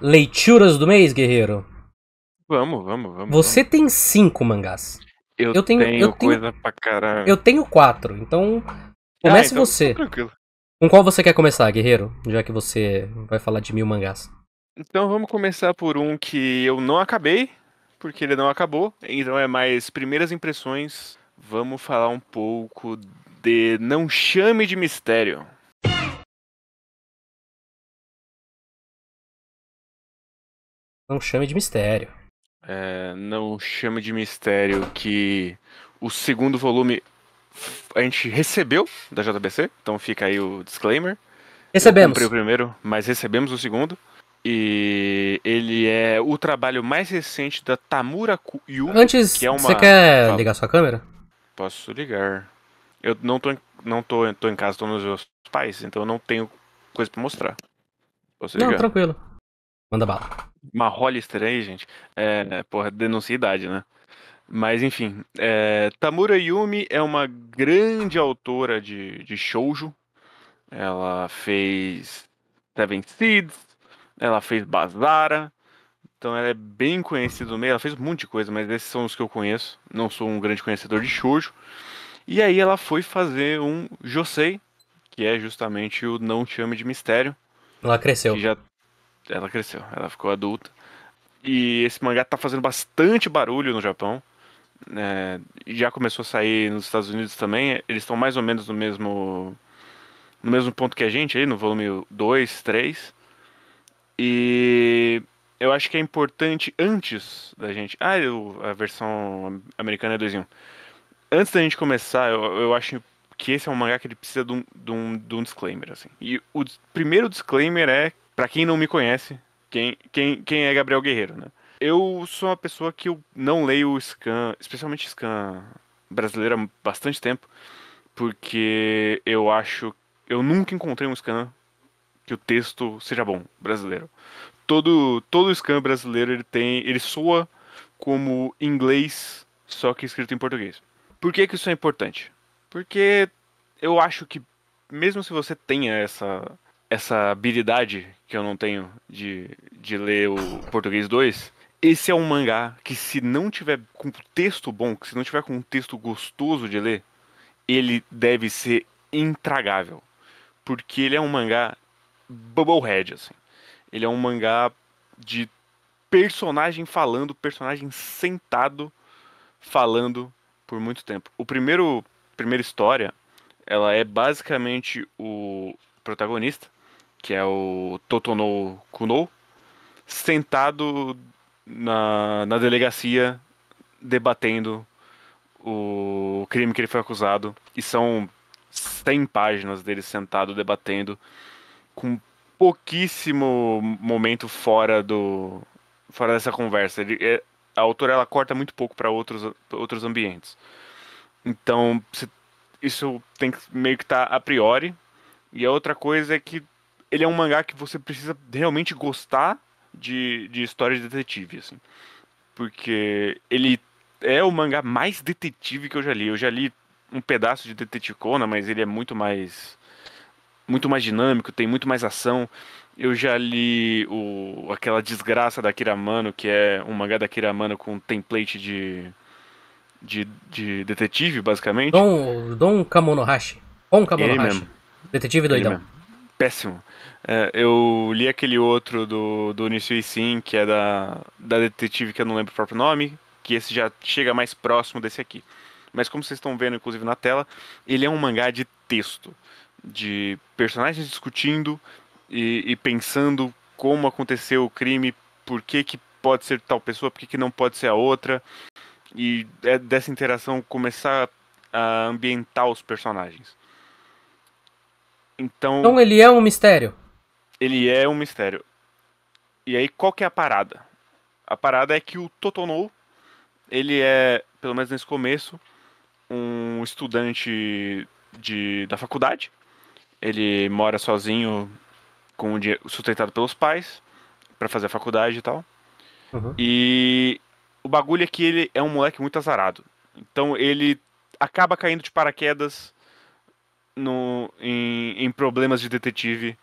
leituras do mês, guerreiro? Vamos, vamos, vamos. Você vamos. tem cinco mangás. Eu, eu tenho, tenho eu coisa tenho, pra caralho. Eu tenho quatro, então comece ah, então você. Tranquilo. Com qual você quer começar, guerreiro? Já que você vai falar de mil mangás. Então vamos começar por um que eu não acabei, porque ele não acabou. Então é mais primeiras impressões. Vamos falar um pouco de Não Chame de Mistério. Não chame de mistério. É, não chame de mistério que o segundo volume a gente recebeu da JBC, então fica aí o disclaimer. Recebemos. Eu o primeiro, mas recebemos o segundo. E ele é o trabalho mais recente da Tamura Yu. Antes, que é uma... você quer Fala. ligar sua câmera? Posso ligar. Eu não tô, em, não tô, tô em casa, tô nos meus pais, então eu não tenho coisa para mostrar. Posso ligar? Não, tranquilo. Manda bala. Uma Hollister aí, gente. É, porra, denuncia idade, né? Mas enfim, é, Tamura Yumi é uma grande autora de, de shoujo. Ela fez Seven Seeds, ela fez Bazara. Então ela é bem conhecida no meio. Ela fez um monte de coisa, mas esses são os que eu conheço. Não sou um grande conhecedor de shoujo. E aí ela foi fazer um josei, que é justamente o Não Te Ame de Mistério. Ela cresceu. já ela cresceu, ela ficou adulta. E esse mangá tá fazendo bastante barulho no Japão. É, já começou a sair nos Estados Unidos também. Eles estão mais ou menos no mesmo no mesmo ponto que a gente aí, no volume 2, 3. E eu acho que é importante antes da gente. Ah, eu, a versão americana é 2 em 1. Antes da gente começar, eu, eu acho que esse é um mangá que ele precisa de um, de um, de um disclaimer. Assim. E o primeiro disclaimer é para quem não me conhece, quem, quem, quem é Gabriel Guerreiro, né? Eu sou uma pessoa que eu não leio scan, especialmente scan brasileiro há bastante tempo, porque eu acho. Eu nunca encontrei um scan que o texto seja bom brasileiro. Todo, todo scan brasileiro ele tem. ele soa como inglês, só que escrito em português. Por que, que isso é importante? Porque eu acho que mesmo se você tenha essa essa habilidade que eu não tenho de, de ler o português 2, esse é um mangá que se não tiver com texto bom, que se não tiver com um texto gostoso de ler, ele deve ser intragável. Porque ele é um mangá bubblehead, assim. Ele é um mangá de personagem falando, personagem sentado falando por muito tempo. O primeiro primeira história, ela é basicamente o protagonista que é o Totono Kuno, sentado na, na delegacia debatendo o crime que ele foi acusado. E são 100 páginas dele sentado debatendo, com pouquíssimo momento fora do fora dessa conversa. Ele, é, a autora ela corta muito pouco para outros, outros ambientes. Então, isso tem que meio que estar tá a priori. E a outra coisa é que ele é um mangá que você precisa realmente gostar de, de história de detetive, assim. Porque ele é o mangá mais detetive que eu já li. Eu já li um pedaço de Deteticona, mas ele é muito mais muito mais dinâmico, tem muito mais ação. Eu já li o, aquela desgraça da Kiramano, que é um mangá da Kiramano com um template de, de, de detetive, basicamente. Dom, Dom Kamonohashi. Dom Kamonohashi. Detetive doidão. Péssimo. É, eu li aquele outro do, do e Sim, que é da, da detetive que eu não lembro o próprio nome, que esse já chega mais próximo desse aqui. Mas como vocês estão vendo, inclusive na tela, ele é um mangá de texto, de personagens discutindo e, e pensando como aconteceu o crime, por que, que pode ser tal pessoa, por que, que não pode ser a outra, e é dessa interação começar a ambientar os personagens. Então. Então ele é um mistério? ele é um mistério. E aí, qual que é a parada? A parada é que o Totonou, ele é, pelo menos nesse começo, um estudante de, da faculdade. Ele mora sozinho, com o dia sustentado pelos pais, para fazer a faculdade e tal. Uhum. E o bagulho é que ele é um moleque muito azarado. Então ele acaba caindo de paraquedas no, em, em problemas de detetive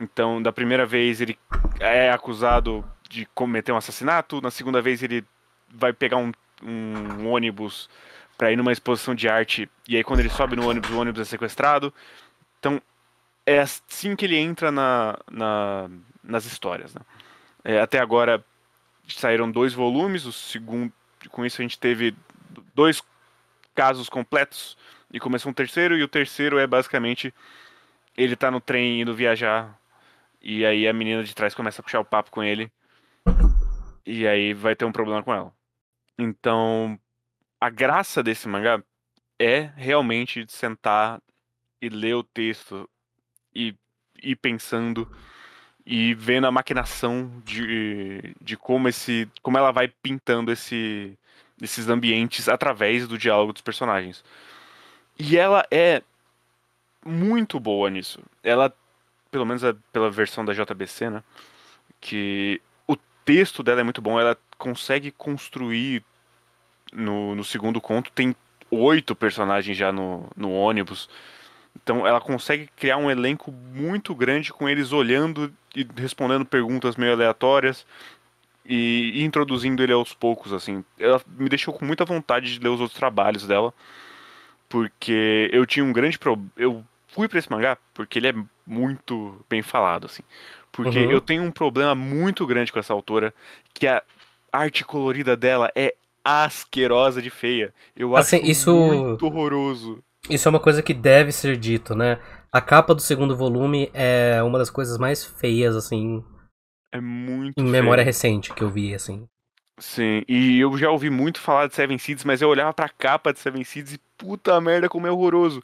então, da primeira vez ele é acusado de cometer um assassinato, na segunda vez ele vai pegar um, um ônibus para ir numa exposição de arte, e aí quando ele sobe no ônibus, o ônibus é sequestrado. Então, é assim que ele entra na, na nas histórias. Né? É, até agora saíram dois volumes, o segundo, com isso a gente teve dois casos completos, e começou um terceiro, e o terceiro é basicamente ele tá no trem indo viajar e aí a menina de trás começa a puxar o papo com ele. E aí vai ter um problema com ela. Então, a graça desse mangá é realmente de sentar e ler o texto e ir pensando e vendo a maquinação de, de como esse como ela vai pintando esse, esses ambientes através do diálogo dos personagens. E ela é muito boa nisso. Ela pelo menos a, pela versão da JBC, né? Que o texto dela é muito bom, ela consegue construir no, no segundo conto, tem oito personagens já no, no ônibus. Então ela consegue criar um elenco muito grande com eles olhando e respondendo perguntas meio aleatórias e, introduzindo ele aos poucos, assim. Ela me deixou com muita vontade de ler os outros trabalhos dela, porque eu tinha um grande problema. eu fui para esse mangá porque ele é muito bem falado, assim. Porque uhum. eu tenho um problema muito grande com essa autora, que a arte colorida dela é asquerosa de feia. Eu assim, acho isso... muito horroroso. Isso é uma coisa que deve ser dito, né? A capa do segundo volume é uma das coisas mais feias, assim. É muito. Em feio. memória recente que eu vi, assim. Sim, e eu já ouvi muito falar de Seven Seeds, mas eu olhava pra capa de Seven Seeds e puta merda, como é horroroso.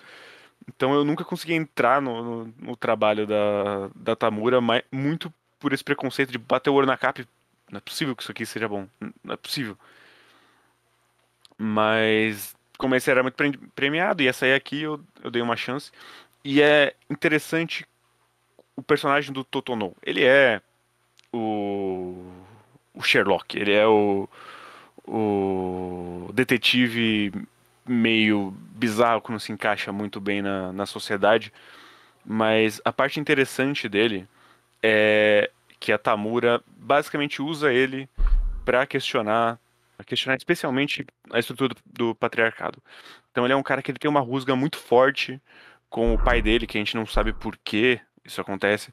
Então eu nunca consegui entrar no, no, no trabalho da, da Tamura, mas muito por esse preconceito de bater o ouro na capa. Não é possível que isso aqui seja bom. Não é possível. Mas como esse era muito premiado e essa aí aqui eu, eu dei uma chance. E é interessante o personagem do Totonou. Ele é o, o Sherlock, ele é o, o detetive meio bizarro que não se encaixa muito bem na, na sociedade. Mas a parte interessante dele é que a Tamura basicamente usa ele para questionar, questionar especialmente a estrutura do, do, patriarcado. Então ele é um cara que ele tem uma rusga muito forte com o pai dele, que a gente não sabe por que isso acontece.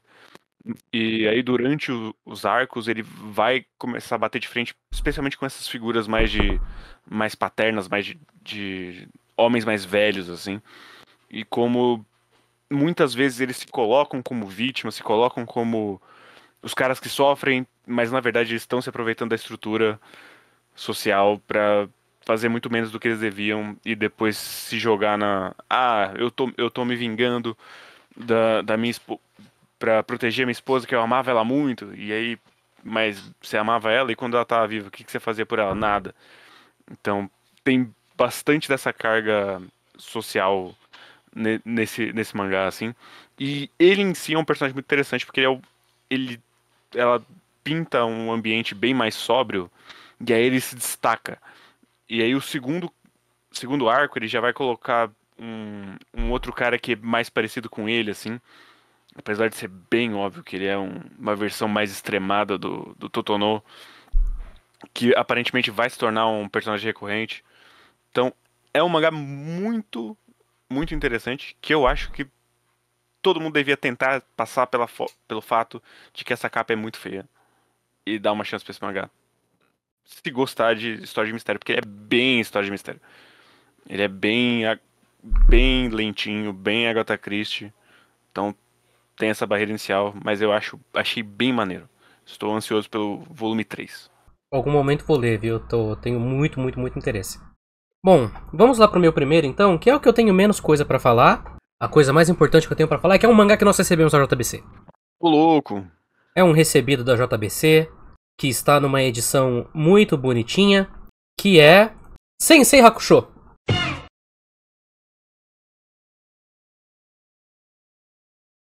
E aí, durante o, os arcos, ele vai começar a bater de frente, especialmente com essas figuras mais de. mais paternas, mais de, de homens mais velhos, assim. E como muitas vezes eles se colocam como vítimas, se colocam como os caras que sofrem, mas na verdade eles estão se aproveitando da estrutura social para fazer muito menos do que eles deviam e depois se jogar na ah eu tô eu tô me vingando da, da minha para proteger minha esposa, que eu amava ela muito, e aí, mas você amava ela, e quando ela tava viva, o que, que você fazia por ela? Nada. Então, tem bastante dessa carga social nesse, nesse mangá, assim. E ele em si é um personagem muito interessante, porque ele é o, ele, ela pinta um ambiente bem mais sóbrio, e aí ele se destaca. E aí o segundo, segundo arco, ele já vai colocar um, um outro cara que é mais parecido com ele, assim apesar de ser bem óbvio que ele é um, uma versão mais extremada do, do Totono, que aparentemente vai se tornar um personagem recorrente. Então, é um mangá muito, muito interessante, que eu acho que todo mundo devia tentar passar pela pelo fato de que essa capa é muito feia. E dar uma chance pra esse mangá. Se gostar de história de mistério, porque ele é bem história de mistério. Ele é bem, bem lentinho, bem Agatha Christie. Então tem essa barreira inicial, mas eu acho achei bem maneiro. Estou ansioso pelo volume 3. Algum momento vou ler, viu? Tô, tenho muito, muito, muito interesse. Bom, vamos lá pro meu primeiro então, que é o que eu tenho menos coisa para falar. A coisa mais importante que eu tenho para falar é que é um mangá que nós recebemos da JBC. O louco! É um recebido da JBC, que está numa edição muito bonitinha, que é Sensei Hakusho.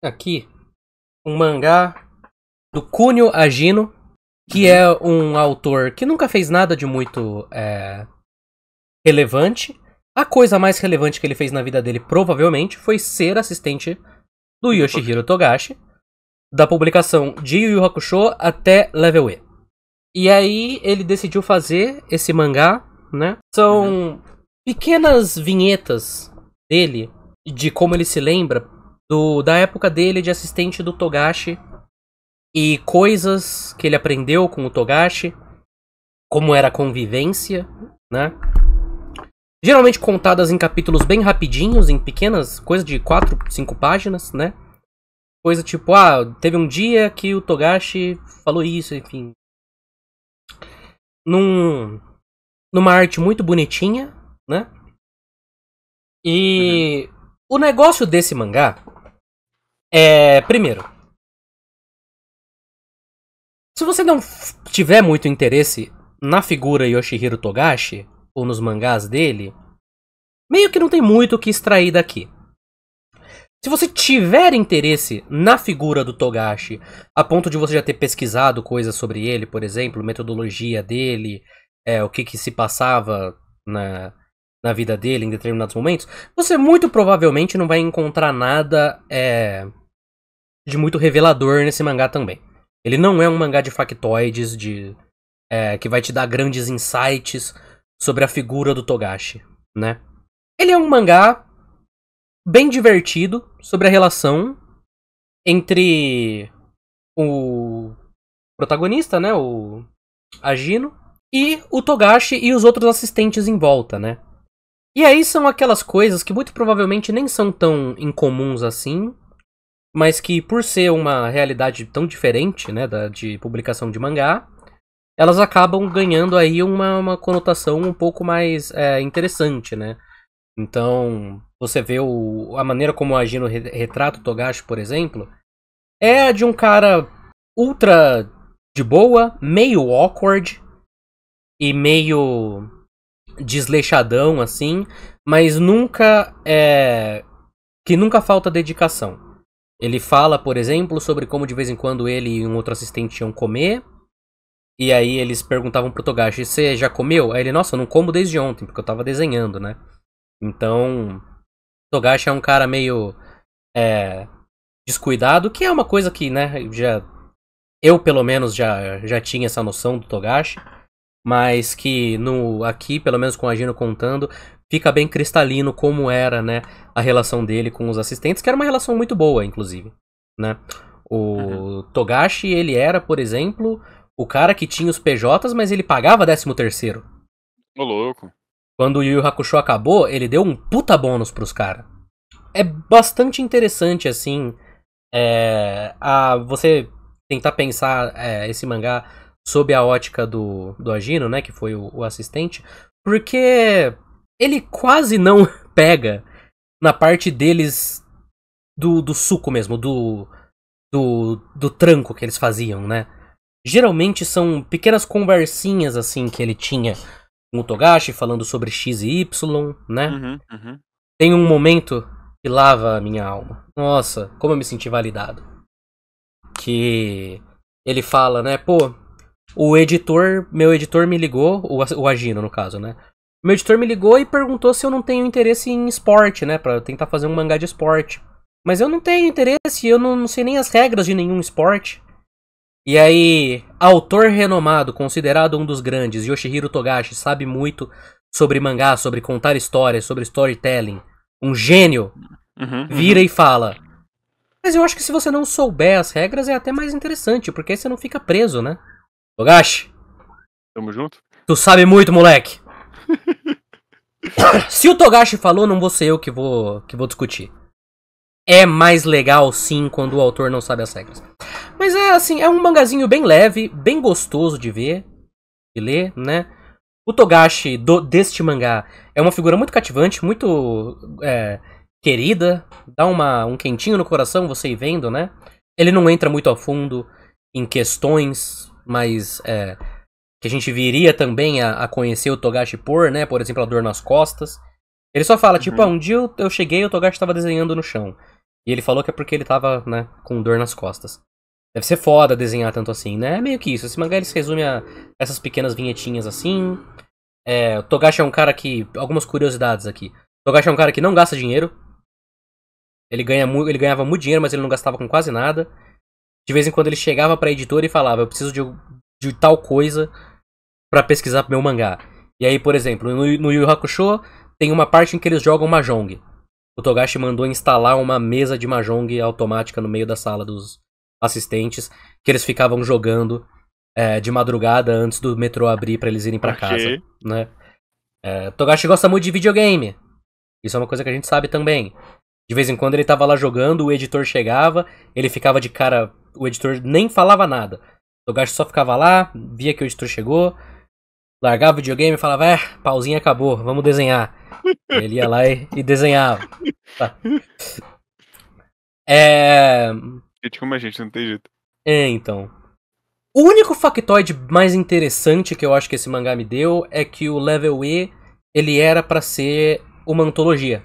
aqui um mangá do Kunio Agino, que é um autor que nunca fez nada de muito é, relevante. A coisa mais relevante que ele fez na vida dele, provavelmente, foi ser assistente do Yoshihiro Togashi, da publicação de Yu Yu Hakusho até Level E. E aí ele decidiu fazer esse mangá, né? São uhum. pequenas vinhetas dele, de como ele se lembra, do, da época dele de assistente do Togashi e coisas que ele aprendeu com o Togashi, como era a convivência, né? Geralmente contadas em capítulos bem rapidinhos, em pequenas, coisa de 4, 5 páginas, né? Coisa tipo, ah, teve um dia que o Togashi falou isso, enfim. Num, numa arte muito bonitinha, né? E uhum. o negócio desse mangá é, primeiro, se você não tiver muito interesse na figura Yoshihiro Togashi ou nos mangás dele, meio que não tem muito o que extrair daqui. Se você tiver interesse na figura do Togashi, a ponto de você já ter pesquisado coisas sobre ele, por exemplo, metodologia dele, é, o que, que se passava na, na vida dele em determinados momentos, você muito provavelmente não vai encontrar nada é, de muito revelador nesse mangá também. Ele não é um mangá de factoides, de é, que vai te dar grandes insights sobre a figura do Togashi, né? Ele é um mangá bem divertido sobre a relação entre o protagonista, né, o Agino, e o Togashi e os outros assistentes em volta, né? E aí são aquelas coisas que muito provavelmente nem são tão incomuns assim, mas que por ser uma realidade tão diferente, né, da, de publicação de mangá, elas acabam ganhando aí uma, uma conotação um pouco mais é, interessante, né? Então, você vê o, a maneira como agir no retrato Togashi, por exemplo, é de um cara ultra de boa, meio awkward e meio desleixadão assim, mas nunca é que nunca falta dedicação. Ele fala, por exemplo, sobre como de vez em quando ele e um outro assistente iam comer. E aí eles perguntavam pro Togashi, você já comeu? Aí ele, nossa, eu não como desde ontem, porque eu tava desenhando, né? Então, Togashi é um cara meio é, descuidado, que é uma coisa que, né, já eu pelo menos já, já tinha essa noção do Togashi mas que no aqui, pelo menos com a Gino contando, fica bem cristalino como era, né, a relação dele com os assistentes, que era uma relação muito boa, inclusive, né? O uhum. Togashi, ele era, por exemplo, o cara que tinha os PJs, mas ele pagava 13 terceiro. Ô louco. Quando o Yu Yu Hakusho acabou, ele deu um puta bônus pros caras. É bastante interessante, assim, é, a, você tentar pensar é, esse mangá sob a ótica do, do Agino, né, que foi o, o assistente, porque ele quase não pega na parte deles do, do suco mesmo, do, do, do tranco que eles faziam, né? Geralmente são pequenas conversinhas assim que ele tinha com o Togashi, falando sobre X e Y, né? Uhum, uhum. Tem um momento que lava a minha alma. Nossa, como eu me senti validado. Que ele fala, né? Pô, o editor, meu editor me ligou, o, o Agino no caso, né? Meu editor me ligou e perguntou se eu não tenho interesse em esporte, né? Pra tentar fazer um mangá de esporte. Mas eu não tenho interesse, eu não, não sei nem as regras de nenhum esporte. E aí, autor renomado, considerado um dos grandes, Yoshihiro Togashi, sabe muito sobre mangá, sobre contar histórias, sobre storytelling. Um gênio uhum, vira uhum. e fala. Mas eu acho que se você não souber as regras é até mais interessante, porque aí você não fica preso, né? Togashi. Tamo junto? Tu sabe muito, moleque. Se o Togashi falou, não vou ser eu que vou, que vou discutir. É mais legal, sim, quando o autor não sabe as regras. Mas é assim, é um mangazinho bem leve, bem gostoso de ver, de ler, né? O Togashi do, deste mangá é uma figura muito cativante, muito é, querida, dá uma, um quentinho no coração você ir vendo, né? Ele não entra muito a fundo em questões mas é, que a gente viria também a, a, conhecer o Togashi por, né? Por exemplo, a dor nas costas. Ele só fala, tipo, uhum. tipo, ah, um dia eu, eu cheguei e o Togashi estava desenhando no chão. E ele falou que é porque ele tava, né, com dor nas costas. Deve ser foda desenhar tanto assim, né? É meio que isso. Esse mangá ele se resume a essas pequenas vinhetinhas assim. É, o Togashi é um cara que. Algumas curiosidades aqui. O Togashi é um cara que não gasta dinheiro. Ele, ganha, ele ganhava muito dinheiro, mas ele não gastava com quase nada. De vez em quando ele chegava pra editora e falava: Eu preciso de, de tal coisa para pesquisar pro meu mangá. E aí, por exemplo, no, no Yu Hakusho tem uma parte em que eles jogam Mahjong. O Togashi mandou instalar uma mesa de Mahjong automática no meio da sala dos assistentes, que eles ficavam jogando é, de madrugada antes do metrô abrir para eles irem para okay. casa. Né? É, Togashi gosta muito de videogame. Isso é uma coisa que a gente sabe também. De vez em quando ele tava lá jogando, o editor chegava, ele ficava de cara o editor nem falava nada. O gasto só ficava lá, via que o editor chegou, largava o videogame e falava, é, pauzinho acabou, vamos desenhar. Ele ia lá e, e desenhava. Tá. É. Gente como a gente, não tem jeito. É, então. O único factoide mais interessante que eu acho que esse mangá me deu é que o Level E ele era para ser uma antologia.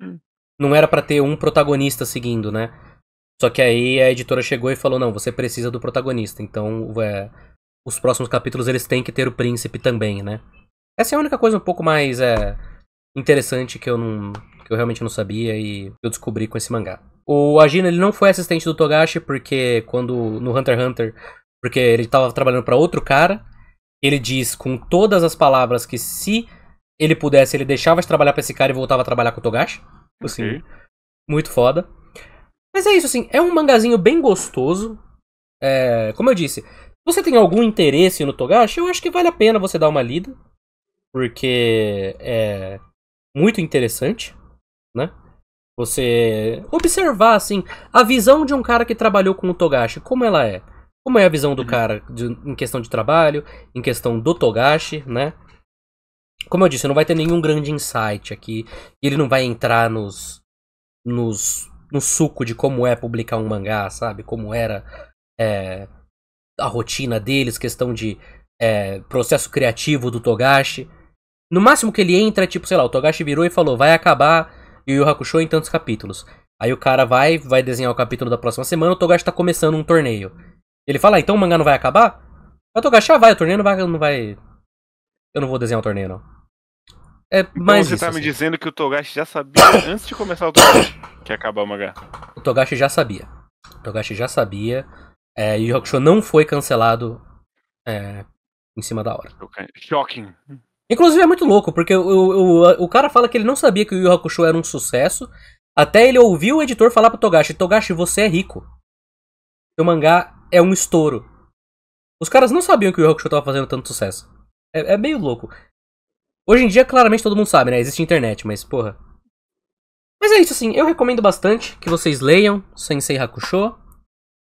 Hum. Não era para ter um protagonista seguindo, né? Só que aí a editora chegou e falou: não, você precisa do protagonista. Então é, os próximos capítulos eles têm que ter o príncipe também, né? Essa é a única coisa um pouco mais é, interessante que eu não. que eu realmente não sabia e eu descobri com esse mangá. O Agina ele não foi assistente do Togashi porque quando no Hunter x Hunter, porque ele estava trabalhando para outro cara, ele diz com todas as palavras que se ele pudesse, ele deixava de trabalhar para esse cara e voltava a trabalhar com o Togashi. Assim, okay. muito foda. Mas é isso, assim, é um mangazinho bem gostoso. É, como eu disse, se você tem algum interesse no Togashi, eu acho que vale a pena você dar uma lida. Porque é muito interessante, né? Você observar, assim, a visão de um cara que trabalhou com o Togashi, como ela é. Como é a visão do uhum. cara de, em questão de trabalho, em questão do Togashi, né? Como eu disse, não vai ter nenhum grande insight aqui. Ele não vai entrar nos, nos no suco de como é publicar um mangá, sabe? Como era é, a rotina deles, questão de é, processo criativo do Togashi. No máximo que ele entra, tipo, sei lá, o Togashi virou e falou, vai acabar Yu Yu Hakusho em tantos capítulos. Aí o cara vai, vai desenhar o capítulo da próxima semana, o Togashi tá começando um torneio. Ele fala, ah, então o mangá não vai acabar? o Togashi, ah, vai, o torneio não vai, não vai... Eu não vou desenhar o torneio, não. É então, você isso, tá me assim. dizendo que o Togashi já sabia antes de começar o Togashi que ia acabar o mangá. O Togashi já sabia. O Togashi já sabia. É, e o Hakusho não foi cancelado é, em cima da hora. Shocking. Inclusive é muito louco, porque o, o, o, cara fala que ele não sabia que o Yu Hakusho era um sucesso, até ele ouviu o editor falar pro Togashi, Togashi, você é rico. Seu mangá é um estouro. Os caras não sabiam que o Yu Hakusho tava fazendo tanto sucesso. É, é meio louco. Hoje em dia, claramente, todo mundo sabe, né? Existe internet, mas porra. Mas é isso, assim. Eu recomendo bastante que vocês leiam Sensei Hakusho.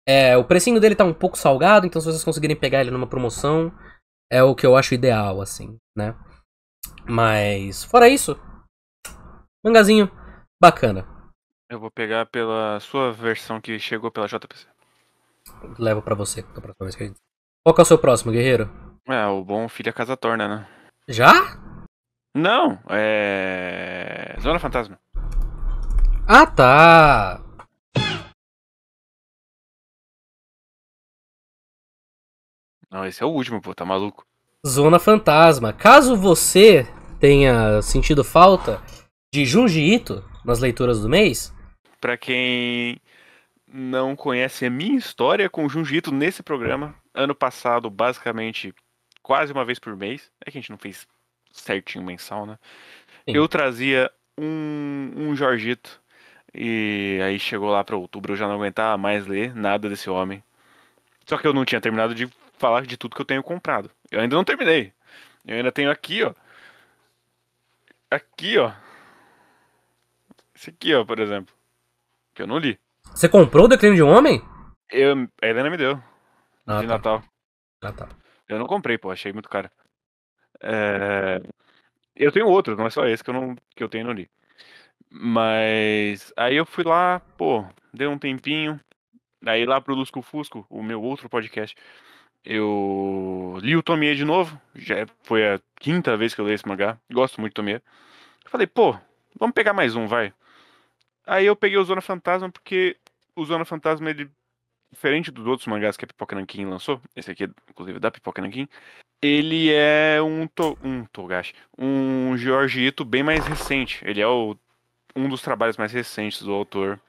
É, o precinho dele tá um pouco salgado, então se vocês conseguirem pegar ele numa promoção, é o que eu acho ideal, assim, né? Mas, fora isso, mangazinho bacana. Eu vou pegar pela sua versão que chegou pela JPC. Levo para você da próxima vez que Qual que é o seu próximo, guerreiro? É, o bom filho a é casa torna, né? Já? Não, é. Zona Fantasma. Ah, tá! Não, esse é o último, pô, tá maluco. Zona Fantasma. Caso você tenha sentido falta de Junji Ito nas leituras do mês. Para quem não conhece a minha história com Junji Ito nesse programa, ano passado, basicamente, quase uma vez por mês. É que a gente não fez certinho mensal, né? Sim. Eu trazia um, um Jorgito. E aí chegou lá para outubro, eu já não aguentava mais ler nada desse homem. Só que eu não tinha terminado de falar de tudo que eu tenho comprado. Eu ainda não terminei. Eu ainda tenho aqui, ó. Aqui, ó. Esse aqui, ó, por exemplo. Que eu não li. Você comprou o Declínio de um Homem? Eu, a Helena me deu. Ah, de tá. Natal. Ah, tá. Eu não comprei, pô. Achei muito caro. É, eu tenho outro não é só esse que eu, não, que eu tenho ali Mas aí eu fui lá, pô, deu um tempinho. Aí lá pro Lusco Fusco, o meu outro podcast, eu li o Tomie de novo. Já foi a quinta vez que eu leio esse mangá. Gosto muito do Tomie. Falei, pô, vamos pegar mais um, vai. Aí eu peguei o Zona Fantasma porque o Zona Fantasma, ele, diferente dos outros mangás que a Pipoca Nankin lançou, esse aqui, inclusive, é da Pipoca Nankin, ele é um, to, um Togashi, um Georgito bem mais recente. Ele é o, um dos trabalhos mais recentes do autor,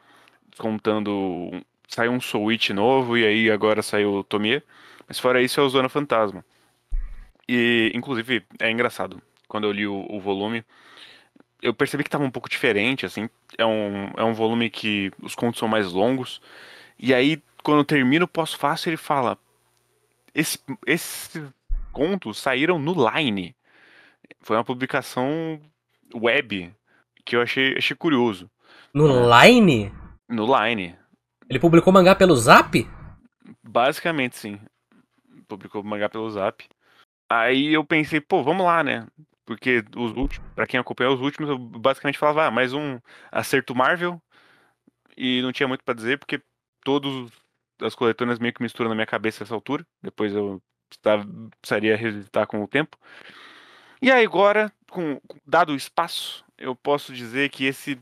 contando. Saiu um Switch novo e aí agora saiu o Tomie. Mas fora isso é o Zona Fantasma. E, inclusive, é engraçado. Quando eu li o, o volume, eu percebi que estava um pouco diferente, assim. É um, é um volume que os contos são mais longos. E aí, quando termina o pós-fácil, ele fala: esse, esse contos saíram no Line. Foi uma publicação web que eu achei, achei curioso. No é. Line? No Line. Ele publicou mangá pelo Zap? Basicamente, sim. Publicou mangá pelo Zap. Aí eu pensei, pô, vamos lá, né? Porque os últimos, pra quem acompanhou os últimos, eu basicamente falava, ah, mais um acerto Marvel. E não tinha muito para dizer, porque todos as coletâneas meio que misturam na minha cabeça essa altura. Depois eu precisaria revisitar com o tempo. E aí agora, com, dado o espaço, eu posso dizer que esse,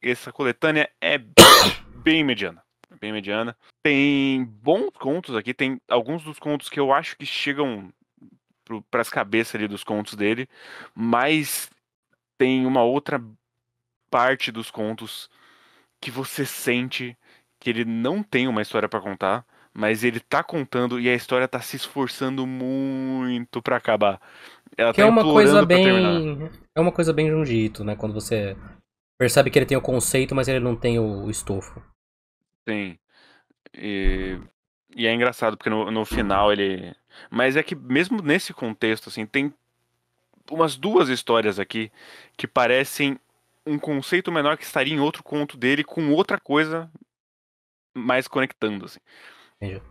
essa coletânea é bem mediana. Bem mediana. Tem bons contos aqui, tem alguns dos contos que eu acho que chegam para as cabeças ali dos contos dele, mas tem uma outra parte dos contos que você sente que ele não tem uma história para contar mas ele tá contando e a história tá se esforçando muito para acabar. Ela que é tá é uma coisa bem terminar. é uma coisa bem Jundito, né? Quando você percebe que ele tem o conceito, mas ele não tem o estofo. Sim. E, e é engraçado porque no, no final ele, mas é que mesmo nesse contexto assim tem umas duas histórias aqui que parecem um conceito menor que estaria em outro conto dele com outra coisa mais conectando assim. Entendi.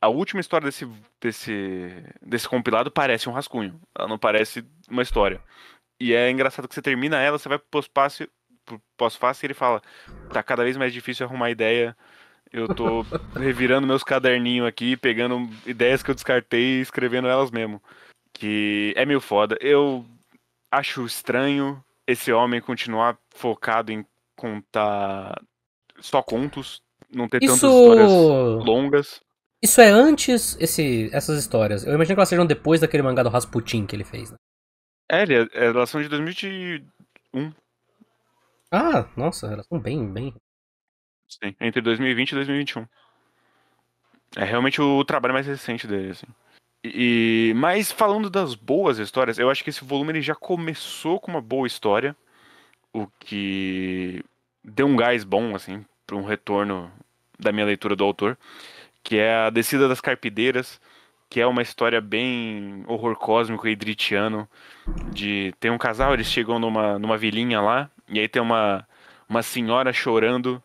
A última história desse, desse, desse compilado parece um rascunho. Ela não parece uma história. E é engraçado que você termina ela, você vai pro pós-fácil pós e ele fala: tá cada vez mais difícil arrumar ideia. Eu tô revirando meus caderninhos aqui, pegando ideias que eu descartei e escrevendo elas mesmo. Que é meio foda. Eu acho estranho esse homem continuar focado em contar só contos não ter Isso... tantas histórias longas. Isso é antes esse, essas histórias. Eu imagino que elas sejam depois daquele mangá do Rasputin que ele fez. Né? É, ele, é, é elas são de 2001. Ah, nossa, elas são bem, bem. Sim, entre 2020 e 2021. É realmente o trabalho mais recente dele, assim. E, mas falando das boas histórias, eu acho que esse volume ele já começou com uma boa história, o que deu um gás bom, assim, para um retorno da minha leitura do autor, que é A Descida das Carpideiras, que é uma história bem horror cósmico e dritiano, de tem um casal, eles chegam numa, numa vilinha lá, e aí tem uma, uma senhora chorando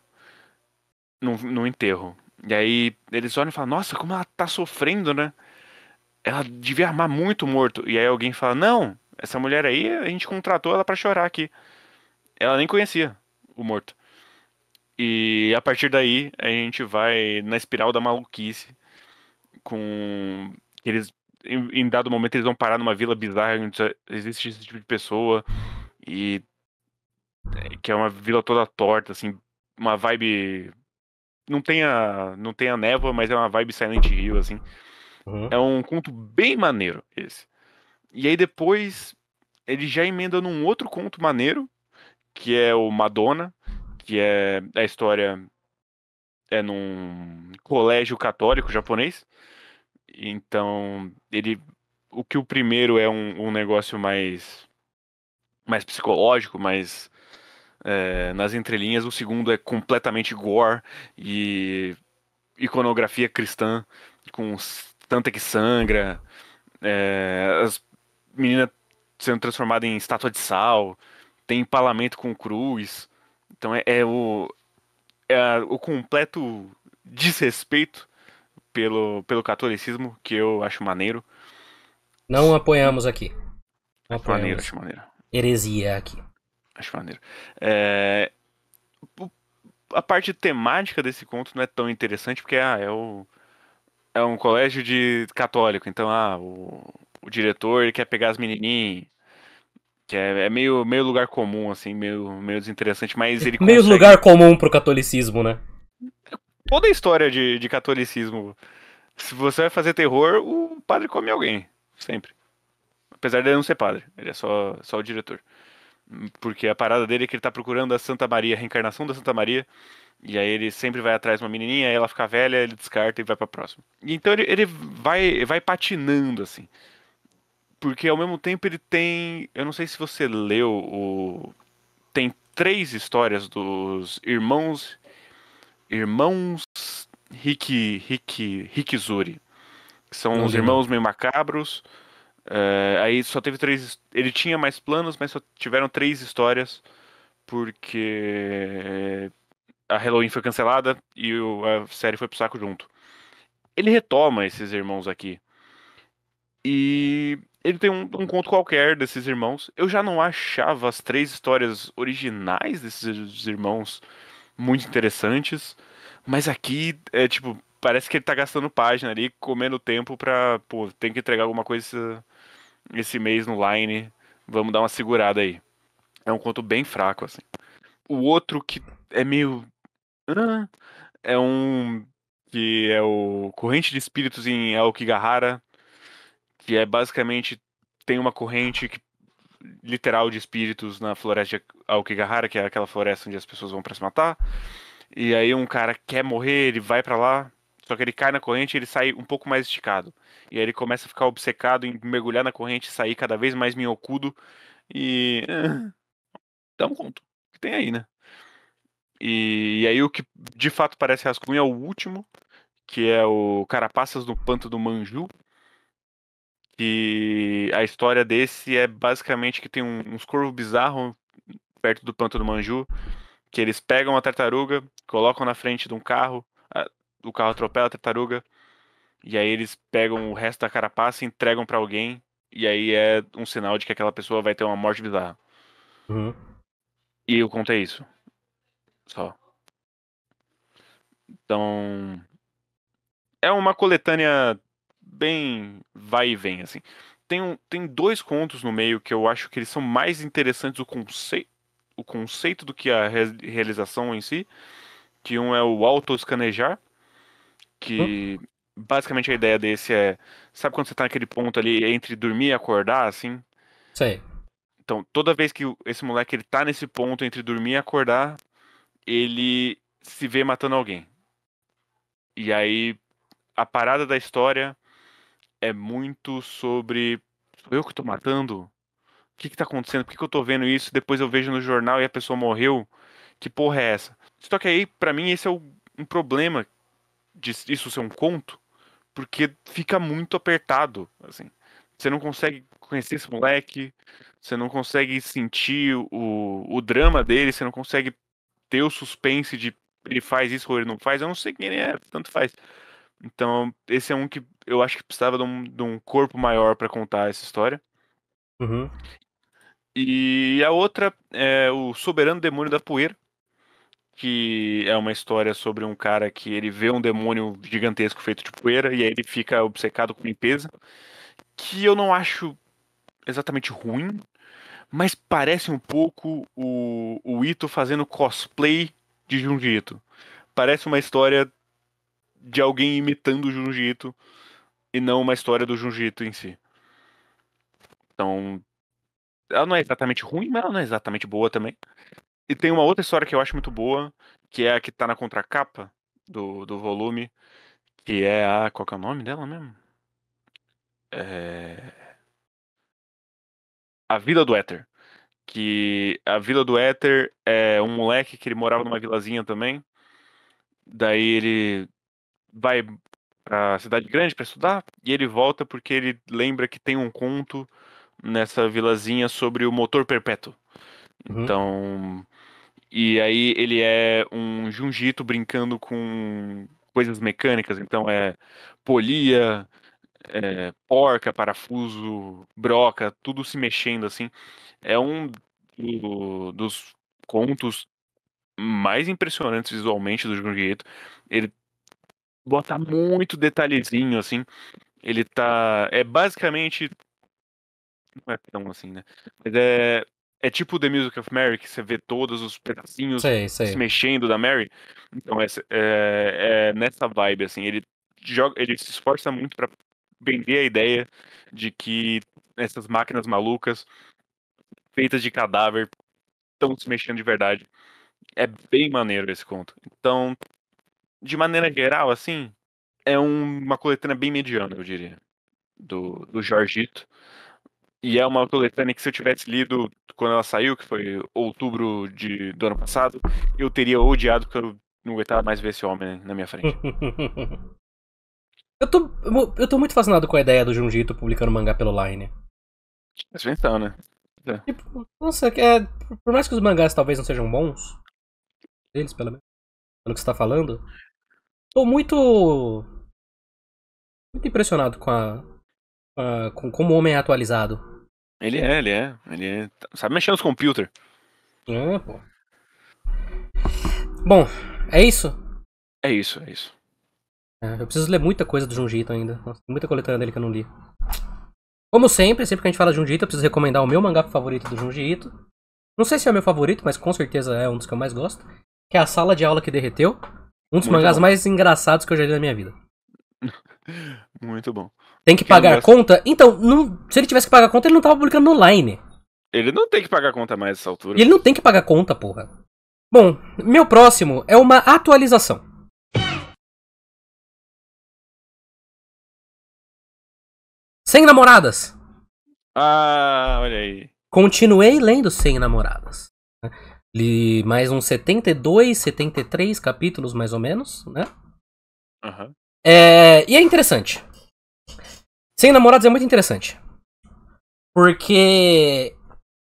num, enterro. E aí eles olham e falam, nossa, como ela tá sofrendo, né? Ela devia amar muito morto. E aí alguém fala, não, essa mulher aí, a gente contratou ela para chorar aqui. Ela nem conhecia o morto. E a partir daí a gente vai na espiral da maluquice com eles em, dado momento eles vão parar numa vila bizarra onde existe esse tipo de pessoa e é, que é uma vila toda torta, assim, uma vibe não tem a não tem a névoa, mas é uma vibe Silent Hill assim. Uhum. É um conto bem maneiro esse. E aí depois ele já emenda num outro conto maneiro, que é o Madonna, que é a história é num colégio católico japonês. Então, ele o que o primeiro é um, um negócio mais mais psicológico, mais é, nas entrelinhas, o segundo é completamente gore e iconografia cristã com tanta que sangra, é, as meninas sendo transformadas em estátua de sal, tem empalamento com cruz, então é, é o, é o completo desrespeito pelo, pelo catolicismo que eu acho maneiro. Não apoiamos aqui. Não acho apoiamos. Maneiro, acho maneiro. Heresia aqui. Acho maneiro. É, a parte temática desse conto não é tão interessante porque ah, é, o, é um colégio de católico, então ah, o, o diretor quer pegar as menininhas. Que é, é, meio, meio lugar comum, assim, meio, meio desinteressante, mas ele Meio lugar comum pro catolicismo, né? Toda a história de, de catolicismo. Se você vai fazer terror, o padre come alguém. Sempre. Apesar dele não ser padre, ele é só, só o diretor. Porque a parada dele é que ele tá procurando a Santa Maria, a reencarnação da Santa Maria. E aí ele sempre vai atrás de uma menininha, aí ela fica velha, ele descarta e vai pra próxima. Então ele, ele vai, vai patinando, assim. Porque ao mesmo tempo ele tem. Eu não sei se você leu o. Tem três histórias dos irmãos. Irmãos Rick, Rick, Zuri Que são não os lembro. irmãos meio macabros. É, aí só teve três. Ele tinha mais planos, mas só tiveram três histórias. Porque a Halloween foi cancelada e a série foi pro saco junto. Ele retoma esses irmãos aqui. E ele tem um, um, conto qualquer desses irmãos. Eu já não achava as três histórias originais desses irmãos muito interessantes, mas aqui é tipo, parece que ele tá gastando página ali, comendo tempo pra, pô, tem que entregar alguma coisa esse, mês no line, vamos dar uma segurada aí. É um conto bem fraco, assim. O outro que é meio. é um. que é o Corrente de Espíritos em Aokigahara que é basicamente tem uma corrente que, literal de espíritos na floresta de Aokigahara, que é aquela floresta onde as pessoas vão para se matar. E aí um cara quer morrer, ele vai para lá, só que ele cai na corrente e ele sai um pouco mais esticado. E aí ele começa a ficar obcecado em mergulhar na corrente, sair cada vez mais minhocudo e. Eh, dá um conto. que tem aí, né? E, e aí o que de fato parece rascunho é o último, que é o Carapaças do Panto do Manju, que a história desse é basicamente que tem um, uns corvos bizarros perto do Panto do Manju, que eles pegam a tartaruga, colocam na frente de um carro, a, o carro atropela a tartaruga, e aí eles pegam o resto da carapaça e entregam para alguém, e aí é um sinal de que aquela pessoa vai ter uma morte bizarra. Uhum. E eu contei é isso. Só. Então. É uma coletânea bem vai e vem, assim. Tem, um, tem dois contos no meio que eu acho que eles são mais interessantes o, conce, o conceito do que a re, realização em si. Que um é o auto-escanejar, que hum. basicamente a ideia desse é... Sabe quando você tá naquele ponto ali entre dormir e acordar, assim? Sei. Então, toda vez que esse moleque ele tá nesse ponto entre dormir e acordar, ele se vê matando alguém. E aí, a parada da história é muito sobre. Sou eu que tô matando? O que que tá acontecendo? Por que, que eu tô vendo isso? Depois eu vejo no jornal e a pessoa morreu? Que porra é essa? Só que aí, para mim, esse é um problema de isso ser um conto, porque fica muito apertado, assim. Você não consegue conhecer esse moleque, você não consegue sentir o, o drama dele, você não consegue ter o suspense de ele faz isso ou ele não faz, eu não sei quem ele é, tanto faz. Então, esse é um que eu acho que precisava de um, de um corpo maior para contar essa história. Uhum. E a outra é o Soberano Demônio da Poeira, que é uma história sobre um cara que ele vê um demônio gigantesco feito de poeira e aí ele fica obcecado com limpeza, que eu não acho exatamente ruim, mas parece um pouco o, o Ito fazendo cosplay de Junji Ito. Parece uma história de alguém imitando o Junjito e não uma história do Junjito em si. Então, ela não é exatamente ruim, mas ela não é exatamente boa também. E tem uma outra história que eu acho muito boa, que é a que tá na contracapa do, do volume, que é a. Qual que é o nome dela mesmo? É... A Vila do Éter. Que a Vila do Éter é um moleque que ele morava numa vilazinha também. Daí ele vai para cidade grande para estudar e ele volta porque ele lembra que tem um conto nessa vilazinha sobre o motor perpétuo. Uhum. Então, e aí ele é um jungito brincando com coisas mecânicas, então é polia, é, porca, parafuso, broca, tudo se mexendo assim. É um do, dos contos mais impressionantes visualmente do Junjito. Ele bota muito detalhezinho, assim. Ele tá. É basicamente. Não é tão assim, né? Mas é. É tipo The Music of Mary, que você vê todos os pedacinhos sei, sei. se mexendo da Mary. Então, é, é, é nessa vibe, assim. Ele, joga, ele se esforça muito para vender a ideia de que essas máquinas malucas, feitas de cadáver, estão se mexendo de verdade. É bem maneiro esse conto. Então, de maneira geral, assim, é um, uma coletânea bem mediana, eu diria, do, do Jorgito. E é uma coletânea que se eu tivesse lido quando ela saiu, que foi outubro de, do ano passado, eu teria odiado porque eu não aguentava mais ver esse homem na minha frente. eu, tô, eu tô muito fascinado com a ideia do Jorgito publicando mangá pelo Line. Mas então, né? É. Tipo, nossa, é, é por mais que os mangás talvez não sejam bons, eles pelo menos, pelo que você tá falando, Tô muito. Muito impressionado com a. a com como o homem é atualizado. Ele é, ele é. Ele é. Sabe mexer nos computers. É, pô. Bom, é isso? É isso, é isso. É, eu preciso ler muita coisa do Junjito ainda. Nossa, tem muita coletânea dele que eu não li. Como sempre, sempre que a gente fala de Junjito, eu preciso recomendar o meu mangá favorito do Junjito. Não sei se é o meu favorito, mas com certeza é um dos que eu mais gosto. Que é a sala de aula que derreteu. Um dos mangás bom. mais engraçados que eu já li na minha vida. Muito bom. Tem que Quem é pagar gosta... conta? Então, não... se ele tivesse que pagar conta, ele não tava publicando online. Ele não tem que pagar conta mais nessa altura. E ele não tem que pagar conta, porra. Bom, meu próximo é uma atualização. Sem namoradas. Ah, olha aí. Continuei lendo Sem Namoradas. Li mais uns 72, 73 capítulos, mais ou menos, né? Uhum. É, e é interessante. Sem namorados é muito interessante. Porque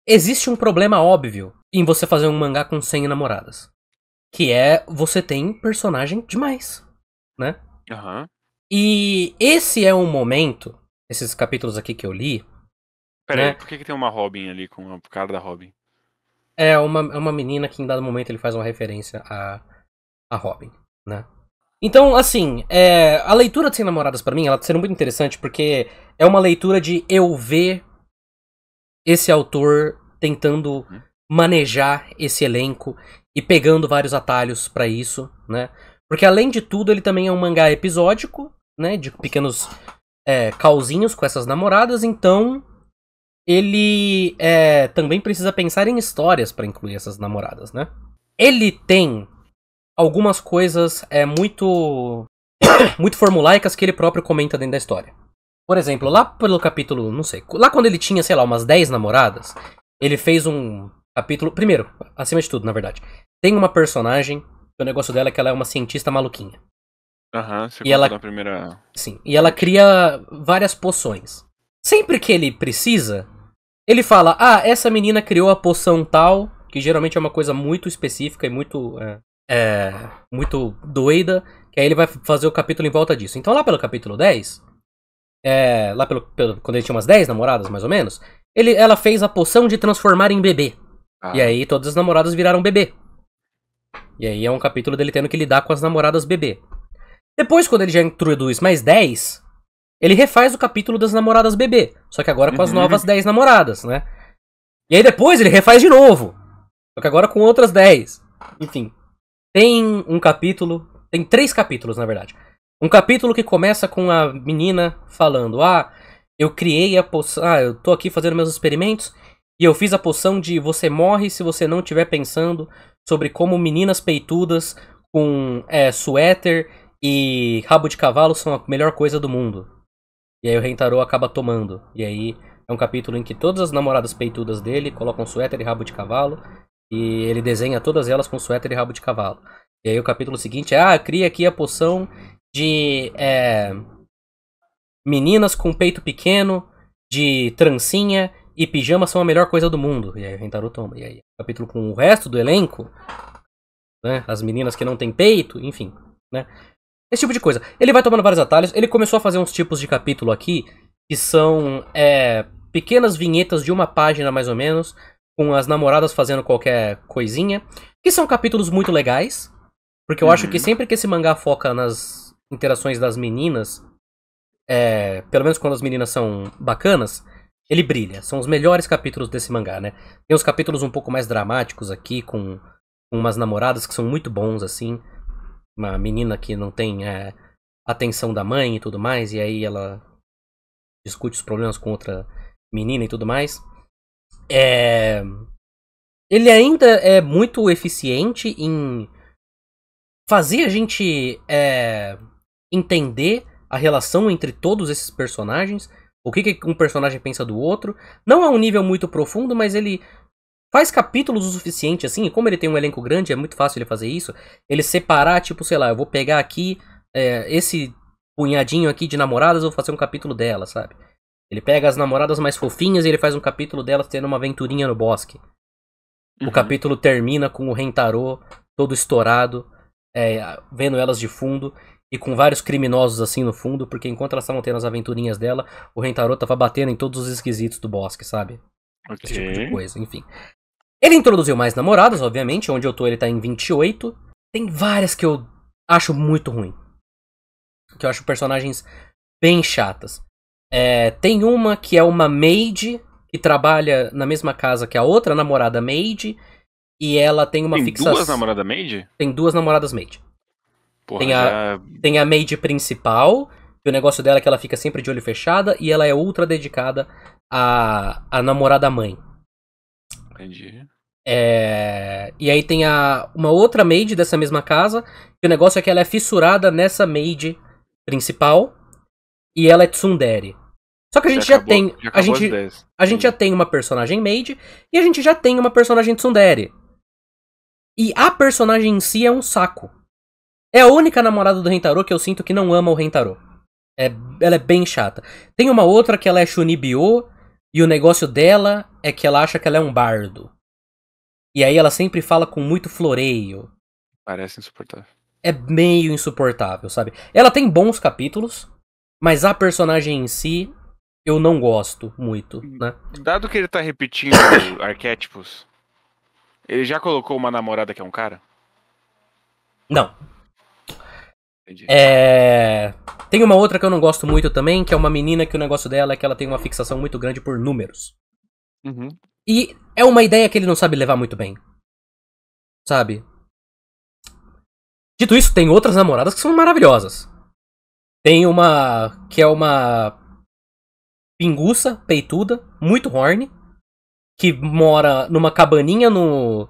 existe um problema óbvio em você fazer um mangá com 100 namoradas. Que é você tem personagem demais, né? Uhum. E esse é um momento, esses capítulos aqui que eu li. Peraí, né? por que, que tem uma Robin ali com o cara da Robin? É uma, é uma menina que em dado momento ele faz uma referência a, a Robin, né? Então, assim, é, a leitura de Sem Namoradas para mim, ela tá sendo muito interessante porque é uma leitura de eu ver esse autor tentando uhum. manejar esse elenco e pegando vários atalhos para isso, né? Porque além de tudo, ele também é um mangá episódico, né, de pequenos é, com essas namoradas, então ele é, também precisa pensar em histórias para incluir essas namoradas, né? Ele tem algumas coisas é, muito muito formulaicas que ele próprio comenta dentro da história. Por exemplo, lá pelo capítulo, não sei, lá quando ele tinha, sei lá, umas 10 namoradas, ele fez um capítulo, primeiro, acima de tudo, na verdade, tem uma personagem, o negócio dela é que ela é uma cientista maluquinha. Aham, uhum, você ela, na primeira. Sim, e ela cria várias poções. Sempre que ele precisa, ele fala: Ah, essa menina criou a poção tal, que geralmente é uma coisa muito específica e muito. É, é, muito doida. Que aí ele vai fazer o capítulo em volta disso. Então, lá pelo capítulo 10, é, lá pelo, pelo, quando ele tinha umas 10 namoradas, mais ou menos, ele, ela fez a poção de transformar em bebê. Ah. E aí todas as namoradas viraram bebê. E aí é um capítulo dele tendo que lidar com as namoradas bebê. Depois, quando ele já introduz mais 10, ele refaz o capítulo das namoradas bebê, só que agora com as uhum. novas 10 namoradas, né? E aí depois ele refaz de novo, só que agora com outras 10. Enfim, tem um capítulo, tem três capítulos na verdade. Um capítulo que começa com a menina falando: "Ah, eu criei a poção, ah, eu tô aqui fazendo meus experimentos e eu fiz a poção de você morre se você não estiver pensando sobre como meninas peitudas com é, suéter e rabo de cavalo são a melhor coisa do mundo. E aí o Rentarou acaba tomando. E aí é um capítulo em que todas as namoradas peitudas dele colocam suéter e rabo de cavalo. E ele desenha todas elas com suéter e rabo de cavalo. E aí o capítulo seguinte é, ah, cria aqui a poção de é, meninas com peito pequeno, de trancinha e pijama são a melhor coisa do mundo. E aí o Rentarou toma. E aí capítulo com o resto do elenco, né, as meninas que não têm peito, enfim, né, esse tipo de coisa. Ele vai tomando vários atalhos. Ele começou a fazer uns tipos de capítulo aqui, que são é, pequenas vinhetas de uma página mais ou menos, com as namoradas fazendo qualquer coisinha. Que são capítulos muito legais. Porque eu uhum. acho que uhum. sempre que esse mangá foca nas interações das meninas, é, pelo menos quando as meninas são bacanas, ele brilha. São os melhores capítulos desse mangá, né? Tem os capítulos um pouco mais dramáticos aqui, com, com umas namoradas que são muito bons, assim uma menina que não tem é, atenção da mãe e tudo mais, e aí ela discute os problemas com outra menina e tudo mais. É... Ele ainda é muito eficiente em fazer a gente é, entender a relação entre todos esses personagens, o que, que um personagem pensa do outro. Não é um nível muito profundo, mas ele Faz capítulos o suficiente, assim, e como ele tem um elenco grande, é muito fácil ele fazer isso. Ele separar, tipo, sei lá, eu vou pegar aqui é, esse punhadinho aqui de namoradas, vou fazer um capítulo dela, sabe? Ele pega as namoradas mais fofinhas e ele faz um capítulo delas tendo uma aventurinha no bosque. Uhum. O capítulo termina com o Rentarô todo estourado, é, vendo elas de fundo e com vários criminosos assim no fundo, porque enquanto elas estavam tendo as aventurinhas dela, o Rentarô tava batendo em todos os esquisitos do bosque, sabe? Okay. Esse tipo de coisa, enfim. Ele introduziu mais namoradas, obviamente, onde eu tô ele tá em 28. Tem várias que eu acho muito ruim. Que eu acho personagens bem chatas. É, tem uma que é uma maid que trabalha na mesma casa que a outra namorada maid. E ela tem uma fixação. Tem duas namoradas maid? Tem duas namoradas maid. Porra, tem, a, já... É tem a maid principal, que o negócio dela é que ela fica sempre de olho fechada, e ela é ultra dedicada à, à namorada mãe. Entendi. É... E aí tem a, uma outra maid dessa mesma casa. o negócio é que ela é fissurada nessa maid principal. E ela é tsundere. Só que a gente já, já acabou, tem. Já a gente, a gente já tem uma personagem maid. E a gente já tem uma personagem tsundere. E a personagem em si é um saco. É a única namorada do Rentaro que eu sinto que não ama o Rentaro. É, ela é bem chata. Tem uma outra que ela é Shunibyo. E o negócio dela é que ela acha que ela é um bardo. E aí ela sempre fala com muito floreio. Parece insuportável. É meio insuportável, sabe? Ela tem bons capítulos, mas a personagem em si eu não gosto muito, né? Dado que ele tá repetindo arquétipos, ele já colocou uma namorada que é um cara? Não. Entendi. É... Tem uma outra que eu não gosto muito também, que é uma menina que o negócio dela é que ela tem uma fixação muito grande por números. Uhum. E é uma ideia que ele não sabe levar muito bem. Sabe? Dito isso, tem outras namoradas que são maravilhosas. Tem uma que é uma pinguça, peituda, muito horny, que mora numa cabaninha no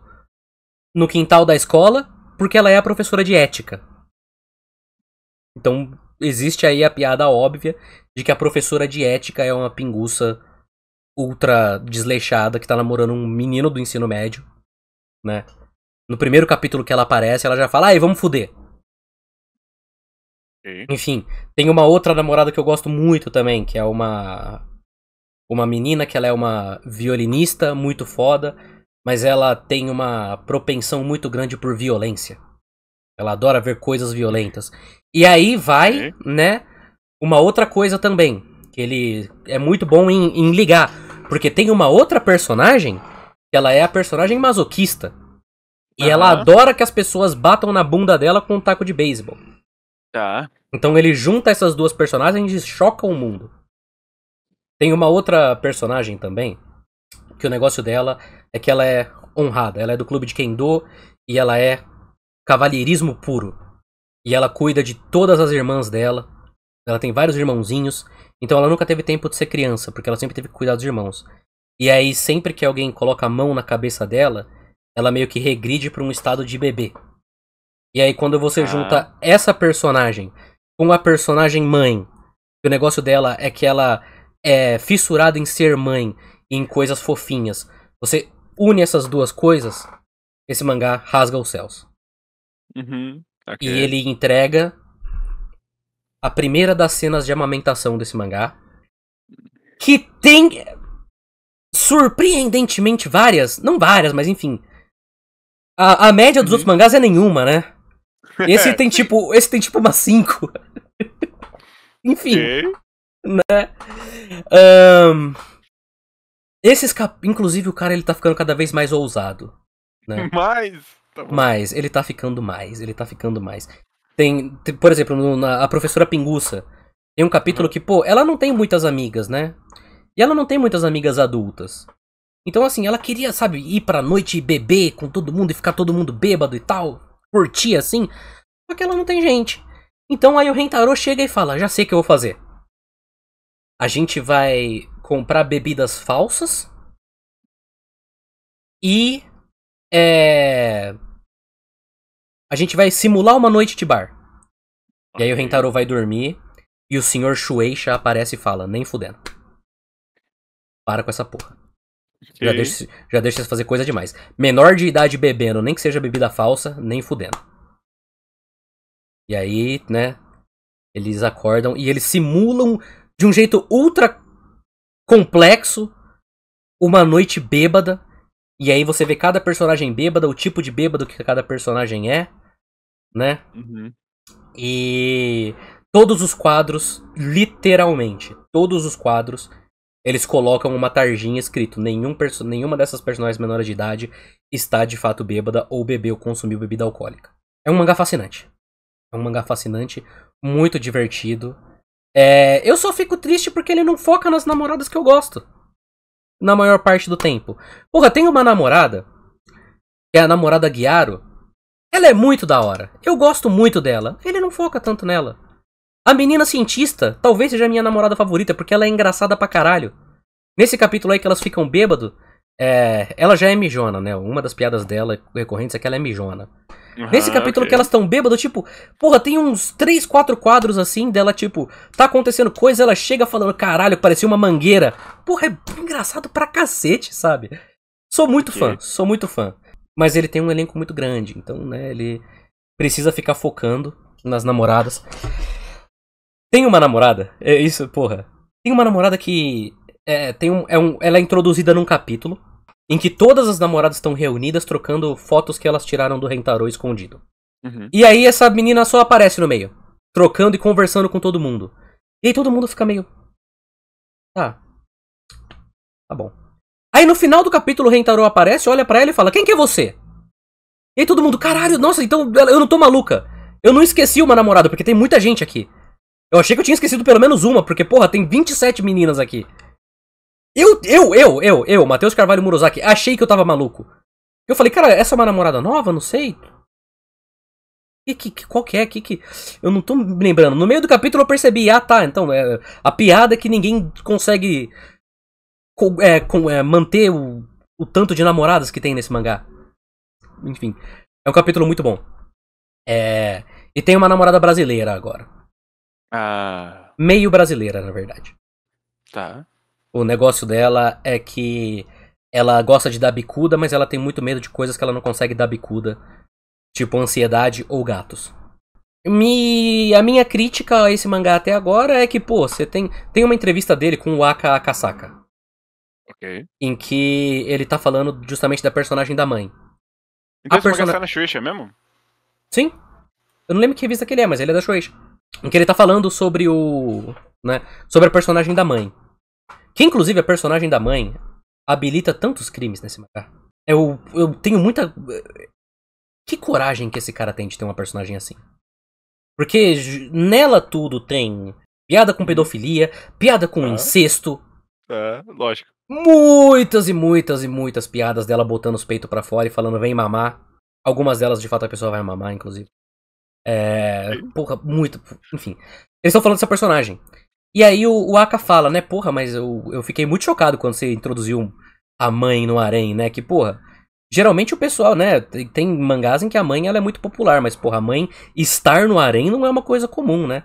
no quintal da escola, porque ela é a professora de ética. Então, existe aí a piada óbvia de que a professora de ética é uma pinguça ultra desleixada que tá namorando um menino do ensino médio, né? No primeiro capítulo que ela aparece, ela já fala, ai, vamos fuder. Enfim, tem uma outra namorada que eu gosto muito também, que é uma uma menina que ela é uma violinista muito foda, mas ela tem uma propensão muito grande por violência. Ela adora ver coisas violentas. E aí vai, né, uma outra coisa também, que ele é muito bom em, em ligar porque tem uma outra personagem que ela é a personagem masoquista. E uhum. ela adora que as pessoas batam na bunda dela com um taco de beisebol. Tá. Então ele junta essas duas personagens e choca o mundo. Tem uma outra personagem também, que o negócio dela é que ela é honrada. Ela é do clube de Kendo e ela é cavalheirismo puro. E ela cuida de todas as irmãs dela. Ela tem vários irmãozinhos então ela nunca teve tempo de ser criança, porque ela sempre teve que cuidar dos irmãos. E aí, sempre que alguém coloca a mão na cabeça dela, ela meio que regride para um estado de bebê. E aí, quando você ah. junta essa personagem com a personagem mãe, que o negócio dela é que ela é fissurada em ser mãe e em coisas fofinhas, você une essas duas coisas, esse mangá rasga os céus. Uhum. Okay. E ele entrega a primeira das cenas de amamentação desse mangá. Que tem. Surpreendentemente várias. Não várias, mas enfim. A, a média dos uhum. outros mangás é nenhuma, né? Esse é, tem tipo. Esse tem tipo umas cinco enfim. Okay. Né? Um, esses cap... Inclusive, o cara ele tá ficando cada vez mais ousado. Né? Mais? Tá mais, ele tá ficando mais, ele tá ficando mais. Tem, tem por exemplo, no, na, a professora Pinguça. Tem um capítulo uhum. que, pô, ela não tem muitas amigas, né? E ela não tem muitas amigas adultas. Então, assim, ela queria, sabe, ir pra noite e beber com todo mundo e ficar todo mundo bêbado e tal. Curtir assim. Só que ela não tem gente. Então aí o Rentaro chega e fala: Já sei o que eu vou fazer. A gente vai comprar bebidas falsas. E. É. A gente vai simular uma noite de bar. E aí o Rentaro vai dormir e o senhor Shueisha aparece e fala, nem fudendo. Para com essa porra. Já deixa, já deixa fazer coisa demais. Menor de idade bebendo, nem que seja bebida falsa, nem fudendo. E aí, né, eles acordam e eles simulam de um jeito ultra complexo uma noite bêbada e aí você vê cada personagem bêbada, o tipo de bêbado que cada personagem é, né? Uhum. E todos os quadros, literalmente, todos os quadros, eles colocam uma tarjinha escrito: nenhum perso nenhuma dessas personagens menores de idade está de fato bêbada ou bebeu ou consumiu bebida alcoólica. É um mangá fascinante. É um mangá fascinante, muito divertido. É, eu só fico triste porque ele não foca nas namoradas que eu gosto na maior parte do tempo. Porra, tem uma namorada, que é a namorada Guiaro. Ela é muito da hora. Eu gosto muito dela. Ele não foca tanto nela. A menina cientista talvez seja a minha namorada favorita, porque ela é engraçada pra caralho. Nesse capítulo aí que elas ficam bêbado, é, ela já é mijona, né? Uma das piadas dela recorrentes é que ela é mijona. Uhum, Nesse capítulo okay. que elas estão bêbadas, tipo, porra, tem uns 3, 4 quadros assim dela, tipo, tá acontecendo coisa, ela chega falando, caralho, parecia uma mangueira. Porra, é engraçado pra cacete, sabe? Sou muito okay. fã, sou muito fã. Mas ele tem um elenco muito grande, então, né, ele precisa ficar focando nas namoradas. Tem uma namorada, é isso, porra. Tem uma namorada que é, tem um, é um, ela é introduzida num capítulo em que todas as namoradas estão reunidas trocando fotos que elas tiraram do Rentaro escondido. Uhum. E aí essa menina só aparece no meio, trocando e conversando com todo mundo. E aí todo mundo fica meio. Tá. tá bom. Aí no final do capítulo, o Rentaro aparece, olha para ela e fala: Quem que é você? E aí todo mundo, caralho, nossa, então eu não tô maluca. Eu não esqueci uma namorada, porque tem muita gente aqui. Eu achei que eu tinha esquecido pelo menos uma, porque, porra, tem 27 meninas aqui. Eu, eu, eu, eu, eu, Matheus Carvalho Murozaki, achei que eu tava maluco. Eu falei, cara, essa é uma namorada nova? Não sei. E que, que, qual que é? Que, que... Eu não tô me lembrando. No meio do capítulo eu percebi, ah tá, então, é, a piada é que ninguém consegue co é, com, é, manter o, o tanto de namoradas que tem nesse mangá. Enfim, é um capítulo muito bom. É... E tem uma namorada brasileira agora. Ah. Meio brasileira, na verdade. Tá. O negócio dela é que ela gosta de dar bicuda, mas ela tem muito medo de coisas que ela não consegue dar bicuda, tipo ansiedade ou gatos. Me... A minha crítica a esse mangá até agora é que, pô, você tem, tem uma entrevista dele com o Aka Akasaka. Ok. Em que ele tá falando justamente da personagem da mãe. Então a esse persona... mangá tá na Shueisha mesmo? Sim. Eu não lembro que revista que ele é, mas ele é da Shueisha. Em que ele tá falando sobre o... né, sobre a personagem da mãe. Que inclusive a personagem da mãe habilita tantos crimes nesse mangá. Eu, eu tenho muita. Eh, que coragem que esse cara tem de ter uma personagem assim. Porque nela tudo tem piada com pedofilia, piada com ah. incesto. É, lógico. Muitas e muitas e muitas piadas dela botando os peitos para fora e falando vem mamar. Algumas delas, de fato, a pessoa vai mamar, inclusive. É. Porra, muito. Enfim. Eles estão falando dessa personagem. E aí o, o Aka fala, né? Porra, mas eu, eu fiquei muito chocado quando você introduziu a mãe no harém, né? Que, porra, Geralmente o pessoal, né, tem mangás em que a mãe ela é muito popular, mas porra, a mãe estar no harém não é uma coisa comum, né?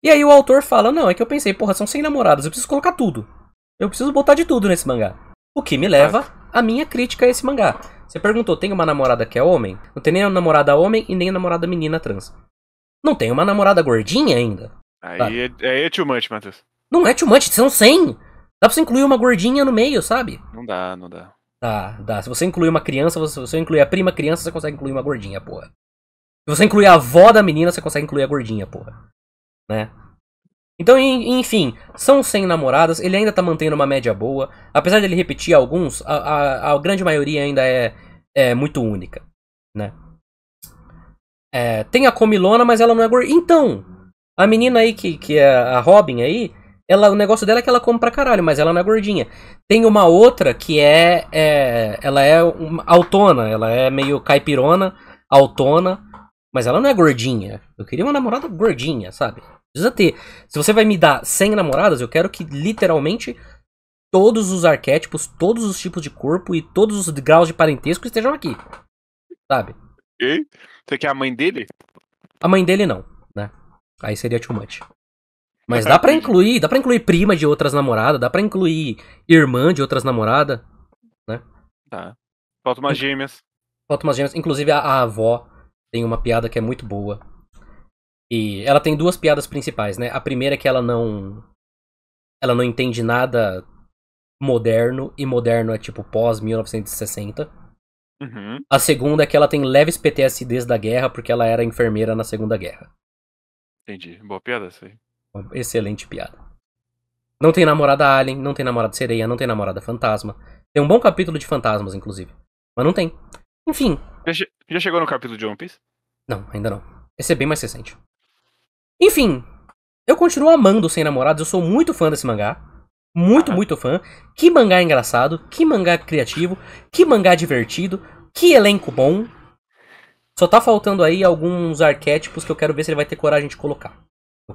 E aí o autor fala: "Não, é que eu pensei, porra, são 100 namoradas, eu preciso colocar tudo. Eu preciso botar de tudo nesse mangá". O que me leva à minha crítica a esse mangá. Você perguntou: "Tem uma namorada que é homem?". Não tem nem namorada homem e nem namorada menina trans. Não tem uma namorada gordinha ainda. Aí é, aí é too much, Matheus. Não é too much, são 100. Dá pra você incluir uma gordinha no meio, sabe? Não dá, não dá. Dá, tá, dá. Se você incluir uma criança, se você incluir a prima criança, você consegue incluir uma gordinha, porra. Se você incluir a avó da menina, você consegue incluir a gordinha, porra. Né? Então, enfim, são 100 namoradas, ele ainda tá mantendo uma média boa. Apesar dele repetir alguns, a, a, a grande maioria ainda é, é muito única, né? É, tem a comilona, mas ela não é gordinha. Então, a menina aí, que, que é a Robin aí, ela, o negócio dela é que ela come pra caralho, mas ela não é gordinha. Tem uma outra que é. é ela é autona, ela é meio caipirona, autona, mas ela não é gordinha. Eu queria uma namorada gordinha, sabe? Precisa ter. Se você vai me dar 100 namoradas, eu quero que literalmente todos os arquétipos, todos os tipos de corpo e todos os graus de parentesco estejam aqui. Sabe? E? Você quer a mãe dele? A mãe dele não. Aí seria too much. Mas é, dá para incluir, dá para incluir prima de outras namoradas, dá para incluir irmã de outras namoradas, né? Tá. Falta umas gêmeas. Falta umas gêmeas. Inclusive a, a avó tem uma piada que é muito boa. E ela tem duas piadas principais, né? A primeira é que ela não ela não entende nada moderno e moderno é tipo pós 1960. Uhum. A segunda é que ela tem leves PTSDs da guerra porque ela era enfermeira na Segunda Guerra. Entendi. Boa piada essa aí. Excelente piada. Não tem namorada alien, não tem namorada sereia, não tem namorada fantasma. Tem um bom capítulo de fantasmas, inclusive. Mas não tem. Enfim. Já, che já chegou no capítulo de One Piece? Não, ainda não. Esse é bem mais recente. Enfim, eu continuo amando Sem Namorados, eu sou muito fã desse mangá. Muito, ah. muito fã. Que mangá engraçado, que mangá criativo, que mangá divertido, que elenco bom, só tá faltando aí alguns arquétipos que eu quero ver se ele vai ter coragem de colocar.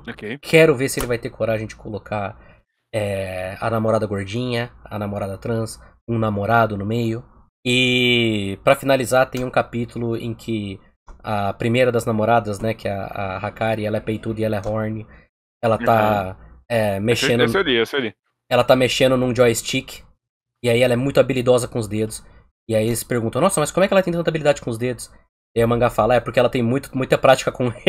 Okay. Quero ver se ele vai ter coragem de colocar é, a namorada gordinha, a namorada trans, um namorado no meio. E para finalizar, tem um capítulo em que a primeira das namoradas, né, que é a, a Hakari, ela é peituda e ela é horny. Ela tá uhum. é, mexendo. Esse, ali, esse ali. Ela tá mexendo num joystick. E aí ela é muito habilidosa com os dedos. E aí eles perguntam, nossa, mas como é que ela tem tanta habilidade com os dedos? E aí o mangá fala, é porque ela tem muito, muita prática com.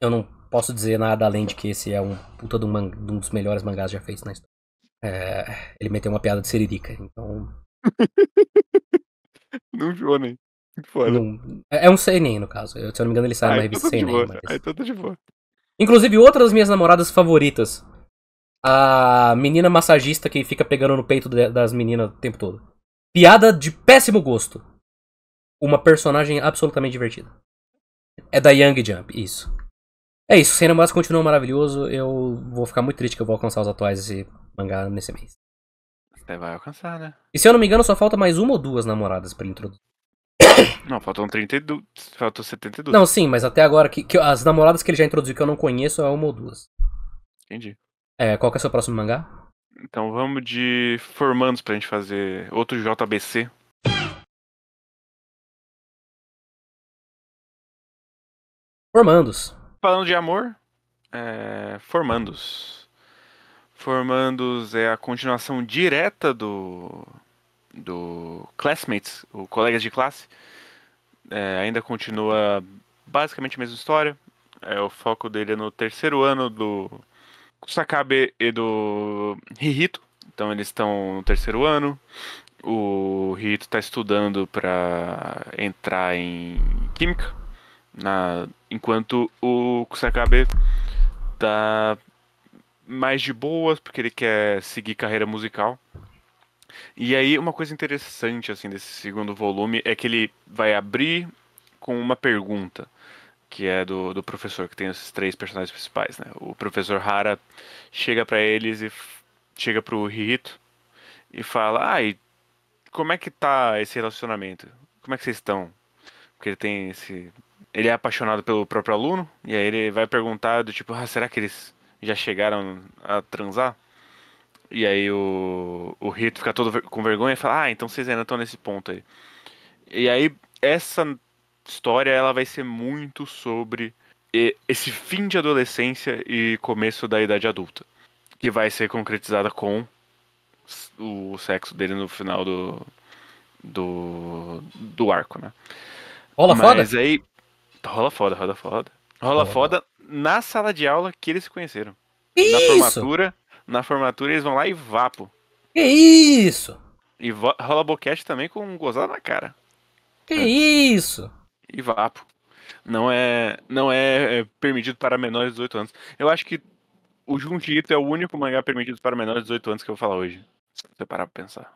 Eu não posso dizer nada além de que esse é um puta de um, man... de um dos melhores mangás já feitos na história. É... Ele meteu uma piada de seririca, então. não show nem. Né? Foda. Não... É, é um CNN, no caso. Eu, se eu não me engano, ele sai na ah, revista então tá seinen. Mas... Aí ah, então tá de boa. Inclusive, outra das minhas namoradas favoritas. A menina massagista que fica pegando no peito das meninas o tempo todo. Piada de péssimo gosto uma personagem absolutamente divertida. É da Young Jump, isso. É isso, o mais continua maravilhoso. Eu vou ficar muito triste que eu vou alcançar os atuais desse mangá nesse mês. Até vai alcançar, né? E se eu não me engano, só falta mais uma ou duas namoradas pra ele introduzir. Não, faltam 32. Faltam 72. Não, sim, mas até agora, que, que, as namoradas que ele já introduziu que eu não conheço é uma ou duas. Entendi. É, qual que é o seu próximo mangá? Então vamos de Formandos pra gente fazer outro JBC. Formandos. Falando de amor, é... Formandos. Formandos é a continuação direta do do Classmates, o Colegas de Classe. É, ainda continua basicamente a mesma história. É, o foco dele é no terceiro ano do Sakabe e do Hihito. Então eles estão no terceiro ano. O Hihito está estudando para entrar em Química. Na, enquanto o Kusakabe tá mais de boas, porque ele quer seguir carreira musical. E aí, uma coisa interessante assim desse segundo volume é que ele vai abrir com uma pergunta, que é do, do professor, que tem esses três personagens principais. Né? O professor Hara chega para eles e chega o Rihito e fala: Ah, como é que tá esse relacionamento? Como é que vocês estão? Porque ele tem esse ele é apaixonado pelo próprio aluno, e aí ele vai perguntar do tipo, ah, será que eles já chegaram a transar? E aí o, o Rito fica todo com vergonha e fala, ah, então vocês ainda estão nesse ponto aí. E aí essa história ela vai ser muito sobre esse fim de adolescência e começo da idade adulta, que vai ser concretizada com o sexo dele no final do do, do arco, né? Mas foda? aí Rola foda, roda foda. Rola foda na sala de aula que eles se conheceram. Isso! Na formatura, na formatura eles vão lá e vapo. Que isso! E rola boquete também com um na cara. Que é. isso! E vapo. Não é, não é, é permitido para menores de 18 anos. Eu acho que o Junjito é o único mangá permitido para menores de 18 anos que eu vou falar hoje. Se você parar pra pensar.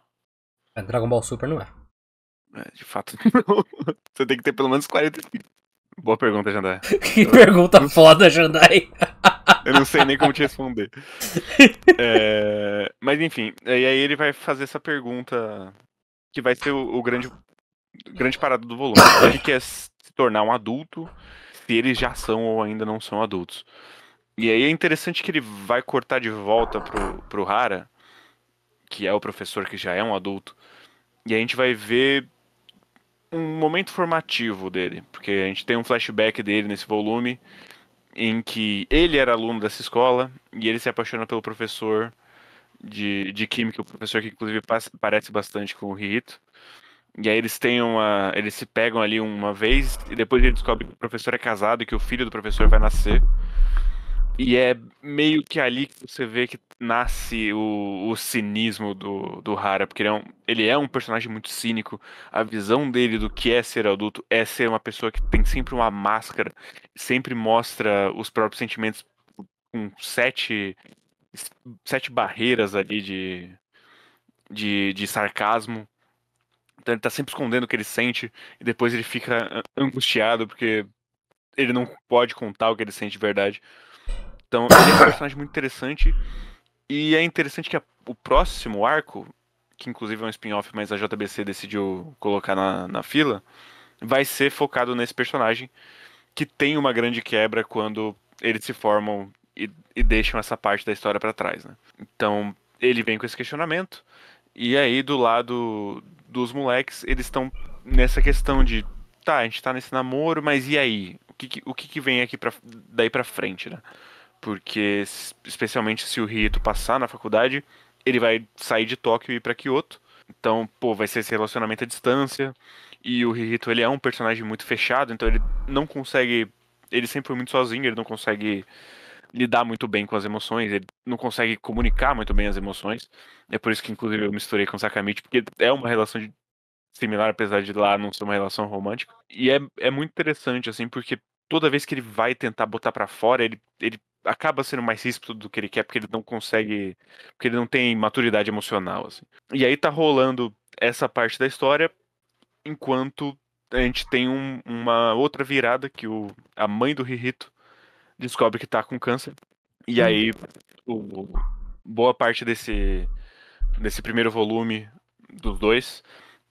É, Dragon Ball Super não é. é de fato, não. Você tem que ter pelo menos 45. Boa pergunta, Jandai. que pergunta foda, Jandai. Eu não sei nem como te responder. É, mas enfim, e aí ele vai fazer essa pergunta que vai ser o, o grande, grande parada do volume. Ele quer se tornar um adulto, se eles já são ou ainda não são adultos. E aí é interessante que ele vai cortar de volta pro, pro Hara, que é o professor que já é um adulto, e a gente vai ver um momento formativo dele, porque a gente tem um flashback dele nesse volume em que ele era aluno dessa escola e ele se apaixona pelo professor de, de química, o professor que inclusive parece bastante com o Rihito. E aí eles têm uma. Eles se pegam ali uma vez, e depois ele descobre que o professor é casado e que o filho do professor vai nascer. E é meio que ali que você vê que nasce o, o cinismo do, do Hara, porque ele é, um, ele é um personagem muito cínico. A visão dele do que é ser adulto é ser uma pessoa que tem sempre uma máscara, sempre mostra os próprios sentimentos com sete, sete barreiras ali de, de, de sarcasmo. Então ele tá sempre escondendo o que ele sente e depois ele fica angustiado porque ele não pode contar o que ele sente de verdade. Então, ele é um personagem muito interessante. E é interessante que a, o próximo arco, que inclusive é um spin-off, mas a JBC decidiu colocar na, na fila, vai ser focado nesse personagem que tem uma grande quebra quando eles se formam e, e deixam essa parte da história para trás, né? Então, ele vem com esse questionamento. E aí, do lado dos moleques, eles estão nessa questão de tá, a gente tá nesse namoro, mas e aí? O que, o que, que vem aqui pra, daí pra frente, né? porque especialmente se o Rito passar na faculdade, ele vai sair de Tóquio e ir para Kyoto. Então, pô, vai ser esse relacionamento à distância. E o Rito ele é um personagem muito fechado, então ele não consegue, ele sempre foi muito sozinho, ele não consegue lidar muito bem com as emoções, ele não consegue comunicar muito bem as emoções. É por isso que inclusive eu misturei com Sakamichi, porque é uma relação de... similar, apesar de lá não ser uma relação romântica. E é, é muito interessante assim, porque toda vez que ele vai tentar botar para fora, ele, ele acaba sendo mais ríspido do que ele quer, porque ele não consegue. Porque ele não tem maturidade emocional, assim. E aí tá rolando essa parte da história, enquanto a gente tem um, uma outra virada que o, a mãe do Ririto descobre que tá com câncer. E uhum. aí, o, boa parte desse, desse primeiro volume dos dois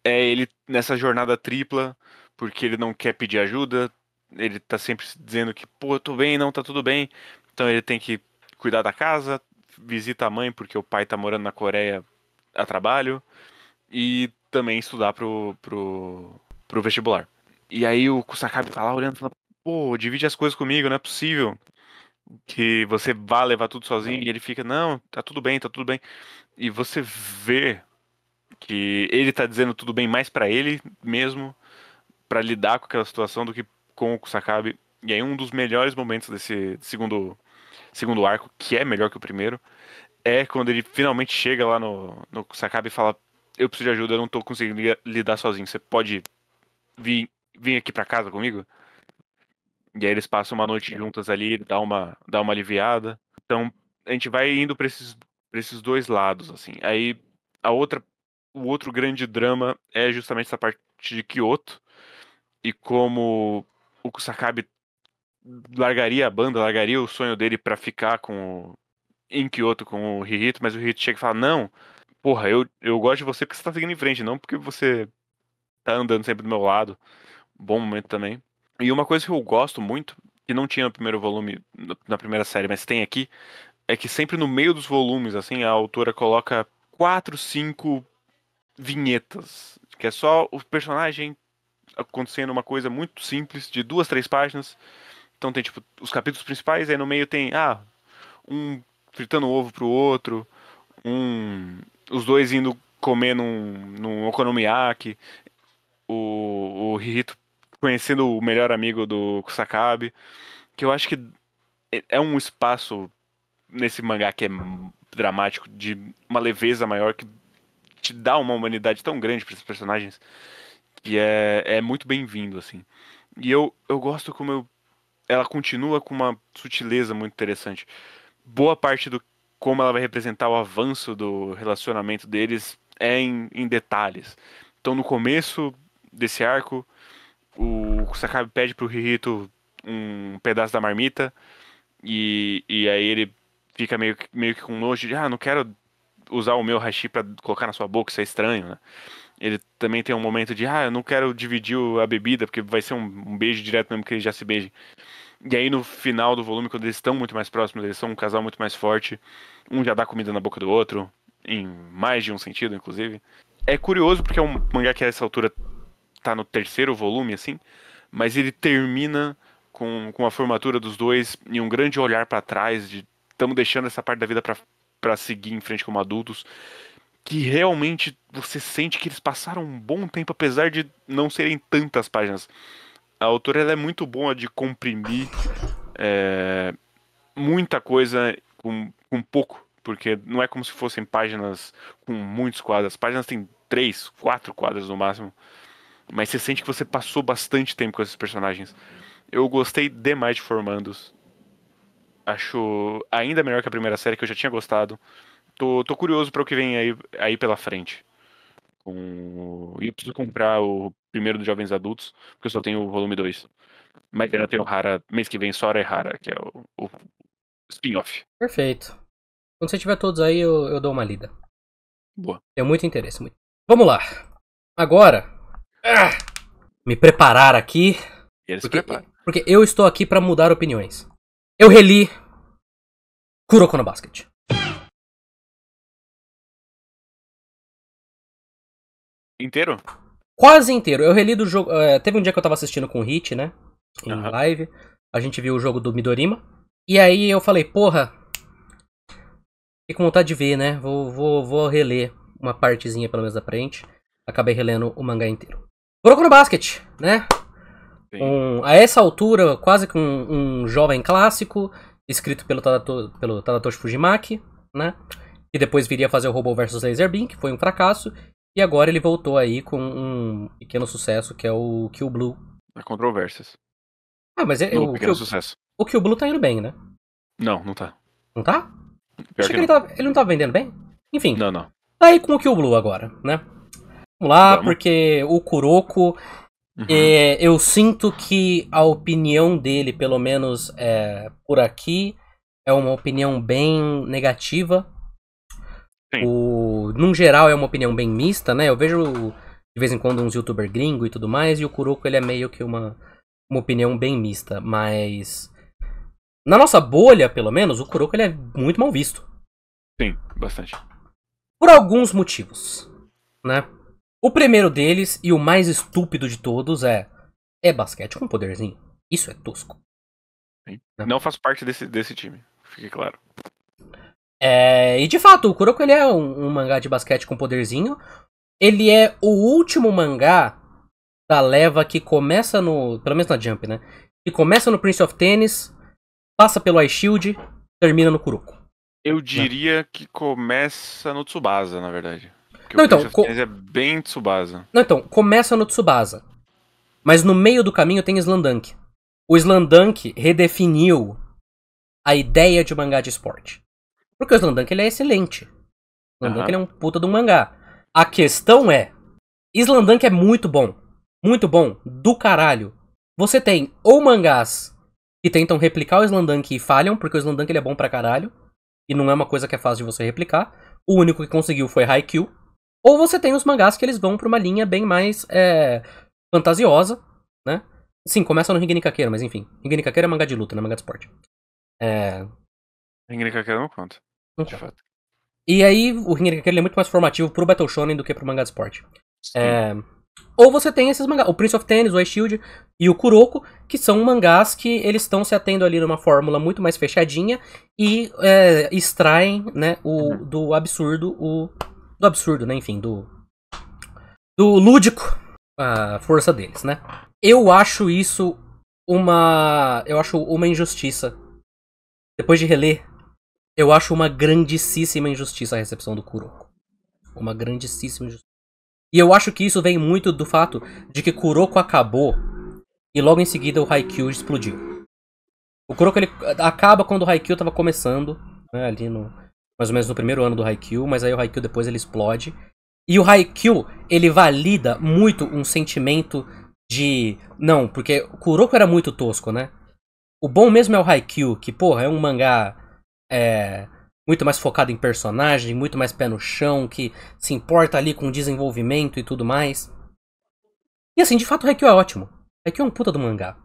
é ele nessa jornada tripla, porque ele não quer pedir ajuda, ele tá sempre dizendo que, pô, eu tô bem, não, tá tudo bem, então ele tem que cuidar da casa, visita a mãe porque o pai tá morando na Coreia a trabalho e também estudar pro, pro, pro vestibular. E aí o Kusakabe tá lá olhando e fala, pô, divide as coisas comigo, não é possível que você vá levar tudo sozinho. E ele fica, não, tá tudo bem, tá tudo bem. E você vê que ele tá dizendo tudo bem mais para ele mesmo, para lidar com aquela situação do que com o Kusakabe. E aí um dos melhores momentos desse segundo segundo arco, que é melhor que o primeiro, é quando ele finalmente chega lá no, no Sakabe e fala: Eu preciso de ajuda, eu não tô conseguindo lidar sozinho, você pode vir, vir aqui para casa comigo? E aí eles passam uma noite juntas ali, dá uma, dá uma aliviada. Então a gente vai indo para esses, pra esses dois lados, assim. Aí a outra, o outro grande drama é justamente essa parte de Kyoto e como o Kusakabe largaria a banda, largaria o sonho dele para ficar com o, em Kyoto com o Rihito, mas o Rihito chega e fala: "Não, porra, eu, eu gosto de você porque você tá seguindo em frente, não porque você tá andando sempre do meu lado". Bom momento também. E uma coisa que eu gosto muito, que não tinha no primeiro volume, na primeira série, mas tem aqui, é que sempre no meio dos volumes, assim, a autora coloca quatro, cinco vinhetas, que é só o personagem acontecendo uma coisa muito simples, de duas, três páginas, então tem, tipo, os capítulos principais, aí no meio tem, ah, um fritando ovo pro outro, um. Os dois indo comer num, num okonomiyaki, o, o Hirito conhecendo o melhor amigo do Kusakabe, que eu acho que é, é um espaço nesse mangá que é dramático, de uma leveza maior, que te dá uma humanidade tão grande para esses personagens, que é, é muito bem-vindo, assim. E eu, eu gosto como eu ela continua com uma sutileza muito interessante. Boa parte do como ela vai representar o avanço do relacionamento deles é em, em detalhes. Então, no começo desse arco, o Sakabe pede pro Ririto um pedaço da marmita e, e aí ele fica meio, meio que com nojo de, ah, não quero usar o meu hashi para colocar na sua boca, isso é estranho, né? ele também tem um momento de, ah, eu não quero dividir a bebida, porque vai ser um, um beijo direto mesmo que eles já se beijem. E aí no final do volume, quando eles estão muito mais próximos, eles são um casal muito mais forte, um já dá comida na boca do outro, em mais de um sentido, inclusive. É curioso porque é um mangá que a essa altura tá no terceiro volume, assim, mas ele termina com, com a formatura dos dois e um grande olhar para trás de estamos deixando essa parte da vida para seguir em frente como adultos que realmente você sente que eles passaram um bom tempo, apesar de não serem tantas páginas. A autora é muito boa de comprimir é, muita coisa com, com pouco, porque não é como se fossem páginas com muitos quadros. As páginas têm três, quatro quadros no máximo. Mas você sente que você passou bastante tempo com esses personagens. Eu gostei demais de Formandos. Acho ainda melhor que a primeira série, que eu já tinha gostado tô, tô curioso para o que vem aí, aí pela frente. Com... E eu preciso comprar o primeiro dos Jovens Adultos, porque eu só tenho o volume 2. Mas ainda tenho Rara, mês que vem, Sora é Rara, que é o, o spin-off. Perfeito. Quando você tiver todos aí, eu, eu dou uma lida. Boa. É muito interesse. Muito... Vamos lá. Agora. Ah, me preparar aqui. Eles porque, porque eu estou aqui para mudar opiniões. Eu reli Kuroko no Basket. Inteiro? Quase inteiro. Eu reli do jogo. É, teve um dia que eu tava assistindo com o Hit, né? Em uhum. live. A gente viu o jogo do Midorima. E aí eu falei, porra. Fiquei com vontade de ver, né? Vou, vou, vou reler uma partezinha pelo menos da frente. Acabei relendo o mangá inteiro. Kuroko no Basket, né? Um, a essa altura, quase que um, um jovem clássico, escrito pelo, Tadato, pelo Tadatoshi Fujimaki, né? Que depois viria fazer o Robô vs Laser Beam, que foi um fracasso. E agora ele voltou aí com um pequeno sucesso que é o Kill Blue. É controvérsias. Ah, mas é. o pequeno Kill, sucesso. O Kill Blue tá indo bem, né? Não, não tá. Não tá? Pior Achei que, que não. Ele, tava, ele não tá vendendo bem? Enfim. Não, não. Tá aí com o Kill Blue agora, né? Vamos lá, Vamos. porque o Kuroko. Uhum. É, eu sinto que a opinião dele, pelo menos é, por aqui, é uma opinião bem negativa Sim. O, num geral é uma opinião bem mista, né? Eu vejo de vez em quando uns youtuber gringo e tudo mais, e o Kuroko ele é meio que uma, uma opinião bem mista, mas na nossa bolha, pelo menos, o Kuroko ele é muito mal visto. Sim, bastante. Por alguns motivos, né? O primeiro deles e o mais estúpido de todos é é basquete com poderzinho. Isso é tosco. Né? Não faço parte desse, desse time, fique claro. É, e de fato, o Kuroko ele é um, um, mangá de basquete com poderzinho. Ele é o último mangá da leva que começa no. Pelo menos na Jump, né? Que começa no Prince of Tennis, passa pelo Ice Shield, termina no Kuroko. Eu diria né? que começa no Tsubasa, na verdade. Porque Não, o então, Prince of Tennis é bem Tsubasa. Não, então, começa no Tsubasa. Mas no meio do caminho tem Slandunk. O Slandunk redefiniu a ideia de mangá de esporte. Porque o Slandunk ele é excelente. O Slandunk uhum. ele é um puta de um mangá. A questão é, Slandunk é muito bom. Muito bom. Do caralho. Você tem ou mangás que tentam replicar o Slandunk e falham, porque o Slandunk ele é bom pra caralho. E não é uma coisa que é fácil de você replicar. O único que conseguiu foi Haikyuu. Ou você tem os mangás que eles vão pra uma linha bem mais é, fantasiosa, né? Sim, começa no Ringini Kakeira, mas enfim. Ringini Kakeira é mangá de luta, não é mangá de esporte. É... Ringini Kakeira não conta. É de fato. E aí, o Rinnegan é muito mais formativo pro Battle Shonen do que pro mangá de esporte. É, ou você tem esses mangás, o Prince of Tennis, o Ice Shield e o Kuroko, que são mangás que eles estão se atendo ali numa fórmula muito mais fechadinha e é, extraem, né, o, uhum. do absurdo, o do absurdo, né, enfim, do do lúdico a força deles, né? Eu acho isso uma eu acho uma injustiça. Depois de reler eu acho uma grandíssima injustiça a recepção do Kuroko. Uma grandíssima injustiça. E eu acho que isso vem muito do fato de que Kuroko acabou e logo em seguida o Haikyuu explodiu. O Kuroko ele eh, acaba quando o Haikyuu tava começando, né, ali no mais ou menos no primeiro ano do Haikyuu, mas aí o Haikyuu depois ele explode. E o Haikyuu, ele valida muito um sentimento de não, porque Kuroko era muito tosco, né? O bom mesmo é o Haikyuu, que porra, é um mangá é, muito mais focado em personagem, muito mais pé no chão, que se importa ali com desenvolvimento e tudo mais. E assim, de fato, o Haikyuu é ótimo. Haikyuu é um puta do mangá.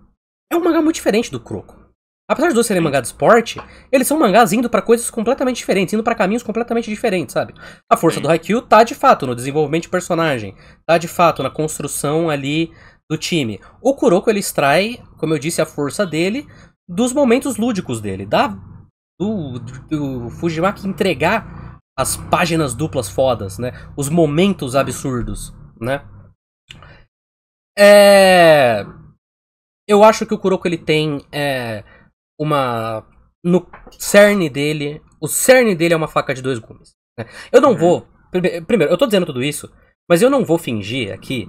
É um mangá muito diferente do Croco. Apesar dos dois serem mangá de esporte, eles são mangás indo para coisas completamente diferentes, indo para caminhos completamente diferentes, sabe? A força do Haikyuu tá de fato no desenvolvimento de personagem, tá de fato na construção ali do time. O Kuroko ele extrai, como eu disse, a força dele dos momentos lúdicos dele, da do, do Fujimaki entregar as páginas duplas fodas, né? Os momentos absurdos, né? É... Eu acho que o Kuroko ele tem é, uma no cerne dele, o cerne dele é uma faca de dois gumes. Né? Eu não uhum. vou, primeiro, eu tô dizendo tudo isso, mas eu não vou fingir aqui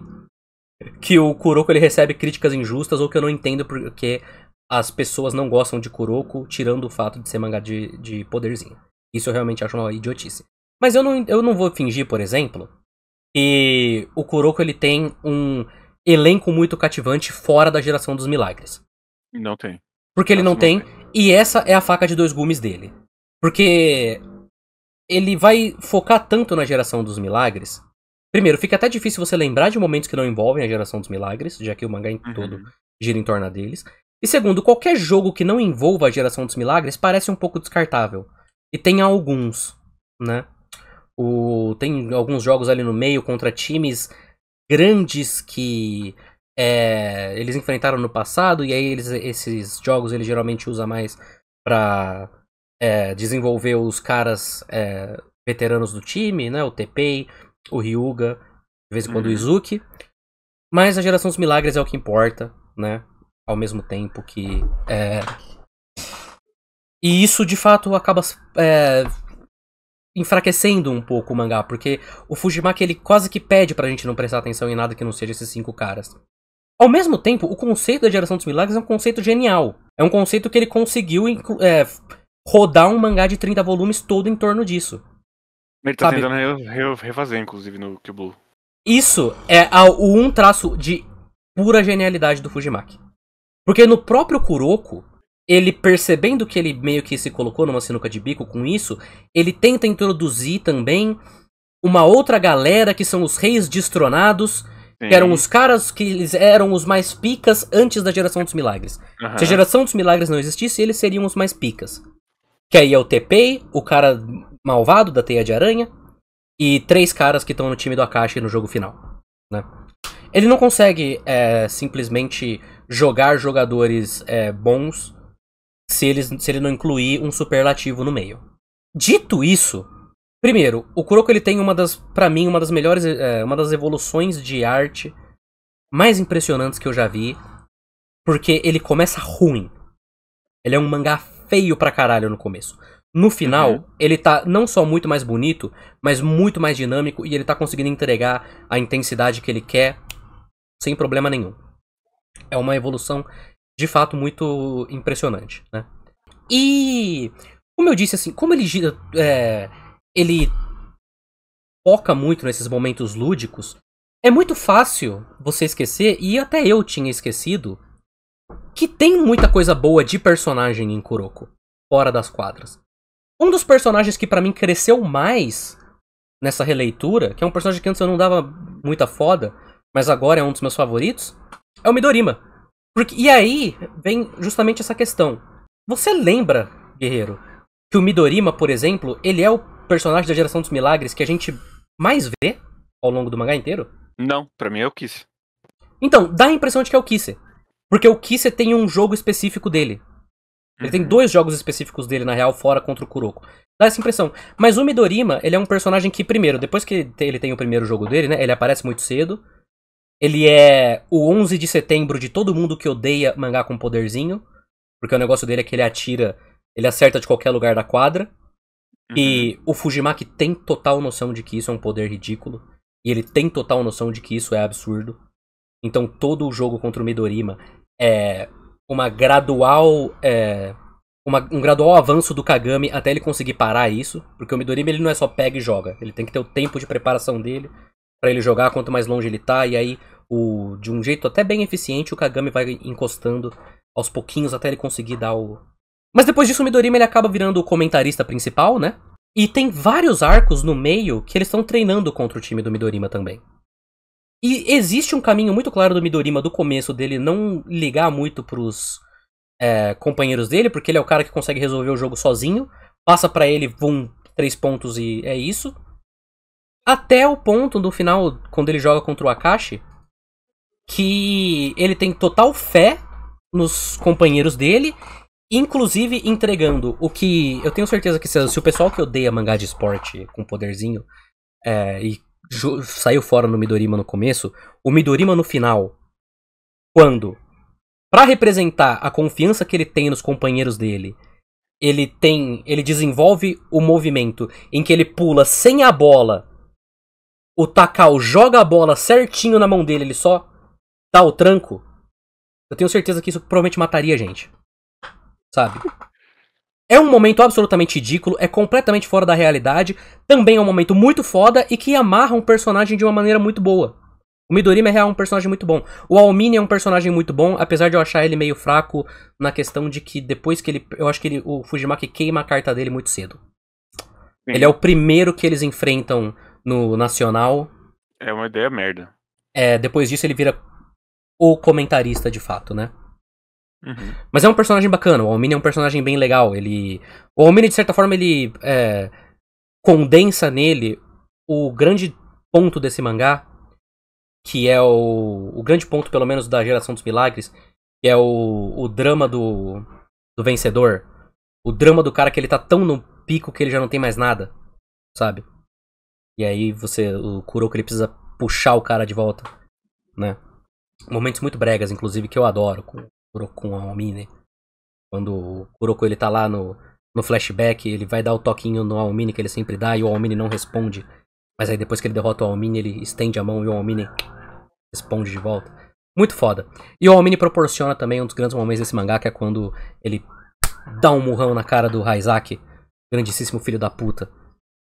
que o Kuroko ele recebe críticas injustas ou que eu não entendo porque as pessoas não gostam de Kuroko, tirando o fato de ser mangá de, de poderzinho. Isso eu realmente acho uma idiotice. Mas eu não, eu não vou fingir, por exemplo, que o Kuroko ele tem um elenco muito cativante fora da geração dos milagres. Não tem. Porque ele não, tem, tem, e essa é a faca de dois gumes dele. Porque ele vai focar tanto na geração dos milagres. Primeiro, fica até difícil você lembrar de momentos que não envolvem a geração dos milagres, já que o mangá em uhum. todo gira em torno deles. E segundo, qualquer jogo que não envolva a geração dos milagres parece um pouco descartável. E tem alguns, né? O, tem alguns jogos ali no meio contra times grandes que é, eles enfrentaram no passado e aí eles, esses jogos ele geralmente usa mais para é, desenvolver os caras é, veteranos do time, né? O Tepei, o Ryuga, de vez em quando uhum. o Izuki. Mas a geração dos milagres é o que importa, né? ao mesmo tempo que. É... E isso de fato acaba é... enfraquecendo um pouco o mangá, porque o Fujimaki ele quase que pede pra gente não prestar atenção em nada que não seja esses cinco caras. Ao mesmo tempo, o conceito da geração dos milagres é um conceito genial. É um conceito que ele conseguiu é, rodar um mangá de 30 volumes todo em torno disso. Ele tá Sabe? tentando re refazer, inclusive, no Kiblu. Isso é o um traço de pura genialidade do Fujimaki. Porque no próprio Kuroko, ele percebendo que ele meio que se colocou numa sinuca de bico com isso, ele tenta introduzir também uma outra galera que são os reis destronados, Sim. que eram os caras que eles eram os mais picas antes da geração dos milagres. Uhum. Se a geração dos milagres não existisse, eles seriam os mais picas. Que aí é o Tepei, o cara malvado da teia de aranha, e três caras que estão no time do Akashi no jogo final. Né? Ele não consegue é, simplesmente jogar jogadores é, bons se, eles, se ele não incluir um superlativo no meio. Dito isso, primeiro, o Kuroko ele tem uma das, para mim, uma das melhores, é, uma das evoluções de arte mais impressionantes que eu já vi, porque ele começa ruim. Ele é um mangá feio pra caralho no começo. No final, uhum. ele tá não só muito mais bonito, mas muito mais dinâmico e ele tá conseguindo entregar a intensidade que ele quer sem problema nenhum é uma evolução de fato muito impressionante, né? E como eu disse assim, como ele gira, é, ele foca muito nesses momentos lúdicos, é muito fácil você esquecer e até eu tinha esquecido que tem muita coisa boa de personagem em Kuroko, fora das quadras. Um dos personagens que para mim cresceu mais nessa releitura, que é um personagem que antes eu não dava muita foda, mas agora é um dos meus favoritos, é o Midorima. Porque, e aí vem justamente essa questão. Você lembra, guerreiro, que o Midorima, por exemplo, ele é o personagem da geração dos milagres que a gente mais vê ao longo do mangá inteiro? Não, para mim é o Kisse. Então, dá a impressão de que é o Kisse. Porque o Kisse tem um jogo específico dele. Ele uhum. tem dois jogos específicos dele, na real, fora contra o Kuroko. Dá essa impressão. Mas o Midorima, ele é um personagem que, primeiro, depois que ele tem o primeiro jogo dele, né? Ele aparece muito cedo. Ele é o 11 de setembro de todo mundo que odeia mangá com poderzinho. Porque o negócio dele é que ele atira, ele acerta de qualquer lugar da quadra. Uhum. E o Fujimaki tem total noção de que isso é um poder ridículo. E ele tem total noção de que isso é absurdo. Então todo o jogo contra o Midorima é uma gradual. É, uma, um gradual avanço do Kagami até ele conseguir parar isso. Porque o Midorima ele não é só pega e joga. Ele tem que ter o tempo de preparação dele para ele jogar, quanto mais longe ele tá, e aí o, de um jeito até bem eficiente o Kagami vai encostando aos pouquinhos até ele conseguir dar o. Mas depois disso o Midorima ele acaba virando o comentarista principal, né? E tem vários arcos no meio que eles estão treinando contra o time do Midorima também. E existe um caminho muito claro do Midorima do começo dele não ligar muito pros é, companheiros dele, porque ele é o cara que consegue resolver o jogo sozinho. Passa para ele, vum, três pontos e é isso. Até o ponto do final, quando ele joga contra o Akashi, que ele tem total fé nos companheiros dele, inclusive entregando o que. Eu tenho certeza que se, se o pessoal que odeia mangá de esporte com poderzinho é, e saiu fora no Midorima no começo, o Midorima no final, quando, para representar a confiança que ele tem nos companheiros dele, ele tem, ele desenvolve o movimento em que ele pula sem a bola o Takao joga a bola certinho na mão dele, ele só dá o tranco, eu tenho certeza que isso provavelmente mataria a gente. Sabe? É um momento absolutamente ridículo, é completamente fora da realidade, também é um momento muito foda e que amarra um personagem de uma maneira muito boa. O Midorima é, é um personagem muito bom. O Almini é um personagem muito bom, apesar de eu achar ele meio fraco na questão de que depois que ele. Eu acho que ele, o Fujimaki queima a carta dele muito cedo. Sim. Ele é o primeiro que eles enfrentam no Nacional. É uma ideia merda. É, depois disso ele vira o comentarista de fato, né? Uhum. Mas é um personagem bacana, o Almini é um personagem bem legal. Ele. O Almini, de certa forma, ele é, condensa nele o grande ponto desse mangá, que é o, o grande ponto, pelo menos, da geração dos milagres, que é o, o drama do, do vencedor. O drama do cara que ele tá tão no pico que ele já não tem mais nada, sabe? E aí você. O Kuroko ele precisa puxar o cara de volta. Né? Momentos muito bregas, inclusive, que eu adoro com o Kuroko com a Omine. Quando o Kuroko ele tá lá no, no flashback, ele vai dar o toquinho no Almini que ele sempre dá e o Almini não responde. Mas aí depois que ele derrota o Almini, ele estende a mão e o Almini responde de volta. Muito foda. E o Almini proporciona também um dos grandes momentos desse mangá, que é quando ele dá um murrão na cara do Raizaki, grandíssimo filho da puta.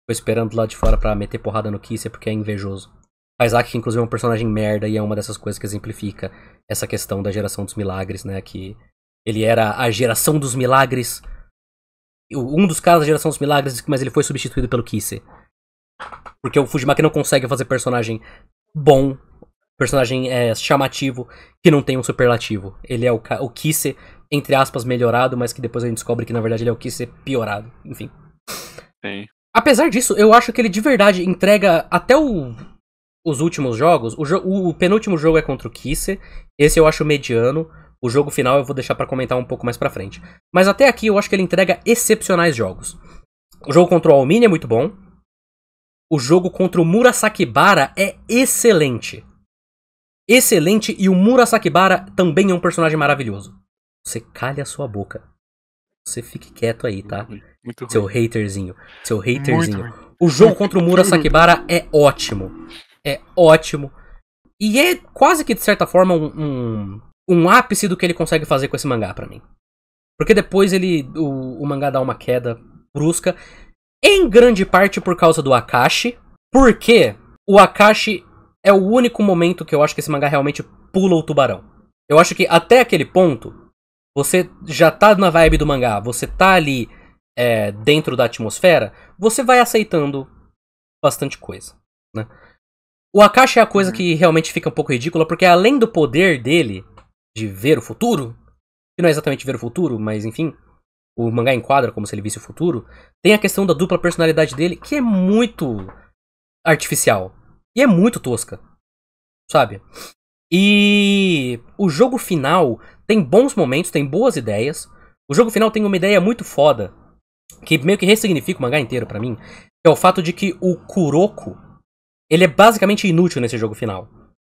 Tô esperando lá de fora para meter porrada no Kisser é porque é invejoso. Isaac, inclusive, é um personagem merda e é uma dessas coisas que exemplifica essa questão da geração dos milagres, né? Que ele era a geração dos milagres. Um dos caras da geração dos milagres, mas ele foi substituído pelo Kisser. Porque o Fujimaki não consegue fazer personagem bom, personagem é, chamativo, que não tem um superlativo. Ele é o, o entre aspas, melhorado, mas que depois a gente descobre que na verdade ele é o Kise piorado. Enfim. Sim. Apesar disso, eu acho que ele de verdade entrega até o, os últimos jogos. O, jo o, penúltimo jogo é contra o Kisse. Esse eu acho mediano. O jogo final eu vou deixar para comentar um pouco mais pra frente. Mas até aqui eu acho que ele entrega excepcionais jogos. O jogo contra o Almini é muito bom. O jogo contra o Murasakibara é excelente. Excelente e o Murasakibara também é um personagem maravilhoso. Você calha a sua boca. Você fique quieto aí, tá? Uhum. Muito ruim. Seu haterzinho. Seu haterzinho. O jogo contra o Mura Sakibara é ótimo. É ótimo. E é quase que, de certa forma, um, um, um ápice do que ele consegue fazer com esse mangá para mim. Porque depois ele. O, o mangá dá uma queda brusca. Em grande parte por causa do Akashi. Porque o Akashi é o único momento que eu acho que esse mangá realmente pula o tubarão. Eu acho que até aquele ponto, você já tá na vibe do mangá, você tá ali é, dentro da atmosfera, você vai aceitando bastante coisa. Né? O Akashi é a coisa uhum. que realmente fica um pouco ridícula, porque além do poder dele de ver o futuro, que não é exatamente ver o futuro, mas enfim, o mangá enquadra como se ele visse o futuro, tem a questão da dupla personalidade dele, que é muito artificial. E é muito tosca. Sabe? E o jogo final tem bons momentos, tem boas ideias. O jogo final tem uma ideia muito foda que meio que ressignifica o mangá inteiro para mim, é o fato de que o Kuroko, ele é basicamente inútil nesse jogo final.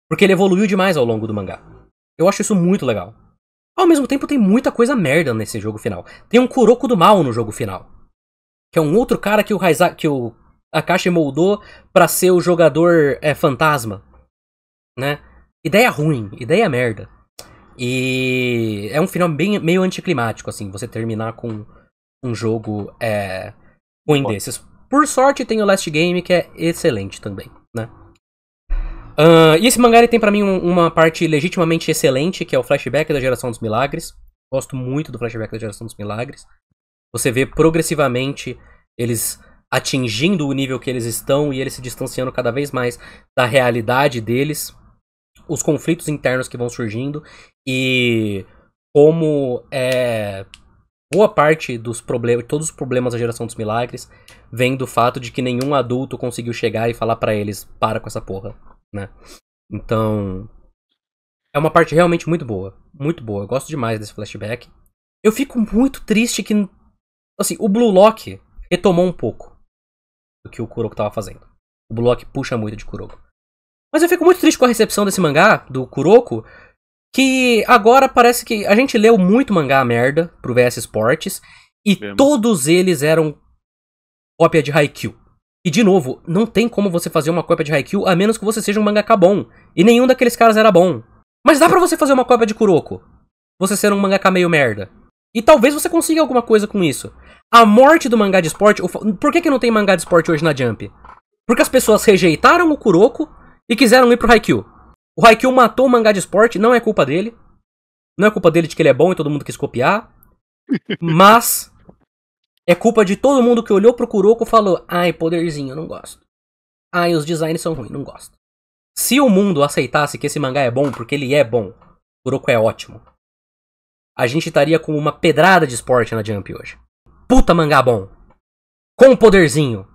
Porque ele evoluiu demais ao longo do mangá. Eu acho isso muito legal. Ao mesmo tempo tem muita coisa merda nesse jogo final. Tem um Kuroko do mal no jogo final. Que é um outro cara que o, Haiza que o Akashi moldou para ser o jogador é, fantasma. Né? Ideia ruim, ideia merda. E é um final bem, meio anticlimático, assim, você terminar com um jogo é, ruim desses. Por sorte, tem o Last Game, que é excelente também, né? Uh, e esse mangá tem para mim um, uma parte legitimamente excelente, que é o flashback da Geração dos Milagres. Gosto muito do flashback da Geração dos Milagres. Você vê progressivamente eles atingindo o nível que eles estão e eles se distanciando cada vez mais da realidade deles, os conflitos internos que vão surgindo e como é Boa parte dos problemas, todos os problemas da geração dos milagres vem do fato de que nenhum adulto conseguiu chegar e falar para eles, para com essa porra, né? Então, é uma parte realmente muito boa, muito boa. Eu gosto demais desse flashback. Eu fico muito triste que assim, o Blue Lock retomou um pouco do que o Kuroko tava fazendo. O Blue Lock puxa muito de Kuroko. Mas eu fico muito triste com a recepção desse mangá do Kuroko, que agora parece que a gente leu muito mangá merda pro VS Sports e Vemos. todos eles eram cópia de Haikyuu. E de novo, não tem como você fazer uma cópia de Haikyuu a menos que você seja um mangaka bom. E nenhum daqueles caras era bom. Mas dá para você fazer uma cópia de Kuroko. Você ser um mangaka meio merda. E talvez você consiga alguma coisa com isso. A morte do mangá de esporte. Por que, que não tem mangá de esporte hoje na Jump? Porque as pessoas rejeitaram o Kuroko e quiseram ir pro Haikyuu. O Haikyuu matou o mangá de esporte, não é culpa dele. Não é culpa dele de que ele é bom e todo mundo quis copiar. Mas é culpa de todo mundo que olhou pro Kuroko e falou: "Ai, poderzinho, não gosto. Ai, os designs são ruins, não gosto." Se o mundo aceitasse que esse mangá é bom porque ele é bom, Kuroko é ótimo. A gente estaria com uma pedrada de esporte na Jump hoje. Puta mangá bom. Com poderzinho.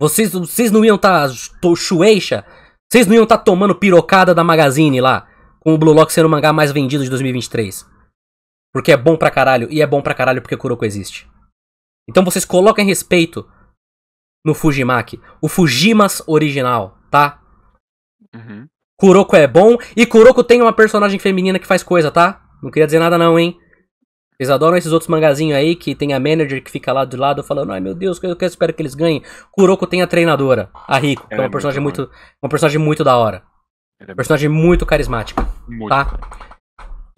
Vocês, vocês não iam estar tá Shueisha vocês não iam estar tá tomando pirocada da Magazine lá, com o Blue Lock sendo o mangá mais vendido de 2023. Porque é bom pra caralho, e é bom pra caralho porque Kuroko existe. Então vocês coloquem respeito no Fujimaki. O Fujimas original, tá? Uhum. Kuroko é bom, e Kuroko tem uma personagem feminina que faz coisa, tá? Não queria dizer nada não, hein? Vocês adoram esses outros mangazinhos aí que tem a manager que fica lá do lado falando, ai meu Deus, eu espero que eles ganhem. Kuroko tem a treinadora, a Rico, que é uma é personagem muito, muito uma personagem muito da hora. É personagem muito carismática, muito. tá?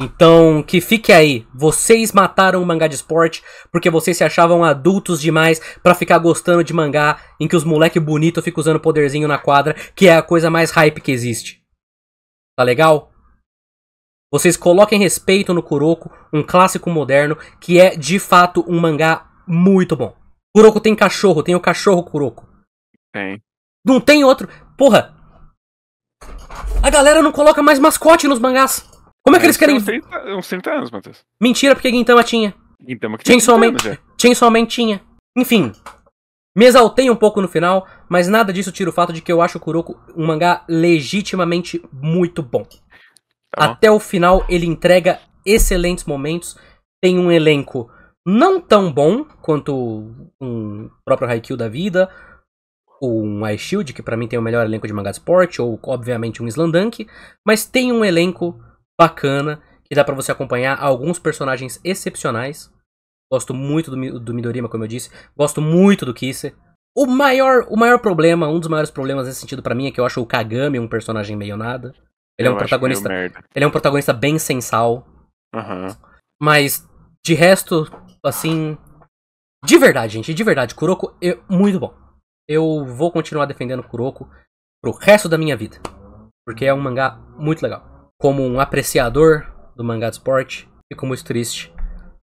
Então, que fique aí. Vocês mataram o mangá de esporte porque vocês se achavam adultos demais para ficar gostando de mangá em que os moleque bonito fica usando poderzinho na quadra, que é a coisa mais hype que existe. Tá legal? Vocês coloquem respeito no Kuroko, um clássico moderno que é de fato um mangá muito bom. Kuroko tem cachorro, tem o cachorro Kuroko. Tem. Não tem outro. Porra! A galera não coloca mais mascote nos mangás. Como é que é, eles é querem. Uns 30, é uns 30 anos, Matheus. Mentira, porque Gintama tinha. Gintama que Tinha Man, Chainsaw Man tinha. Enfim. Me exaltei um pouco no final, mas nada disso tira o fato de que eu acho o Kuroko um mangá legitimamente muito bom. Tá Até o final, ele entrega excelentes momentos. Tem um elenco não tão bom quanto um próprio Haikyuu da vida, ou um Ice Shield, que para mim tem o melhor elenco de mangá de esporte, ou obviamente um Slandunk, mas tem um elenco bacana que dá para você acompanhar alguns personagens excepcionais. Gosto muito do, do Midorima, como eu disse, gosto muito do Kisser. O maior, o maior problema, um dos maiores problemas nesse sentido para mim é que eu acho o Kagami um personagem meio nada. Ele é um protagonista. Ele é um protagonista bem sensal. Uhum. Mas, de resto, assim. De verdade, gente, de verdade, Kuroko é muito bom. Eu vou continuar defendendo Kuroko pro resto da minha vida. Porque é um mangá muito legal. Como um apreciador do mangá de esporte, fico muito triste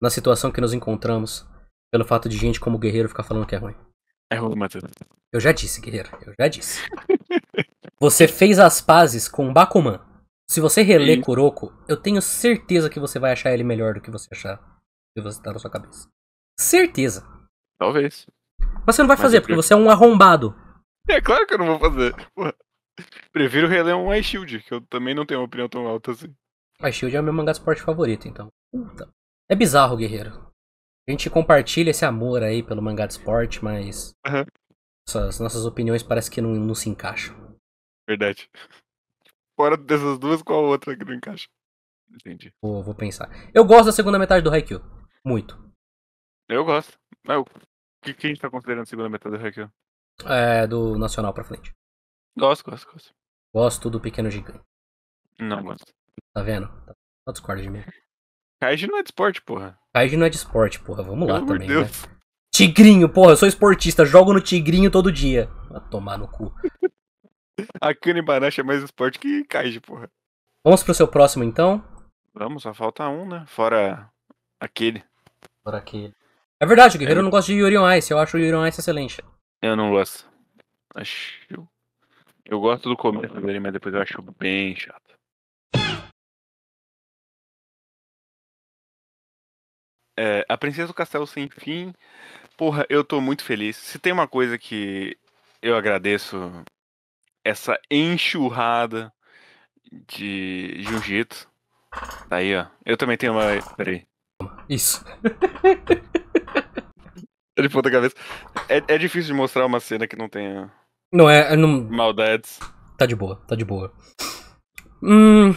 na situação que nos encontramos pelo fato de gente como Guerreiro ficar falando que é ruim. É ruim, Matheus. Eu já disse, Guerreiro, eu já disse. Você fez as pazes com Bakuman. Se você reler Sim. Kuroko, eu tenho certeza que você vai achar ele melhor do que você achar se você tá na sua cabeça. Certeza. Talvez. Mas você não vai Mas fazer, porque você é um arrombado. É claro que eu não vou fazer. Porra. Prefiro reler um Ice Shield, que eu também não tenho uma opinião tão alta assim. Ice Shield é o meu mangá de esporte favorito, então. Puta. É bizarro, guerreiro. A gente compartilha esse amor aí pelo mangá de esporte, mas. Uhum. Essas nossas opiniões parece que não, não se encaixam. Verdade. Fora dessas duas, qual outra que não encaixa? Entendi. Vou, vou pensar. Eu gosto da segunda metade do Haikyuu. Muito. Eu gosto. Mas é, o que, que a gente tá considerando a segunda metade do Haikyuu? É, do Nacional pra frente. Gosto, gosto, gosto. Gosto do Pequeno Gigante. Não gosto. Tá vendo? Só discorda de mim. Kaiji não é de esporte, porra. Kaiji não é de esporte, porra. Vamos Pelo lá também, né? Deus. né? Tigrinho, porra, eu sou esportista, jogo no Tigrinho todo dia. Vai tomar no cu. A canibanacha é mais esporte que Kaiji, porra. Vamos pro seu próximo, então? Vamos, só falta um, né? Fora aquele. Fora aquele. É verdade, o Guerreiro é. não gosta de Yuri on Ice. Eu acho o Yuri on Ice excelente. Eu não gosto. Acho... Eu gosto do começo dele, mas depois eu acho bem chato. É, a Princesa do Castelo Sem Fim. Porra, eu tô muito feliz. Se tem uma coisa que eu agradeço essa enxurrada de jiu-jitsu. Tá ó. Eu também tenho uma. Peraí. Isso. Ele ponta a cabeça. É, é difícil de mostrar uma cena que não tenha. Não é. é não... Maldades. Tá de boa, tá de boa. Hum.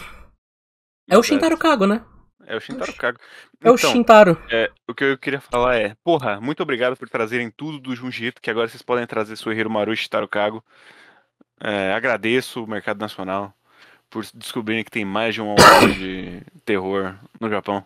É o Shintaro Kago, né? É o Shintaro Kago. é o então, Shintaro. É, o que eu queria falar é: porra, muito obrigado por trazerem tudo do Junjito, que agora vocês podem trazer Suihiro Maru e Shintaro Kago. É, agradeço o mercado nacional por descobrirem que tem mais de um autor de terror no Japão.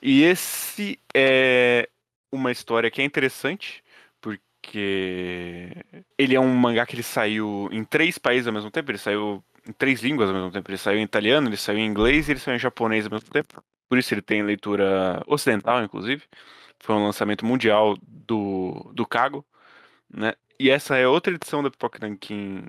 E esse é uma história que é interessante, porque ele é um mangá que ele saiu em três países ao mesmo tempo, ele saiu em três línguas ao mesmo tempo, ele saiu em italiano, ele saiu em inglês e ele saiu em japonês ao mesmo tempo. Por isso ele tem leitura ocidental, inclusive. Foi um lançamento mundial do, do Kago, né? E essa é outra edição da Pipoca Nankin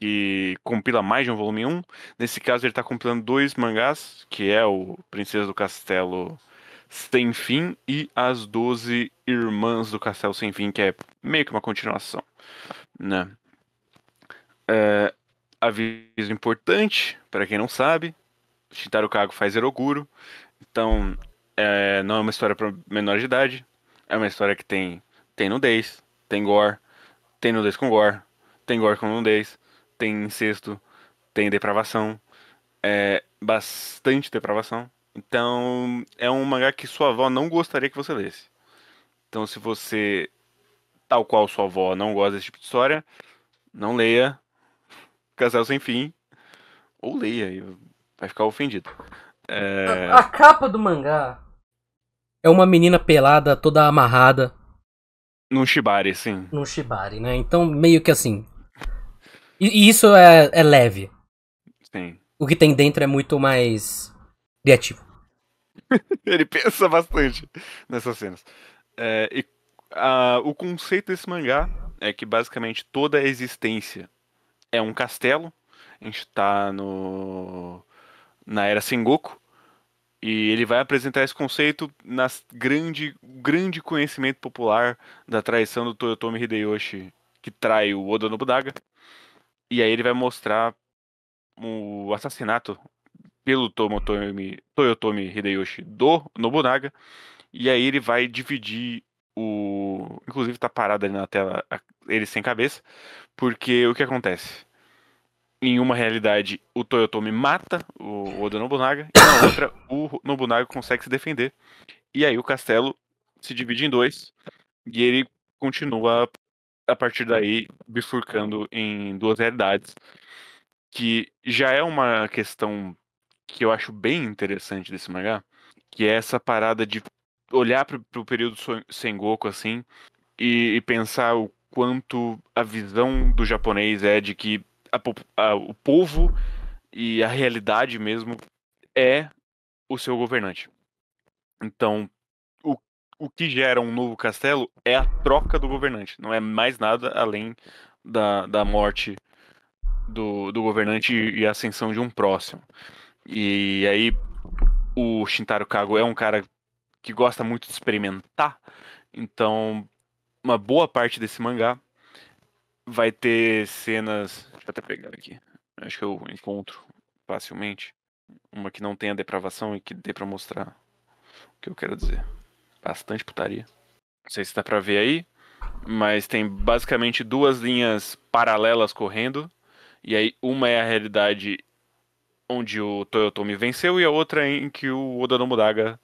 que compila mais de um volume 1. Nesse caso, ele está compilando dois mangás, que é o Princesa do Castelo Sem Fim e As Doze Irmãs do Castelo Sem Fim, que é meio que uma continuação. Né? É, aviso importante, para quem não sabe, Shintaro Kago faz Eroguro, então é, não é uma história para menor de idade, é uma história que tem, tem nudez, tem gore, tem nudez com gore, tem gore com nudez, tem incesto, tem depravação, é bastante depravação. Então, é um mangá que sua avó não gostaria que você lesse. Então, se você, tal qual sua avó, não gosta desse tipo de história, não leia Casal Sem Fim. Ou leia, vai ficar ofendido. É... A, a capa do mangá é uma menina pelada, toda amarrada, num shibari, sim. Num shibari, né? Então, meio que assim. E isso é, é leve. Sim. O que tem dentro é muito mais criativo. Ele pensa bastante nessas cenas. É, e a, o conceito desse mangá é que basicamente toda a existência é um castelo. A gente tá no. na era Sengoku. E ele vai apresentar esse conceito na grande, grande conhecimento popular da traição do Toyotomi Hideyoshi, que trai o Oda Nobunaga. E aí ele vai mostrar o assassinato pelo Tomotomi, Toyotomi Hideyoshi do Nobunaga. E aí ele vai dividir o. Inclusive tá parado ali na tela, ele sem cabeça. Porque o que acontece? Em uma realidade, o Toyotomi mata o Oda Nobunaga, e na outra, o Nobunaga consegue se defender. E aí o castelo se divide em dois, e ele continua a partir daí bifurcando em duas realidades, que já é uma questão que eu acho bem interessante desse mangá, que é essa parada de olhar para o período Sengoku assim e, e, pensar o quanto a visão do japonês é de que a, a, o povo e a realidade mesmo é o seu governante. Então, o, o que gera um novo castelo é a troca do governante, não é mais nada além da, da morte do, do governante e a ascensão de um próximo. E aí, o Shintaro Kago é um cara que gosta muito de experimentar, então, uma boa parte desse mangá vai ter cenas Deixa tá até pegar aqui. Acho que eu encontro facilmente uma que não tenha depravação e que dê pra mostrar o que eu quero dizer. Bastante putaria. Não sei se dá pra ver aí, mas tem basicamente duas linhas paralelas correndo. E aí uma é a realidade onde o Toyotomi venceu e a outra é em que o Oda Nobunaga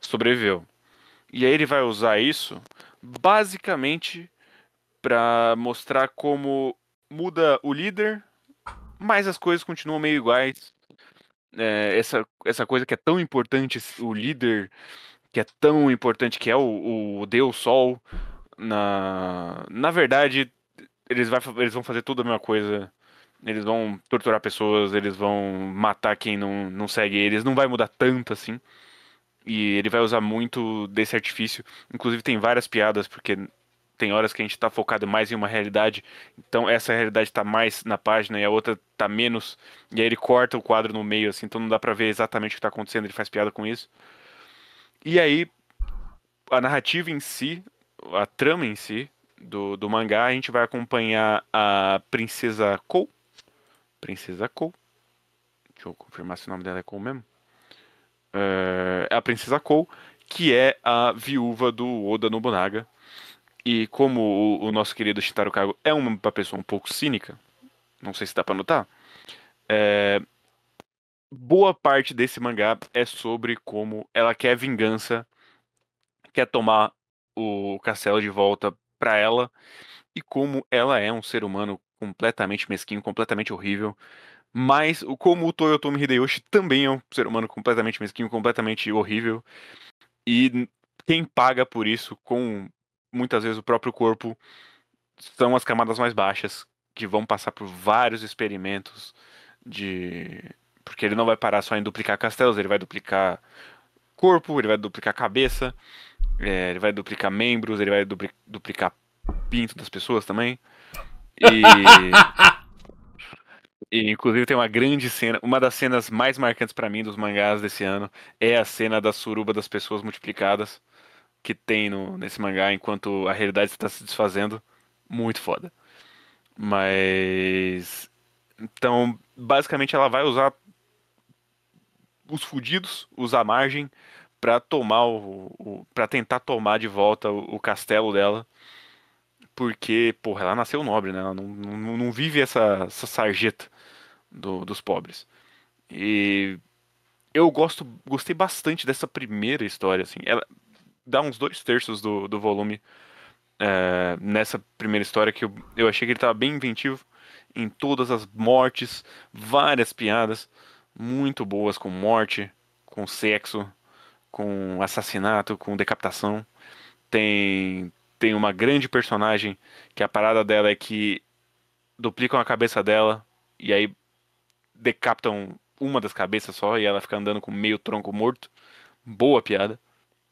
sobreviveu. E aí ele vai usar isso basicamente para mostrar como muda o líder, mas as coisas continuam meio iguais. É, essa, essa coisa que é tão importante, o líder que é tão importante, que é o, o Deus Sol, na, na verdade, eles, vai, eles vão fazer tudo a mesma coisa. Eles vão torturar pessoas, eles vão matar quem não, não segue eles. Não vai mudar tanto assim. E ele vai usar muito desse artifício. Inclusive, tem várias piadas, porque tem horas que a gente está focado mais em uma realidade, então essa realidade está mais na página e a outra está menos, e aí ele corta o quadro no meio, assim, então não dá para ver exatamente o que está acontecendo, ele faz piada com isso. E aí, a narrativa em si, a trama em si do, do mangá, a gente vai acompanhar a Princesa Kou. Princesa Kou. Deixa eu confirmar se o nome dela é Kou mesmo. É, é a Princesa Kou, que é a viúva do Oda Nobunaga, e como o, o nosso querido Shintaro Kago é uma pessoa um pouco cínica, não sei se dá pra notar, é, boa parte desse mangá é sobre como ela quer vingança, quer tomar o castelo de volta para ela e como ela é um ser humano completamente mesquinho, completamente horrível. Mas como o Toyotomi Hideyoshi também é um ser humano completamente mesquinho, completamente horrível. E quem paga por isso com muitas vezes o próprio corpo são as camadas mais baixas que vão passar por vários experimentos de porque ele não vai parar só em duplicar castelos, ele vai duplicar corpo, ele vai duplicar cabeça, é, ele vai duplicar membros, ele vai dupli... duplicar pinto das pessoas também. E... e... inclusive tem uma grande cena, uma das cenas mais marcantes para mim dos mangás desse ano é a cena da suruba das pessoas multiplicadas que tem no, nesse mangá enquanto a realidade está se desfazendo, muito foda. Mas. Então, basicamente, ela vai usar os fudidos, usar a margem, para tomar o, o para tentar tomar de volta o, o, castelo dela. Porque, porra, ela nasceu nobre, né? Ela não, não, não vive essa, essa sarjeta do, dos pobres. E eu gosto, gostei bastante dessa primeira história, assim. Ela, dá uns dois terços do, do volume é, nessa primeira história que eu, eu achei que ele estava bem inventivo em todas as mortes, várias piadas muito boas com morte, com sexo, com assassinato, com decapitação. Tem tem uma grande personagem que a parada dela é que duplicam a cabeça dela e aí decapitam uma das cabeças só e ela fica andando com meio tronco morto. Boa piada.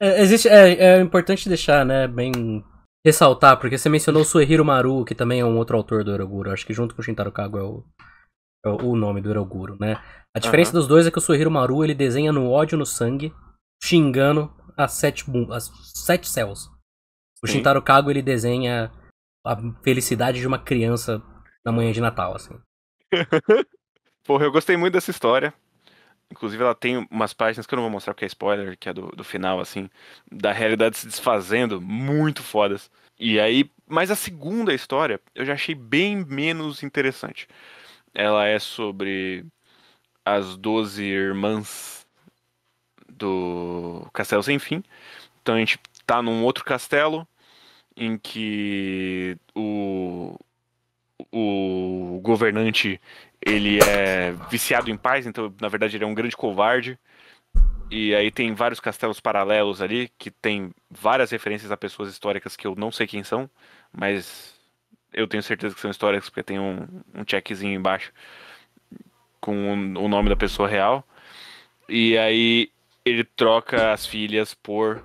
É, existe, é, é importante deixar, né, bem ressaltar, porque você mencionou o Suehiro Maru, que também é um outro autor do Eroguro. Acho que junto com o Shintaro Kago é o, é o nome do Eroguro, né? A diferença uhum. dos dois é que o Suehiro Maru, ele desenha no ódio no sangue, xingando as sete, as sete céus. O Sim. Shintaro Kago, ele desenha a felicidade de uma criança na manhã de Natal, assim. Porra, eu gostei muito dessa história. Inclusive, ela tem umas páginas que eu não vou mostrar porque é spoiler, que é do, do final, assim, da realidade se desfazendo, muito fodas. E aí, mas a segunda história eu já achei bem menos interessante. Ela é sobre as doze irmãs do Castelo Sem Fim. Então a gente tá num outro castelo em que o, o governante ele é viciado em paz, então na verdade ele é um grande covarde. E aí tem vários castelos paralelos ali que tem várias referências a pessoas históricas que eu não sei quem são, mas eu tenho certeza que são históricas porque tem um, um checkzinho embaixo com o nome da pessoa real. E aí ele troca as filhas por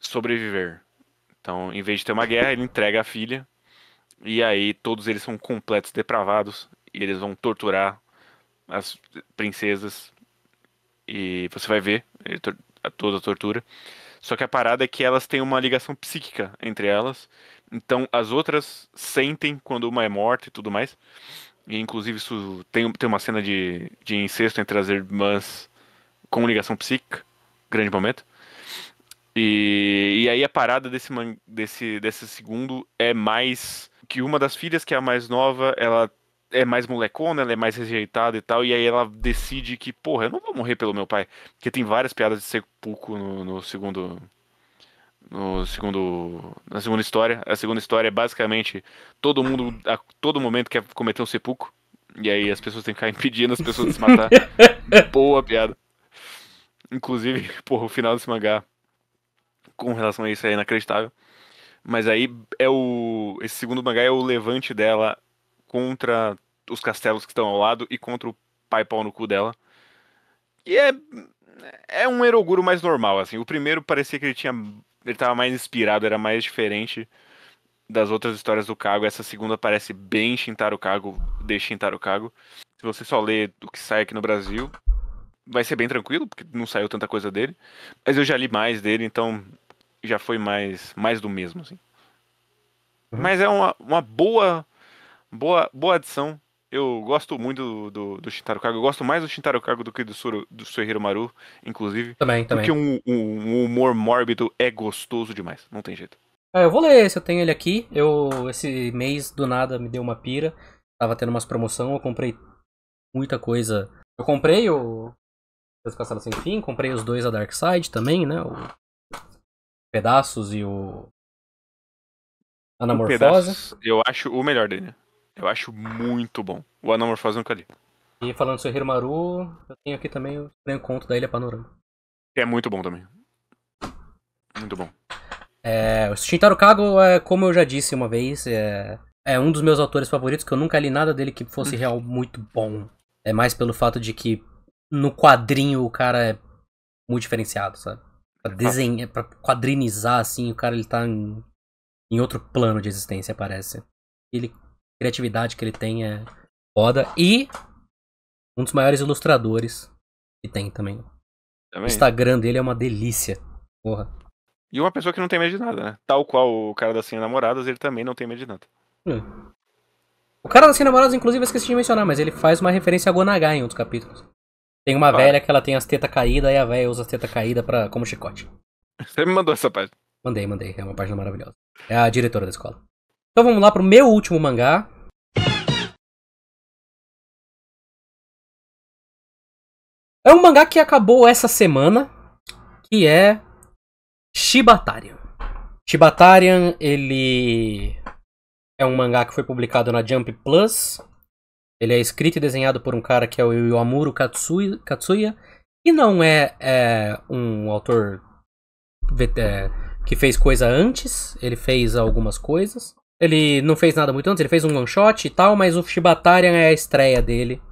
sobreviver. Então, em vez de ter uma guerra, ele entrega a filha e aí todos eles são completos depravados e eles vão torturar as princesas. E você vai ver eh, toda a tortura. Só que a parada é que elas têm uma ligação psíquica entre elas. Então as outras sentem quando uma é morta e tudo mais. E inclusive isso tem, tem uma cena de, de incesto entre as irmãs com ligação psíquica. Grande momento. E, e aí a parada desse, desse, desse segundo é mais que uma das filhas, que é a mais nova, ela é mais molecona, ela é mais rejeitada e tal, e aí ela decide que, porra, eu não vou morrer pelo meu pai. Porque tem várias piadas de sepulcro no, no segundo. No segundo. Na segunda história. A segunda história é basicamente todo mundo, a todo momento, quer cometer um sepulcro. E aí as pessoas têm que ficar impedindo as pessoas de se matar. Boa piada. Inclusive, porra, o final desse mangá com relação a isso é inacreditável. Mas aí é o. Esse segundo mangá é o levante dela contra os castelos que estão ao lado e contra o pai pau no cu dela. E é. É um Eroguro mais normal, assim. O primeiro parecia que ele tinha. Ele tava mais inspirado, era mais diferente das outras histórias do Kago. Essa segunda parece bem Shintaro Kago, de Shintaro Kago. Se você só lê o que sai aqui no Brasil, vai ser bem tranquilo, porque não saiu tanta coisa dele. Mas eu já li mais dele, então já foi mais, mais do mesmo, assim. Uhum. Mas é uma, uma boa, boa, boa adição. Eu gosto muito do, do, do Shintaro Kago. Eu gosto mais do Shintaro Kago do que do, Soro, do Suihiro Maru, inclusive. Também, também. Porque um, um, um, humor mórbido é gostoso demais. Não tem jeito. É, eu vou ler se eu tenho ele aqui. Eu, esse mês, do nada, me deu uma pira. Tava tendo umas promoção, eu comprei muita coisa. Eu comprei o Deus Castelo Sem Fim, comprei os dois a Dark Side também, né? O Pedaços e o. Anamorfose. O eu acho o melhor dele. Eu acho muito bom. O Anamorfose nunca li. E falando sobre Hiromaru, eu tenho aqui também o Encontro da Ilha Panorama. É muito bom também. Muito bom. É, o Shintaro Kago, é, como eu já disse uma vez, é, é um dos meus autores favoritos, que eu nunca li nada dele que fosse hum. real muito bom. É mais pelo fato de que no quadrinho o cara é muito diferenciado, sabe? Pra desenhar, pra quadrinizar, assim, o cara ele tá em, em outro plano de existência, parece. Ele, a criatividade que ele tem é foda. E um dos maiores ilustradores que tem também. também. O Instagram dele é uma delícia. Porra. E uma pessoa que não tem medo de nada, né? Tal qual o cara da Senha Namoradas, ele também não tem medo de nada. Hum. O cara da Senha Namoradas, inclusive, eu esqueci de mencionar, mas ele faz uma referência a Gonagai em um dos capítulos. Tem uma velha que ela tem as tetas caídas e a velha usa as tetas caídas pra... como chicote. Você me mandou essa página. Mandei, mandei. É uma página maravilhosa. É a diretora da escola. Então vamos lá pro meu último mangá. É um mangá que acabou essa semana, que é Shibatarian. Shibatarian, ele é um mangá que foi publicado na Jump Plus ele é escrito e desenhado por um cara que é o Yamuro Katsui, Katsuya, que não é, é um autor é, que fez coisa antes, ele fez algumas coisas. Ele não fez nada muito antes, ele fez um one shot e tal, mas o Shibatarian é a estreia dele.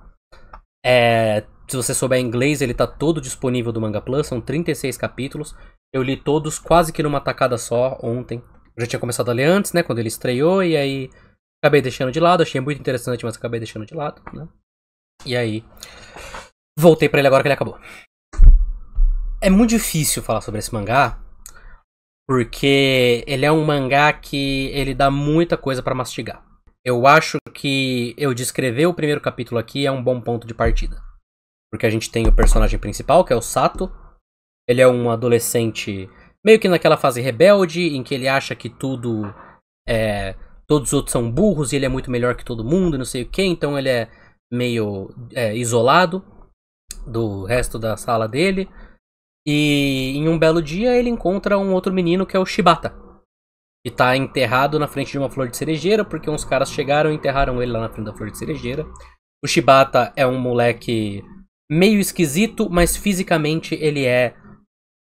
É, se você souber inglês, ele tá todo disponível do Manga Plus, são 36 capítulos. Eu li todos quase que numa tacada só ontem. Eu já tinha começado a ler antes, né, quando ele estreou, e aí Acabei deixando de lado, achei muito interessante, mas acabei deixando de lado, né? E aí, voltei para ele agora que ele acabou. É muito difícil falar sobre esse mangá, porque ele é um mangá que ele dá muita coisa para mastigar. Eu acho que eu descrever o primeiro capítulo aqui é um bom ponto de partida. Porque a gente tem o personagem principal, que é o Sato. Ele é um adolescente meio que naquela fase rebelde, em que ele acha que tudo é, todos os outros são burros e ele é muito melhor que todo mundo, não sei o que, então ele é meio é, isolado do resto da sala dele. E em um belo dia ele encontra um outro menino que é o Shibata. Que tá enterrado na frente de uma flor de cerejeira, porque uns caras chegaram e enterraram ele lá na frente da flor de cerejeira. O Shibata é um moleque meio esquisito, mas fisicamente ele é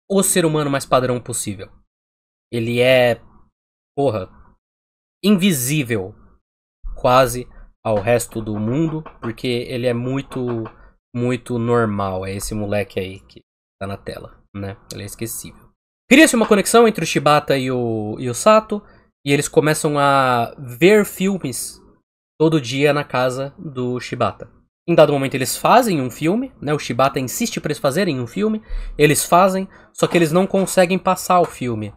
o ser humano mais padrão possível. Ele é. Porra, invisível quase ao resto do mundo, porque ele é muito muito normal, é esse moleque aí que tá na tela, né? Ele é esquecível. Cria-se uma conexão entre o Shibata e o, e o Sato, e eles começam a ver filmes todo dia na casa do Shibata. Em dado momento eles fazem um filme, né? O Shibata insiste para eles fazerem um filme, eles fazem, só que eles não conseguem passar o filme.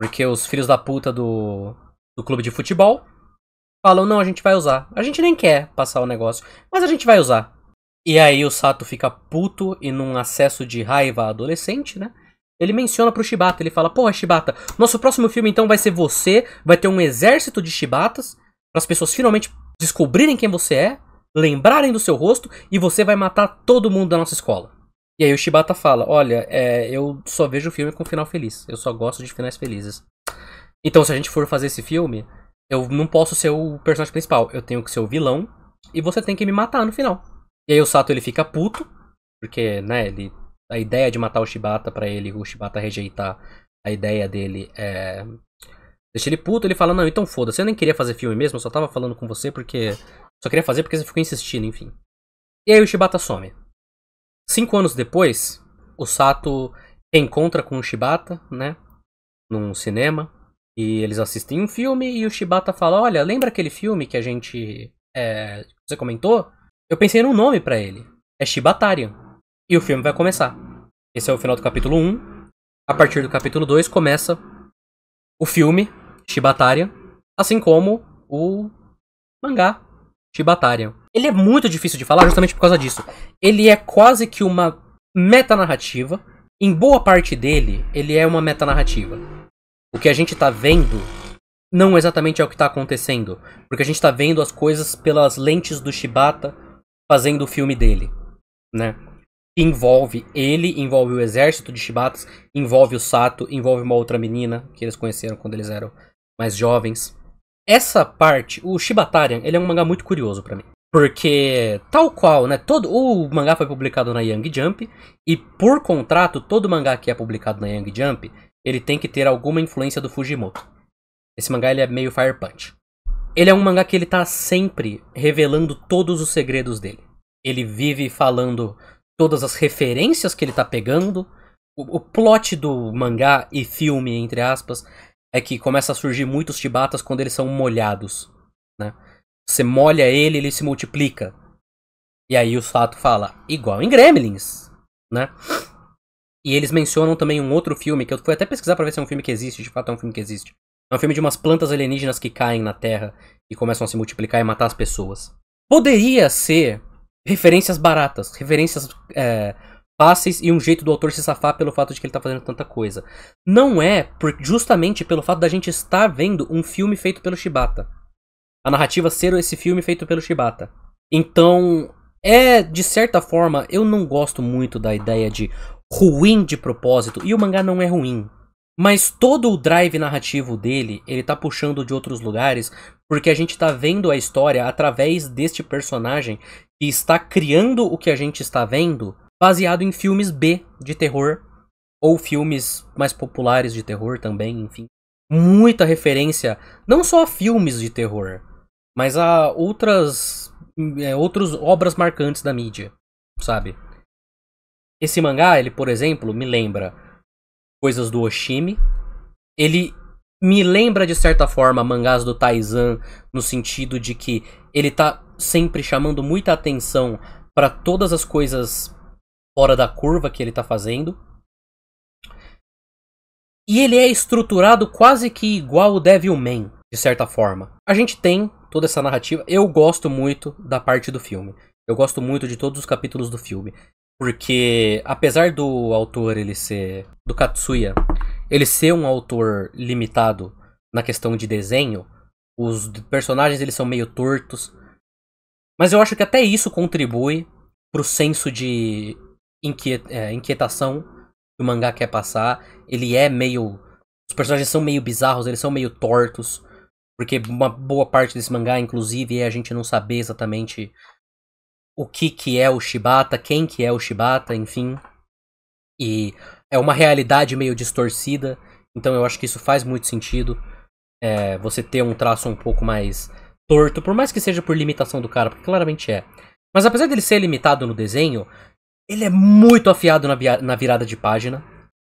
Porque os filhos da puta do, do clube de futebol falam: não, a gente vai usar. A gente nem quer passar o negócio, mas a gente vai usar. E aí o Sato fica puto e num acesso de raiva adolescente, né? Ele menciona pro Shibata, ele fala: "Porra, Shibata, nosso próximo filme então vai ser você, vai ter um exército de Shibatas para as pessoas finalmente descobrirem quem você é, lembrarem do seu rosto e você vai matar todo mundo da nossa escola." E aí o Shibata fala: "Olha, é, eu só vejo o filme com final feliz. Eu só gosto de finais felizes." Então, se a gente for fazer esse filme, eu não posso ser o personagem principal. Eu tenho que ser o vilão e você tem que me matar no final. E aí o Sato ele fica puto, porque, né, ele a ideia de matar o Shibata para ele, o Shibata rejeitar a ideia dele é deixa ele puto, ele fala: "Não, então foda, eu nem queria fazer filme mesmo, eu só tava falando com você porque só queria fazer porque você ficou insistindo, enfim". E aí o Shibata some. Cinco anos depois, o Sato encontra com o Shibata, né, num cinema, e eles assistem um filme e o Shibata fala: Olha, lembra aquele filme que a gente. É, você comentou? Eu pensei num nome para ele. É Shibatarian. E o filme vai começar. Esse é o final do capítulo 1. A partir do capítulo 2 começa o filme Shibatarian, assim como o mangá Shibatarian. Ele é muito difícil de falar justamente por causa disso. Ele é quase que uma metanarrativa. Em boa parte dele, ele é uma metanarrativa o que a gente tá vendo não exatamente é o que tá acontecendo. Porque a gente tá vendo as coisas pelas lentes do Shibata fazendo o filme dele, né? Envolve ele, envolve o exército de Shibatas, envolve o Sato, envolve uma outra menina que eles conheceram quando eles eram mais jovens. Essa parte, o Shibatarian, ele é um mangá muito curioso para mim. Porque, tal qual, né? Todo, o mangá foi publicado na Young Jump, e por contrato, todo mangá que é publicado na Young Jump ele tem que ter alguma influência do Fujimoto. Esse mangá ele é meio Fire Punch. Ele é um mangá que ele tá sempre revelando todos os segredos dele. Ele vive falando todas as referências que ele tá pegando. O, o plot do mangá e filme, entre aspas, é que começa a surgir muitos chibatas quando eles são molhados. Né? Você molha ele, ele se multiplica. E aí o Sato fala, igual em Gremlins, né? E eles mencionam também um outro filme, que eu fui até pesquisar pra ver se é um filme que existe, de fato é um filme que existe. É um filme de umas plantas alienígenas que caem na Terra e começam a se multiplicar e matar as pessoas. Poderia ser referências baratas, referências é, fáceis e um jeito do autor se safar pelo fato de que ele tá fazendo tanta coisa. Não é por, justamente pelo fato da gente estar vendo um filme feito pelo Shibata. A narrativa ser esse filme feito pelo Shibata. Então, é, de certa forma, eu não gosto muito da ideia de ruim de propósito, e o mangá não é ruim. Mas todo o drive narrativo dele, ele tá puxando de outros lugares, porque a gente tá vendo a história através deste personagem que está criando o que a gente está vendo, baseado em filmes B de terror ou filmes mais populares de terror também, enfim. Muita referência, não só a filmes de terror, mas a outras, é, outras obras marcantes da mídia, sabe? Esse mangá, ele, por exemplo, me lembra coisas do Oshimi. Ele me lembra, de certa forma, mangás do Taizan, no sentido de que ele tá sempre chamando muita atenção para todas as coisas fora da curva que ele tá fazendo. E ele é estruturado quase que igual o Devil May, de certa forma. A gente tem toda essa narrativa. Eu gosto muito da parte do filme. Eu gosto muito de todos os capítulos do filme. Porque apesar do autor ele ser do Katsuya, ele ser um autor limitado na questão de desenho, os personagens eles são meio tortos. Mas eu acho que até isso contribui pro senso de é, inquietação que o mangá quer passar. Ele é meio. Os personagens são meio bizarros, eles são meio tortos. Porque uma boa parte desse mangá, inclusive, é a gente não saber exatamente o que que é o Shibata, quem que é o Shibata, enfim. E é uma realidade meio distorcida, então eu acho que isso faz muito sentido. É, você ter um traço um pouco mais torto, por mais que seja por limitação do cara, porque claramente é. Mas apesar dele ser limitado no desenho, ele é muito afiado na, na virada de página.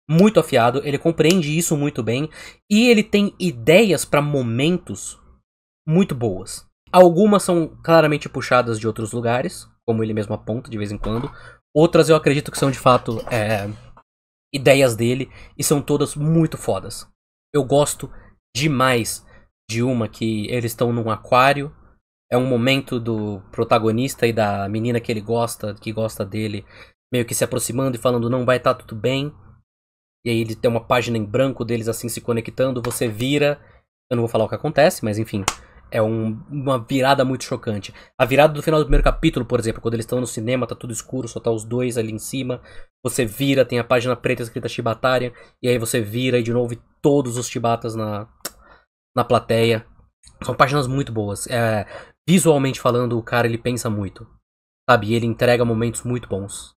Muito afiado, ele compreende isso muito bem e ele tem ideias para momentos muito boas. Algumas são claramente puxadas de outros lugares, como ele mesmo aponta de vez em quando. Outras eu acredito que são de fato é, ideias dele e são todas muito fodas. Eu gosto demais de uma que eles estão num aquário. É um momento do protagonista e da menina que ele gosta, que gosta dele, meio que se aproximando e falando não vai estar tá tudo bem. E aí ele tem uma página em branco deles assim se conectando, você vira. Eu não vou falar o que acontece, mas enfim, é um, uma virada muito chocante. A virada do final do primeiro capítulo, por exemplo, quando eles estão no cinema, tá tudo escuro, só tá os dois ali em cima. Você vira, tem a página preta escrita Chibatarian, e aí você vira e de novo todos os Chibatas na, na plateia. São páginas muito boas. É, visualmente falando, o cara ele pensa muito. Sabe? E ele entrega momentos muito bons.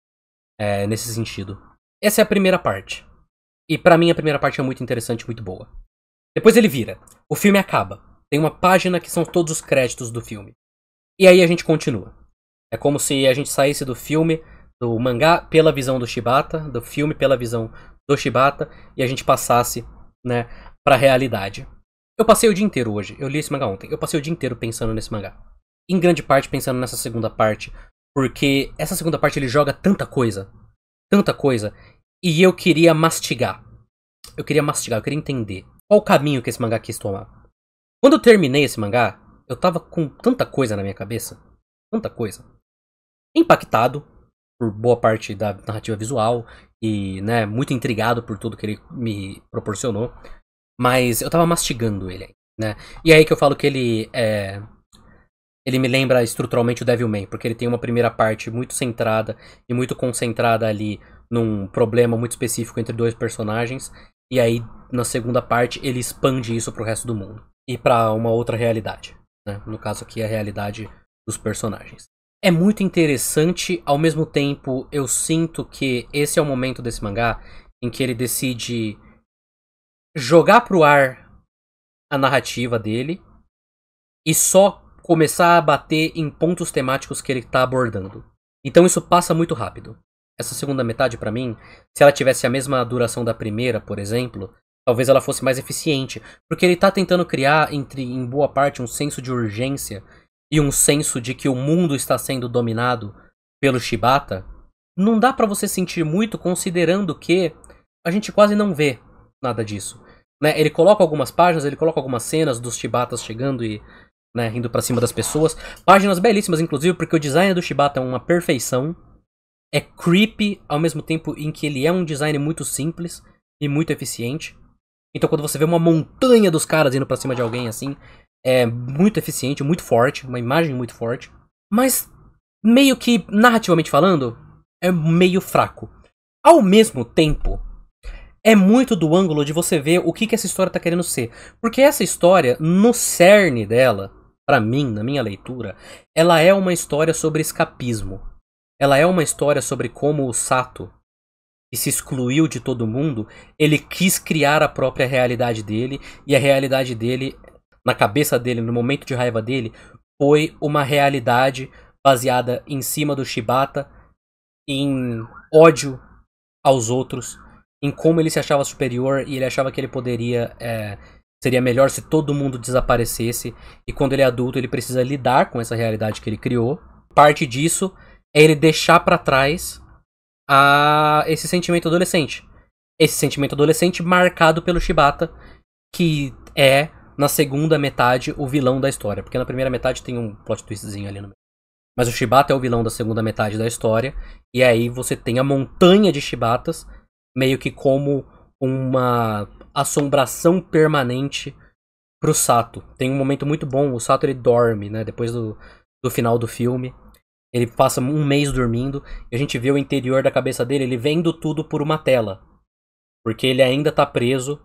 É, nesse sentido. Essa é a primeira parte. E para mim a primeira parte é muito interessante, muito boa. Depois ele vira. O filme acaba. Tem uma página que são todos os créditos do filme. E aí a gente continua. É como se a gente saísse do filme, do mangá pela visão do Shibata, do filme pela visão do Shibata, e a gente passasse, né, pra realidade. Eu passei o dia inteiro hoje, eu li esse mangá ontem, eu passei o dia inteiro pensando nesse mangá. Em grande parte pensando nessa segunda parte, porque essa segunda parte ele joga tanta coisa, tanta coisa, e eu queria mastigar. Eu queria mastigar, eu queria entender qual o caminho que esse mangá quis tomar. Quando eu terminei esse mangá, eu tava com tanta coisa na minha cabeça, tanta coisa. Impactado por boa parte da narrativa visual e, né, muito intrigado por tudo que ele me proporcionou, mas eu tava mastigando ele, né? E é aí que eu falo que ele é ele me lembra estruturalmente o Devil May, porque ele tem uma primeira parte muito centrada e muito concentrada ali num problema muito específico entre dois personagens, e aí na segunda parte ele expande isso pro resto do mundo e para uma outra realidade. Né? No caso aqui, a realidade dos personagens. É muito interessante, ao mesmo tempo eu sinto que esse é o momento desse mangá em que ele decide jogar pro ar a narrativa dele e só começar a bater em pontos temáticos que ele está abordando. Então isso passa muito rápido. Essa segunda metade para mim, se ela tivesse a mesma duração da primeira, por exemplo, talvez ela fosse mais eficiente. Porque ele está tentando criar, entre em boa parte, um senso de urgência e um senso de que o mundo está sendo dominado pelo Shibata. Não dá para você sentir muito considerando que a gente quase não vê nada disso. Né? Ele coloca algumas páginas, ele coloca algumas cenas dos Shibatas chegando e né, indo para cima das pessoas. Páginas belíssimas, inclusive, porque o design do Shibata é uma perfeição. É creepy ao mesmo tempo em que ele é um design muito simples e muito eficiente. Então quando você vê uma montanha dos caras indo para cima de alguém assim, é muito eficiente, muito forte, uma imagem muito forte. Mas meio que narrativamente falando, é meio fraco. Ao mesmo tempo, é muito do ângulo de você ver o que, que essa história tá querendo ser. Porque essa história, no cerne dela, para mim, na minha leitura, ela é uma história sobre escapismo. Ela é uma história sobre como o Sato e se excluiu de todo mundo, ele quis criar a própria realidade dele e a realidade dele, na cabeça dele, no momento de raiva dele, foi uma realidade baseada em cima do Shibata, em ódio aos outros, em como ele se achava superior e ele achava que ele poderia é, Seria melhor se todo mundo desaparecesse e quando ele é adulto ele precisa lidar com essa realidade que ele criou. Parte disso é ele deixar para trás a esse sentimento adolescente. Esse sentimento adolescente marcado pelo Shibata, que é, na segunda metade, o vilão da história. Porque na primeira metade tem um plot twistzinho ali no meio. Mas o Shibata é o vilão da segunda metade da história. E aí você tem a montanha de Shibatas, meio que como uma assombração permanente pro Sato. Tem um momento muito bom, o Sato ele dorme, né? Depois do, do final do filme. Ele passa um mês dormindo e a gente vê o interior da cabeça dele, ele vendo tudo por uma tela. Porque ele ainda tá preso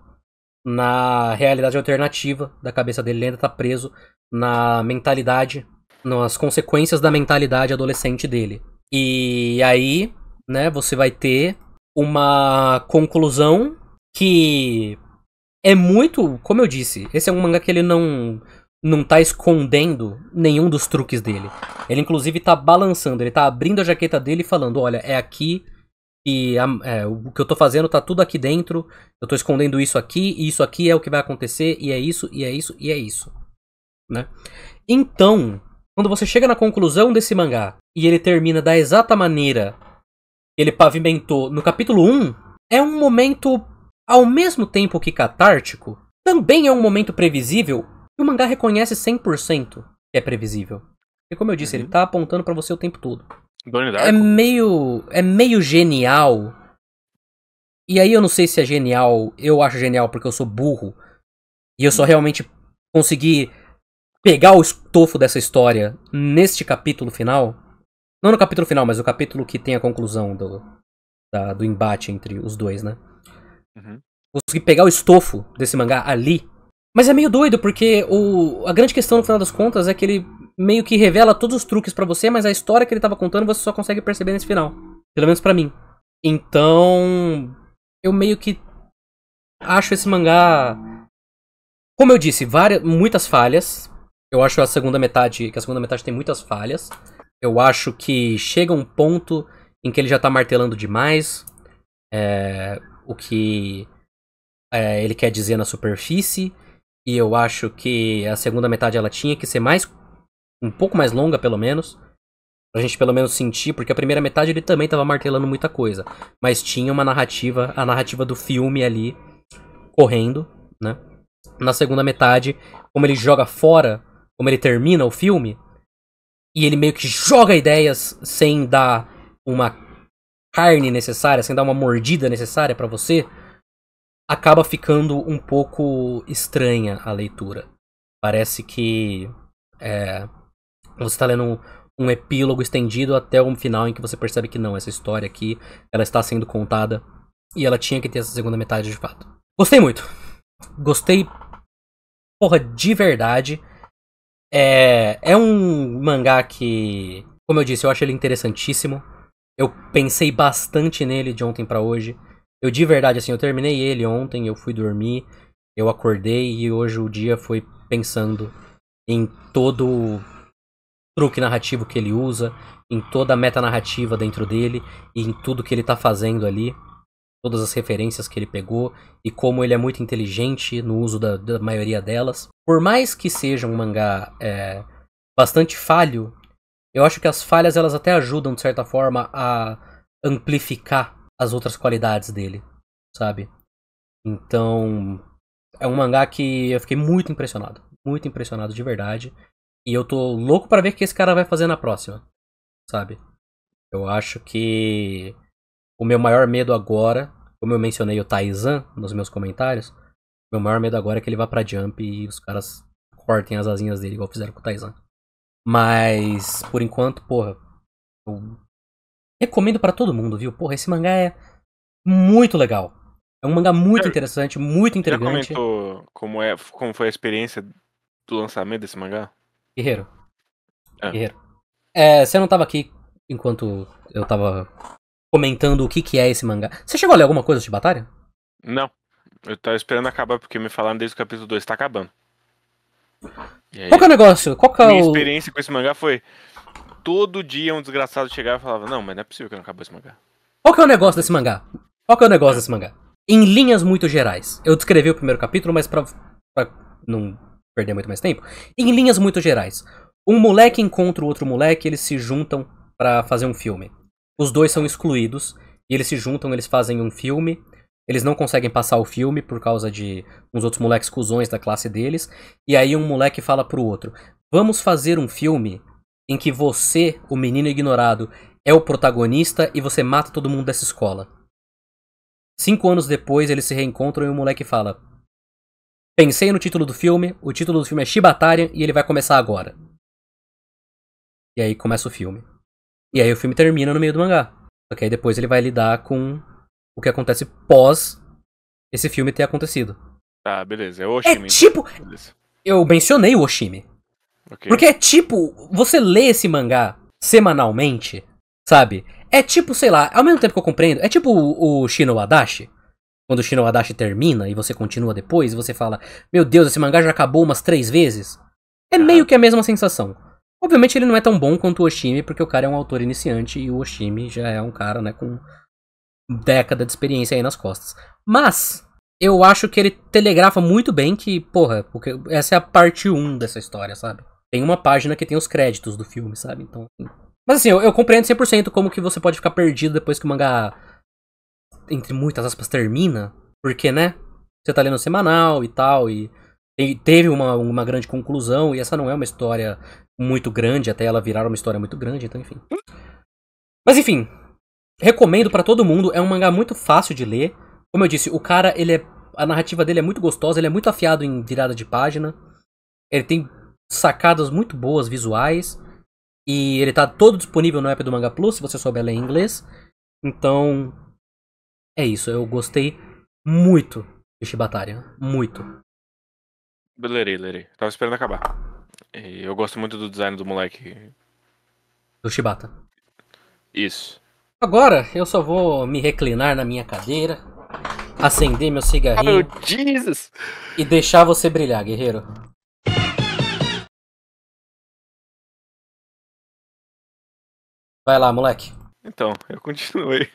na realidade alternativa da cabeça dele, ele ainda tá preso na mentalidade, nas consequências da mentalidade adolescente dele. E aí, né, você vai ter uma conclusão que é muito, como eu disse, esse é um mangá que ele não não tá escondendo nenhum dos truques dele. Ele inclusive tá balançando, ele tá abrindo a jaqueta dele e falando: olha, é aqui e é, o que eu tô fazendo tá tudo aqui dentro, eu tô escondendo isso aqui, e isso aqui é o que vai acontecer, e é isso, e é isso, e é isso. Né? Então, quando você chega na conclusão desse mangá e ele termina da exata maneira que ele pavimentou no capítulo 1, é um momento ao mesmo tempo que catártico, também é um momento previsível e o mangá reconhece 100% que é previsível. E como eu disse, uhum. ele tá apontando para você o tempo todo. É meio, é meio genial. E aí eu não sei se é genial, eu acho genial porque eu sou burro. E eu só uhum. realmente consegui pegar o estofo dessa história neste capítulo final. Não no capítulo final, mas o capítulo que tem a conclusão do, da, do embate entre os dois, né? Uhum. Consegui pegar o estofo desse mangá ali mas é meio doido, porque o, a grande questão, no final das contas, é que ele meio que revela todos os truques para você, mas a história que ele tava contando você só consegue perceber nesse final. Pelo menos para mim. Então. Eu meio que acho esse mangá. Como eu disse, várias, muitas falhas. Eu acho a segunda metade. Que a segunda metade tem muitas falhas. Eu acho que chega um ponto em que ele já tá martelando demais. É, o que é, ele quer dizer na superfície. E eu acho que a segunda metade ela tinha que ser mais. um pouco mais longa, pelo menos. Pra gente pelo menos sentir, porque a primeira metade ele também tava martelando muita coisa. Mas tinha uma narrativa, a narrativa do filme ali correndo, né? Na segunda metade, como ele joga fora, como ele termina o filme, e ele meio que joga ideias sem dar uma carne necessária, sem dar uma mordida necessária para você, acaba ficando um pouco estranha a leitura. Parece que é, você está lendo um, um, epílogo estendido até um final em que você percebe que não, essa história aqui ela está sendo contada e ela tinha que ter essa segunda metade de fato. Gostei muito. Gostei, porra, de verdade. É, é um mangá que, como eu disse, eu acho ele interessantíssimo. Eu pensei bastante nele de ontem para hoje. Eu de verdade, assim, eu terminei ele ontem, eu fui dormir, eu acordei e hoje o dia foi pensando em todo o truque narrativo que ele usa, em toda a meta narrativa dentro dele e em tudo que ele tá fazendo ali, todas as referências que ele pegou e como ele é muito inteligente no uso da, da maioria delas. Por mais que seja um mangá é, bastante falho, eu acho que as falhas elas até ajudam de certa forma a amplificar as outras qualidades dele, sabe? Então, é um mangá que eu fiquei muito impressionado, muito impressionado de verdade. E eu tô louco para ver o que esse cara vai fazer na próxima, sabe? Eu acho que o meu maior medo agora, como eu mencionei o Taizan nos meus comentários, meu maior medo agora é que ele vá pra Jump e os caras cortem as asinhas dele igual fizeram com o Taizan. Mas, por enquanto, porra, eu Recomendo para todo mundo, viu? Porra, esse mangá é muito legal. É um mangá muito é, interessante, muito intrigante. Você comentou como, é, como foi a experiência do lançamento desse mangá? Guerreiro. É. Guerreiro. É, você não estava aqui enquanto eu estava comentando o que, que é esse mangá. Você chegou a ler alguma coisa de batalha? Não. Eu tava esperando acabar porque me falaram desde o capítulo 2, tá acabando. Aí, Qual que é o negócio? Qual que é o... Minha experiência com esse mangá foi todo dia um desgraçado chegava e falava: Não, mas não é possível que eu não acabou esse mangá. Qual que é o negócio desse mangá? Qual que é o negócio desse mangá? Em linhas muito gerais. Eu descrevi o primeiro capítulo, mas pra, pra não perder muito mais tempo. Em linhas muito gerais. Um moleque encontra o outro moleque, eles se juntam para fazer um filme. Os dois são excluídos, e eles se juntam, eles fazem um filme. Eles não conseguem passar o filme por causa de uns outros moleques cuzões da classe deles. E aí um moleque fala pro outro: Vamos fazer um filme em que você, o menino ignorado, é o protagonista e você mata todo mundo dessa escola. Cinco anos depois, eles se reencontram e o moleque fala: Pensei no título do filme, o título do filme é Shibatarian e ele vai começar agora. E aí começa o filme. E aí o filme termina no meio do mangá. Só que aí depois ele vai lidar com o que acontece pós esse filme ter acontecido. Tá, beleza. É o é Oshimi. É tipo. Beleza. Eu mencionei o Oshimi. Okay. Porque é tipo, você lê esse mangá semanalmente, sabe? É tipo, sei lá, ao mesmo tempo que eu compreendo, é tipo o, o Shino Adachi. Quando o Shino Adachi termina e você continua depois, e você fala, meu Deus, esse mangá já acabou umas três vezes. É meio que a mesma sensação. Obviamente ele não é tão bom quanto o Oshimi, porque o cara é um autor iniciante e o Oshimi já é um cara, né, com década de experiência aí nas costas. Mas, eu acho que ele telegrafa muito bem que, porra, porque essa é a parte 1 dessa história, sabe? tem uma página que tem os créditos do filme, sabe? Então. Mas assim, eu, eu compreendo 100% como que você pode ficar perdido depois que o mangá, entre muitas aspas, termina. Porque, né? Você tá lendo semanal e tal, e teve uma, uma grande conclusão, e essa não é uma história muito grande, até ela virar uma história muito grande, então enfim. Mas enfim, recomendo para todo mundo, é um mangá muito fácil de ler. Como eu disse, o cara, ele é, a narrativa dele é muito gostosa, ele é muito afiado em virada de página. Ele tem sacadas muito boas visuais. E ele tá todo disponível no app do Manga Plus, se você souber ler em inglês. Então, é isso. Eu gostei muito de Shibataria. Muito. Lerei, lerei. Tava esperando acabar. E eu gosto muito do design do moleque. Do Shibata. Isso. Agora, eu só vou me reclinar na minha cadeira, acender meu cigarrinho. Oh, Jesus! E deixar você brilhar, guerreiro. Vai lá, moleque. Então, eu continuei.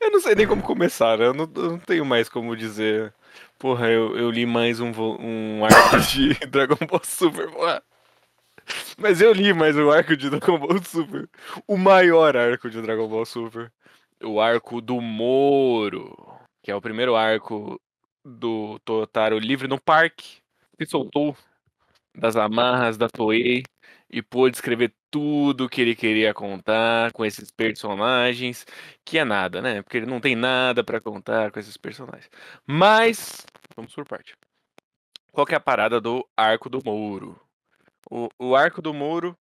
Eu não sei nem como começar, eu não, eu não tenho mais como dizer. Porra, eu, eu li mais um, um arco de Dragon Ball Super, porra. Mas eu li mais o um arco de Dragon Ball Super. O maior arco de Dragon Ball Super. O arco do Moro. Que é o primeiro arco do Totaro livre no parque. Se soltou das amarras da Toei e pôde escrever tudo que ele queria contar com esses personagens, que é nada, né? Porque ele não tem nada para contar com esses personagens. Mas, vamos por parte. Qual que é a parada do Arco do Mouro? O, o Arco do Mouro,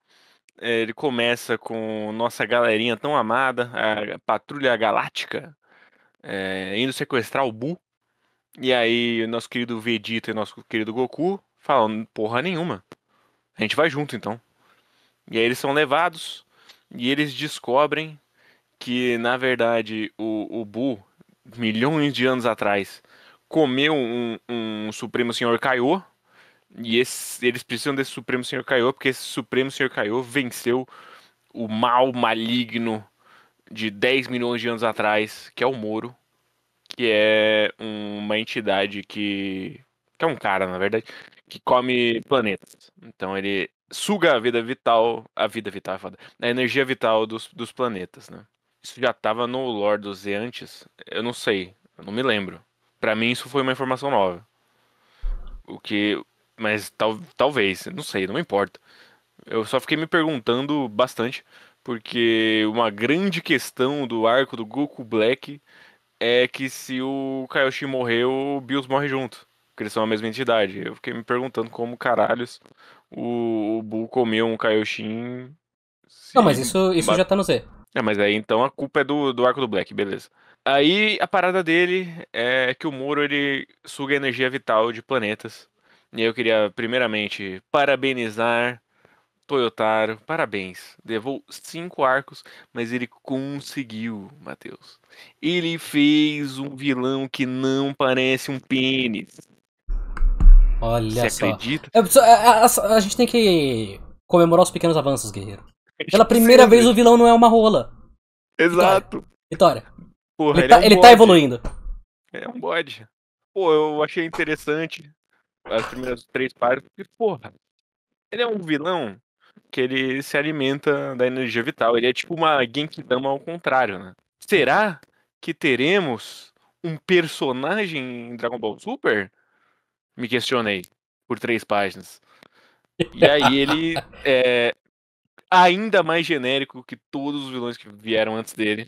ele começa com nossa galerinha tão amada, a Patrulha Galáctica, é, indo sequestrar o Bu. E aí, nosso querido Vegeta e nosso querido Goku falam porra nenhuma. A gente vai junto então. E aí eles são levados e eles descobrem que, na verdade, o, o Bu, milhões de anos atrás, comeu um, um Supremo Senhor Kaiô. E esse, eles precisam desse Supremo Senhor Kaiô, porque esse Supremo Senhor Kaiô venceu o mal maligno de 10 milhões de anos atrás, que é o Moro, que é uma entidade que. que é um cara, na verdade, que come planetas. Então ele suga a vida vital, a vida vital, é foda, a energia vital dos, dos planetas, né? Isso já tava no Lord dos Z antes? Eu não sei, eu não me lembro. Para mim isso foi uma informação nova. O que, mas tal, talvez, não sei, não me importa. Eu só fiquei me perguntando bastante porque uma grande questão do arco do Goku Black é que se o Kaioshin morrer, o Bills morre junto. Porque eles são a mesma entidade. Eu fiquei me perguntando como caralhos o, o comeu um Kaioshin. Não, mas isso, isso já tá no Z. É, mas aí então a culpa é do, do arco do Black, beleza. Aí a parada dele é que o Moro ele suga energia vital de planetas. E eu queria primeiramente parabenizar Toyotaro, parabéns. Levou cinco arcos, mas ele conseguiu, Matheus. Ele fez um vilão que não parece um pênis. Olha Você só. acredita? a, é, a, é, é, a, gente tem que comemorar os pequenos avanços, guerreiro. Pela primeira vez o vilão não é uma rola. Exato. Vitória. Vitória. Porra, ele, ele, tá, é um ele tá, evoluindo. É um bode. Pô, eu achei interessante as primeiras três partes, porque, porra, ele é um vilão que ele se alimenta da energia vital. Ele é tipo uma Genkidama ao contrário, né? Será que teremos um personagem em Dragon Ball Super me questionei por três páginas. E aí ele é ainda mais genérico que todos os vilões que vieram antes dele.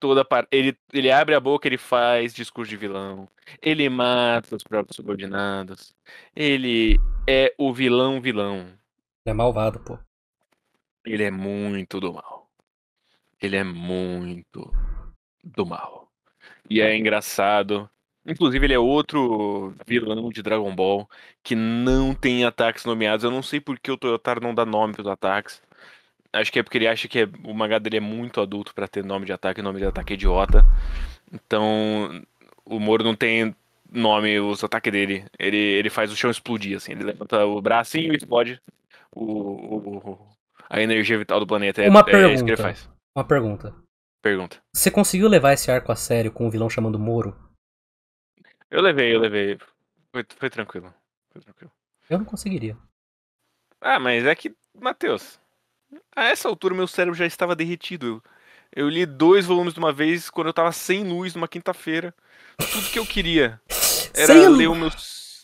Toda par... ele, ele abre a boca, ele faz discurso de vilão. Ele mata os próprios subordinados. Ele é o vilão vilão. Ele é malvado, pô. Ele é muito do mal. Ele é muito do mal. E é engraçado Inclusive, ele é outro vilão de Dragon Ball que não tem ataques nomeados. Eu não sei por que o Toyotaro não dá nome para os ataques. Acho que é porque ele acha que é, o mangá dele é muito adulto para ter nome de ataque, nome de ataque é idiota. Então, o Moro não tem nome, os ataques dele. Ele, ele faz o chão explodir, assim. Ele levanta o bracinho e explode o, o a energia vital do planeta. É, Uma pergunta. É isso que ele faz. Uma pergunta. Pergunta. Você conseguiu levar esse arco a sério com o vilão chamando Moro? Eu levei, eu levei. Foi, foi tranquilo. Foi tranquilo. Eu não conseguiria. Ah, mas é que, Matheus, a essa altura meu cérebro já estava derretido. Eu, eu li dois volumes de uma vez quando eu estava sem luz numa quinta-feira. Tudo que eu queria era sem... ler o meu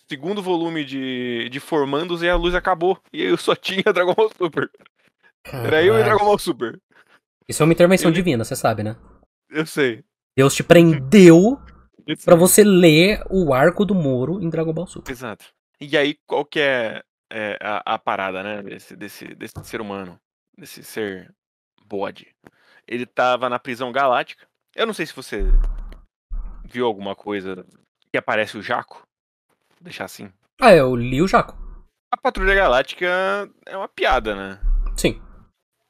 segundo volume de, de Formandos e a luz acabou. E eu só tinha Dragon Ball Super. Caraca. Era eu e Dragon Ball Super. Isso é uma intervenção eu... divina, você sabe, né? Eu sei. Deus te prendeu para você ler o arco do Moro em Dragon Ball Super. Exato. E aí, qual que é, é a, a, parada, né, desse, desse, desse ser humano, desse ser bode? Ele tava na prisão galáctica. Eu não sei se você viu alguma coisa que aparece o Jaco. Vou deixar assim. Ah, eu li o Jaco. A Patrulha Galáctica é uma piada, né? Sim.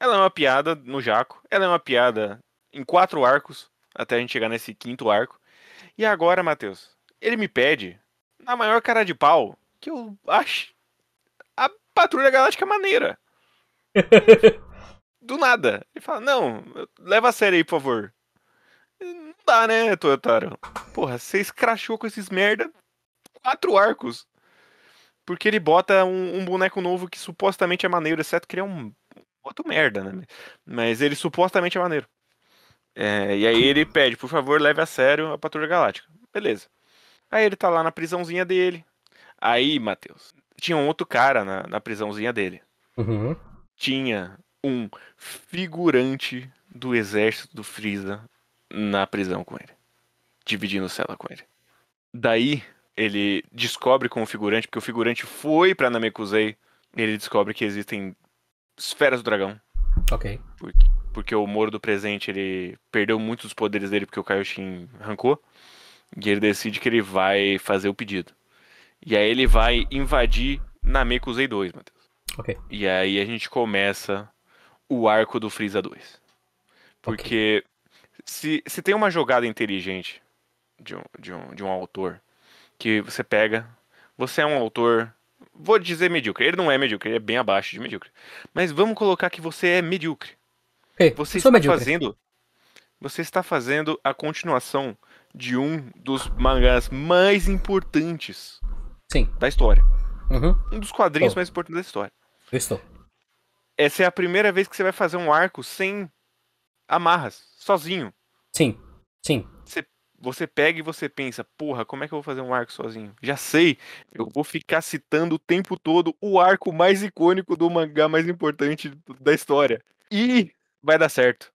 Ela é uma piada no Jaco. Ela é uma piada em quatro arcos, até a gente chegar nesse quinto arco. E agora, Matheus, ele me pede, na maior cara de pau, que eu acho a Patrulha Galáctica maneira. Do nada. Ele fala, não, leva a sério aí, por favor. Não dá, né, Toyotaro? Porra, você escrachou com esses merda quatro arcos. Porque ele bota um, um, boneco novo que supostamente é maneiro, exceto que ele é um outro merda, né? Mas ele supostamente é maneiro. É, e aí ele pede, por favor, leve a sério a Patrulha Galáctica. Beleza. Aí ele tá lá na prisãozinha dele. Aí, Matheus, tinha um outro cara na, na prisãozinha dele. Uhum. Tinha um figurante do exército do Frieza na prisão com ele. Dividindo cela com ele. Daí, ele descobre com o figurante, porque o figurante foi pra Namekusei. Ele descobre que existem esferas do dragão. Ok. Porque porque o Moro do presente ele perdeu muitos dos poderes dele porque o Kaioshin arrancou. E ele decide que ele vai fazer o pedido. E aí ele vai invadir Namekusei z 2, Matheus. E aí a gente começa o arco do Freeza 2. Porque okay. se, se tem uma jogada inteligente de um, de, um, de um autor que você pega, você é um autor, vou dizer medíocre, ele não é medíocre, ele é bem abaixo de medíocre. Mas vamos colocar que você é medíocre. Ei, você está medíocre. fazendo. Você está fazendo a continuação de um dos mangás mais importantes Sim. da história. Uhum. Um dos quadrinhos estou. mais importantes da história. estou. Essa é a primeira vez que você vai fazer um arco sem amarras, sozinho. Sim, sim. Você, você pega e você pensa, porra, como é que eu vou fazer um arco sozinho? Já sei, eu vou ficar citando o tempo todo o arco mais icônico do mangá mais importante da história. E vai dar certo.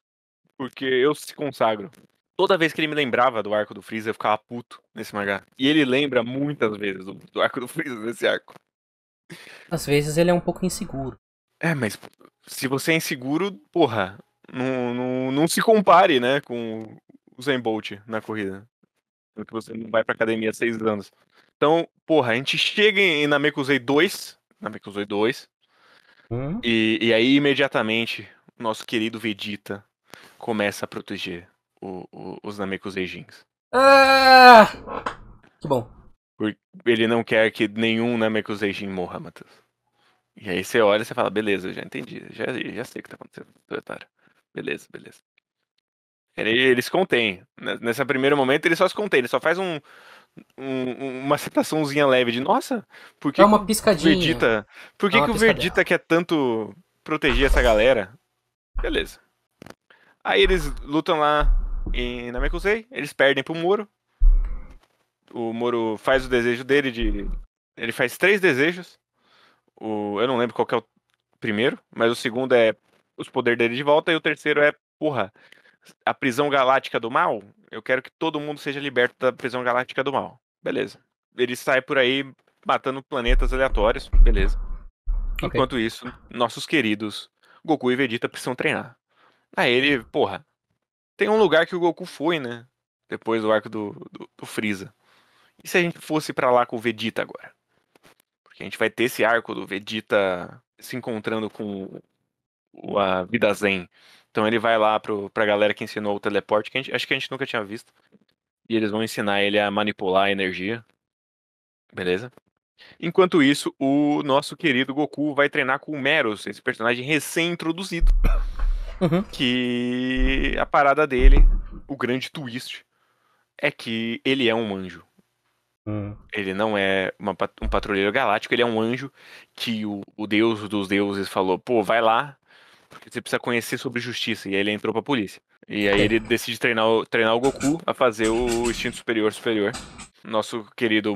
Porque eu se consagro. Toda vez que ele me lembrava do arco do Freeza, eu ficava puto nesse mangá. E ele lembra muitas vezes do, do arco do Freeza, desse arco. Às vezes ele é um pouco inseguro. É, mas se você é inseguro, porra, não, não, não se compare, né, com o Zen Bolt na corrida. Porque você não vai pra academia há seis anos. Então, porra, a gente chega em Namekusei 2, Namekusei 2, hum? e, e aí imediatamente nosso querido Vegeta começa a proteger o, o, os Ah! Que bom. Porque ele não quer que nenhum Namekuseijin morra, Matheus. E aí você olha e você fala, beleza, já entendi, já, já sei o que tá acontecendo Beleza, beleza. Ele, ele se contém. Nesse primeiro momento ele só se contém, ele só faz um, um, uma citaçãozinha leve de, nossa, por que, é uma piscadinha. Verdita, por que, é que o Vegeta quer tanto proteger essa galera? Beleza. Aí eles lutam lá em Namekusei, eles perdem pro Moro. O Moro faz o desejo dele de. Ele faz três desejos. O... Eu não lembro qual é o primeiro, mas o segundo é os poderes dele de volta, e o terceiro é, porra, a prisão galáctica do mal. Eu quero que todo mundo seja liberto da prisão galáctica do mal. Beleza. Ele sai por aí matando planetas aleatórios, beleza. Okay. Enquanto isso, nossos queridos Goku e Vegeta precisam treinar. Aí ele, porra, tem um lugar que o Goku foi, né? Depois do arco do, do, do Freeza. E se a gente fosse para lá com o Vegeta agora? Porque a gente vai ter esse arco do Vegeta se encontrando com a vida zen. Então ele vai lá pro, pra galera que ensinou o teleporte, que gente, acho que a gente nunca tinha visto. E eles vão ensinar ele a manipular a energia. Beleza? Enquanto isso, o nosso querido Goku vai treinar com o Meros, esse personagem recém-introduzido. Uhum. Que a parada dele, o grande twist, é que ele é um anjo. Uhum. Ele não é uma, um patrulheiro galáctico, ele é um anjo que o, o deus dos deuses falou: pô, vai lá, porque você precisa conhecer sobre justiça. E aí ele entrou pra polícia. E aí ele decide treinar, treinar o Goku a fazer o instinto superior superior. Nosso querido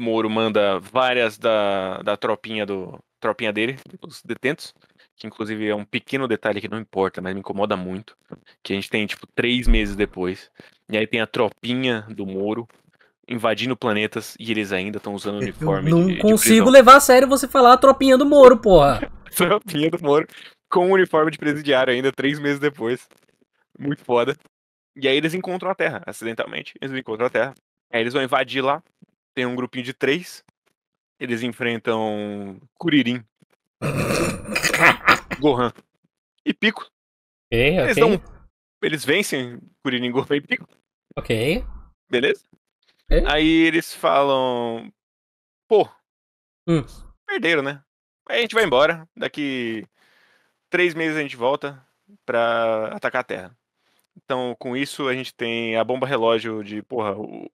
Moro manda várias da, da tropinha do tropinha dele, os detentos, que inclusive é um pequeno detalhe que não importa, mas me incomoda muito, que a gente tem tipo três meses depois, e aí tem a tropinha do Moro invadindo planetas e eles ainda estão usando uniforme. não de, consigo de levar a sério você falar a tropinha do Moro, porra. tropinha do Moro com o uniforme de presidiário ainda três meses depois, muito foda. E aí eles encontram a Terra acidentalmente, eles encontram a Terra. Aí eles vão invadir lá, tem um grupinho de três. Eles enfrentam Kuririn, Gohan e Pico. Okay, eles, okay. Dão, eles vencem Kuririn, Gohan e Pico. Ok. Beleza? Okay. Aí eles falam: Pô, hum. perderam, né? Aí a gente vai embora. Daqui três meses a gente volta pra atacar a Terra. Então, com isso, a gente tem a bomba relógio de, porra, o,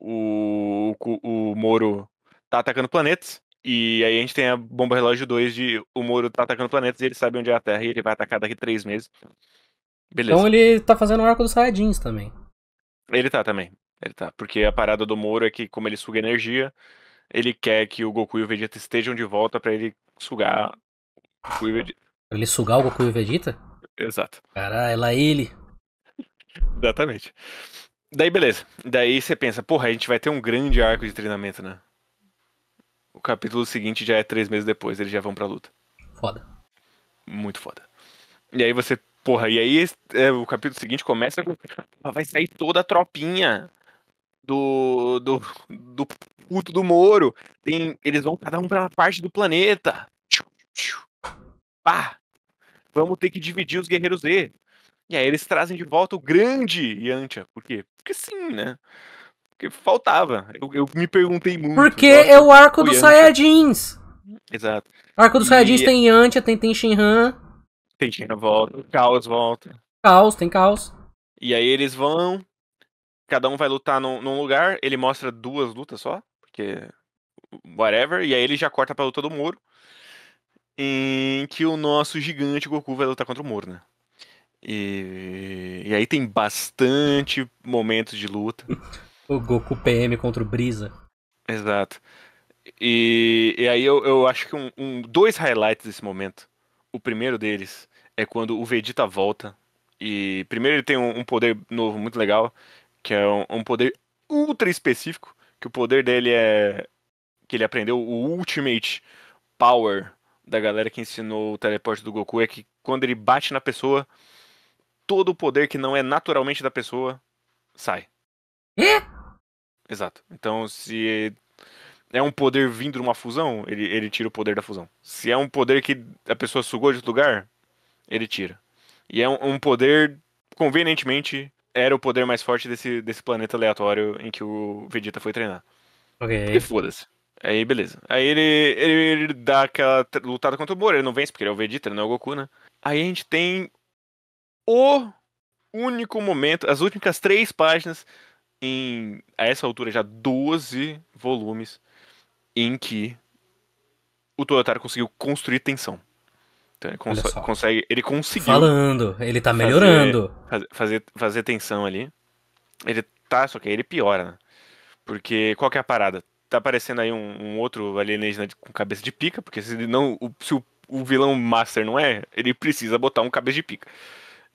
o, o, o Moro tá atacando planetas. E aí a gente tem a bomba relógio 2 de o Moro tá atacando planetas e ele sabe onde é a Terra e ele vai atacar daqui três meses. Beleza. Então ele tá fazendo o arco dos Saiyajins também. Ele tá também. Ele tá. Porque a parada do Moro é que, como ele suga energia, ele quer que o Goku e o Vegeta estejam de volta para ele sugar o Goku e o Vegeta. Pra ele sugar o Goku e o Vegeta? Exato. Caralho, é lá ele. Exatamente. Daí beleza. Daí você pensa, porra, a gente vai ter um grande arco de treinamento, né? O capítulo seguinte já é três meses depois, eles já vão pra luta. Foda. Muito foda. E aí você, porra, e aí é, o capítulo seguinte começa com. Ah, vai sair toda a tropinha do. do. do puto do Moro. Tem, eles vão cada um pra uma parte do planeta. Pá! Vamos ter que dividir os guerreiros Z. E aí eles trazem de volta o grande Yantia. Por quê? Porque sim, né? Porque faltava. Eu, eu me perguntei muito. Porque é o arco dos Saiyajins. Exato. O arco dos e... Saiyajins tem Yantia, tem, tem Shinhan. Tem Shinran volta, Caos volta. Caos, tem Caos. E aí eles vão, cada um vai lutar num, num lugar, ele mostra duas lutas só, porque whatever, e aí ele já corta pra luta do Moro, em que o nosso gigante Goku vai lutar contra o Moro, né? E, e aí tem bastante momentos de luta. o Goku PM contra o Brisa. Exato. E, e aí eu, eu acho que um, um, dois highlights desse momento. O primeiro deles é quando o Vegeta volta. E primeiro ele tem um, um poder novo muito legal, que é um, um poder ultra específico, que o poder dele é que ele aprendeu o ultimate power da galera que ensinou o teleporte do Goku é que quando ele bate na pessoa, todo o poder que não é naturalmente da pessoa sai. É? Exato. Então, se é um poder vindo de uma fusão, ele, ele tira o poder da fusão. Se é um poder que a pessoa sugou de outro lugar, ele tira. E é um, um poder, convenientemente, era o poder mais forte desse, desse planeta aleatório em que o Vegeta foi treinar. Ok. E foda-se. Aí, beleza. Aí ele, ele, ele dá aquela lutada contra o Boro, ele não vence porque ele é o Vegeta, ele não é o Goku, né? Aí a gente tem o único momento, as últimas três páginas, em a essa altura já 12 volumes, em que o Totaro conseguiu construir tensão. Então ele cons consegue. Ele conseguiu. Falando, ele tá melhorando. Fazer, fazer, fazer, tensão ali. Ele tá, só que aí ele piora, né? Porque qual que é a parada? Tá aparecendo aí um, um outro alienígena com cabeça de pica, porque se não. O, se o, o vilão master não é, ele precisa botar um cabeça de pica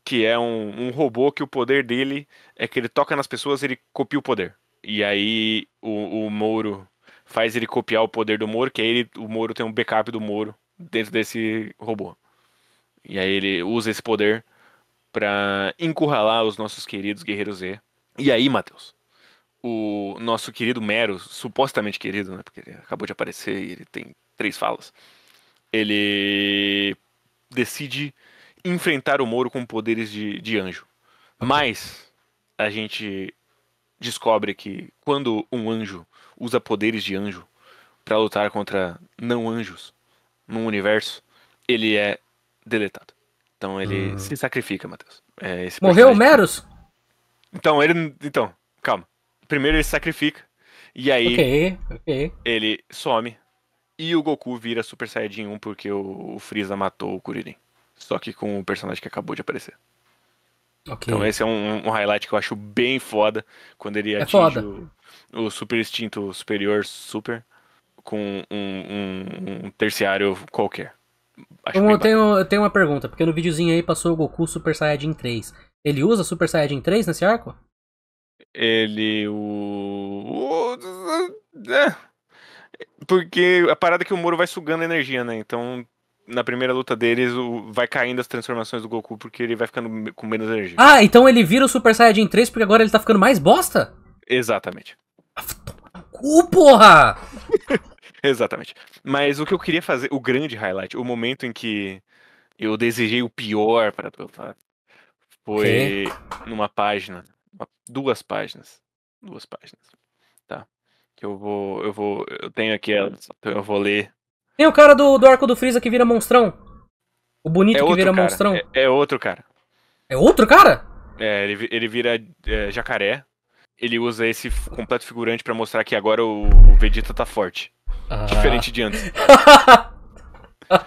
que é um, um robô que o poder dele é que ele toca nas pessoas ele copia o poder. E aí o, o Moro faz ele copiar o poder do Moro, que aí ele, o Moro tem um backup do Moro dentro desse robô. E aí ele usa esse poder para encurralar os nossos queridos guerreiros Z. E aí, Matheus, o nosso querido Mero, supostamente querido, né? Porque ele acabou de aparecer e ele tem três falas. Ele decide enfrentar o Moro com poderes de, de anjo. Mas a gente descobre que quando um anjo usa poderes de anjo para lutar contra não anjos num universo, ele é deletado. Então ele ah. se sacrifica, Matheus. É Morreu o Meros? Então ele. Então, calma. Primeiro ele se sacrifica. E aí. Okay, okay. Ele some. E o Goku vira Super Saiyajin 1 porque o, o Freeza matou o Kuririn só que com o personagem que acabou de aparecer. Okay. Então esse é um, um, highlight que eu acho bem foda quando ele é atinge o, o, super instinto superior super com um, um, um terciário qualquer. Acho eu, tenho, eu tenho uma pergunta, porque no videozinho aí passou o Goku Super Saiyajin 3. Ele usa Super Saiyajin 3 nesse arco? Ele o. É. Porque a parada é que o Moro vai sugando energia, né? Então na primeira luta deles, o, vai caindo as transformações do Goku porque ele vai ficando com menos energia. Ah, então ele vira o Super Saiyajin 3 porque agora ele tá ficando mais bosta? Exatamente. Ah, toma cu, porra! Exatamente. Mas o que eu queria fazer, o grande highlight, o momento em que eu desejei o pior para foi numa página, duas páginas, duas páginas, tá? Que eu vou, eu vou, eu tenho aqui elas, então eu vou ler tem o cara do, do arco do Freeza que vira monstrão. O bonito é que vira cara. monstrão. É, é, outro cara. É outro cara? É, ele, ele vira é, jacaré. Ele usa esse completo figurante para mostrar que agora o, o Vegeta tá forte. Ah. Diferente de antes.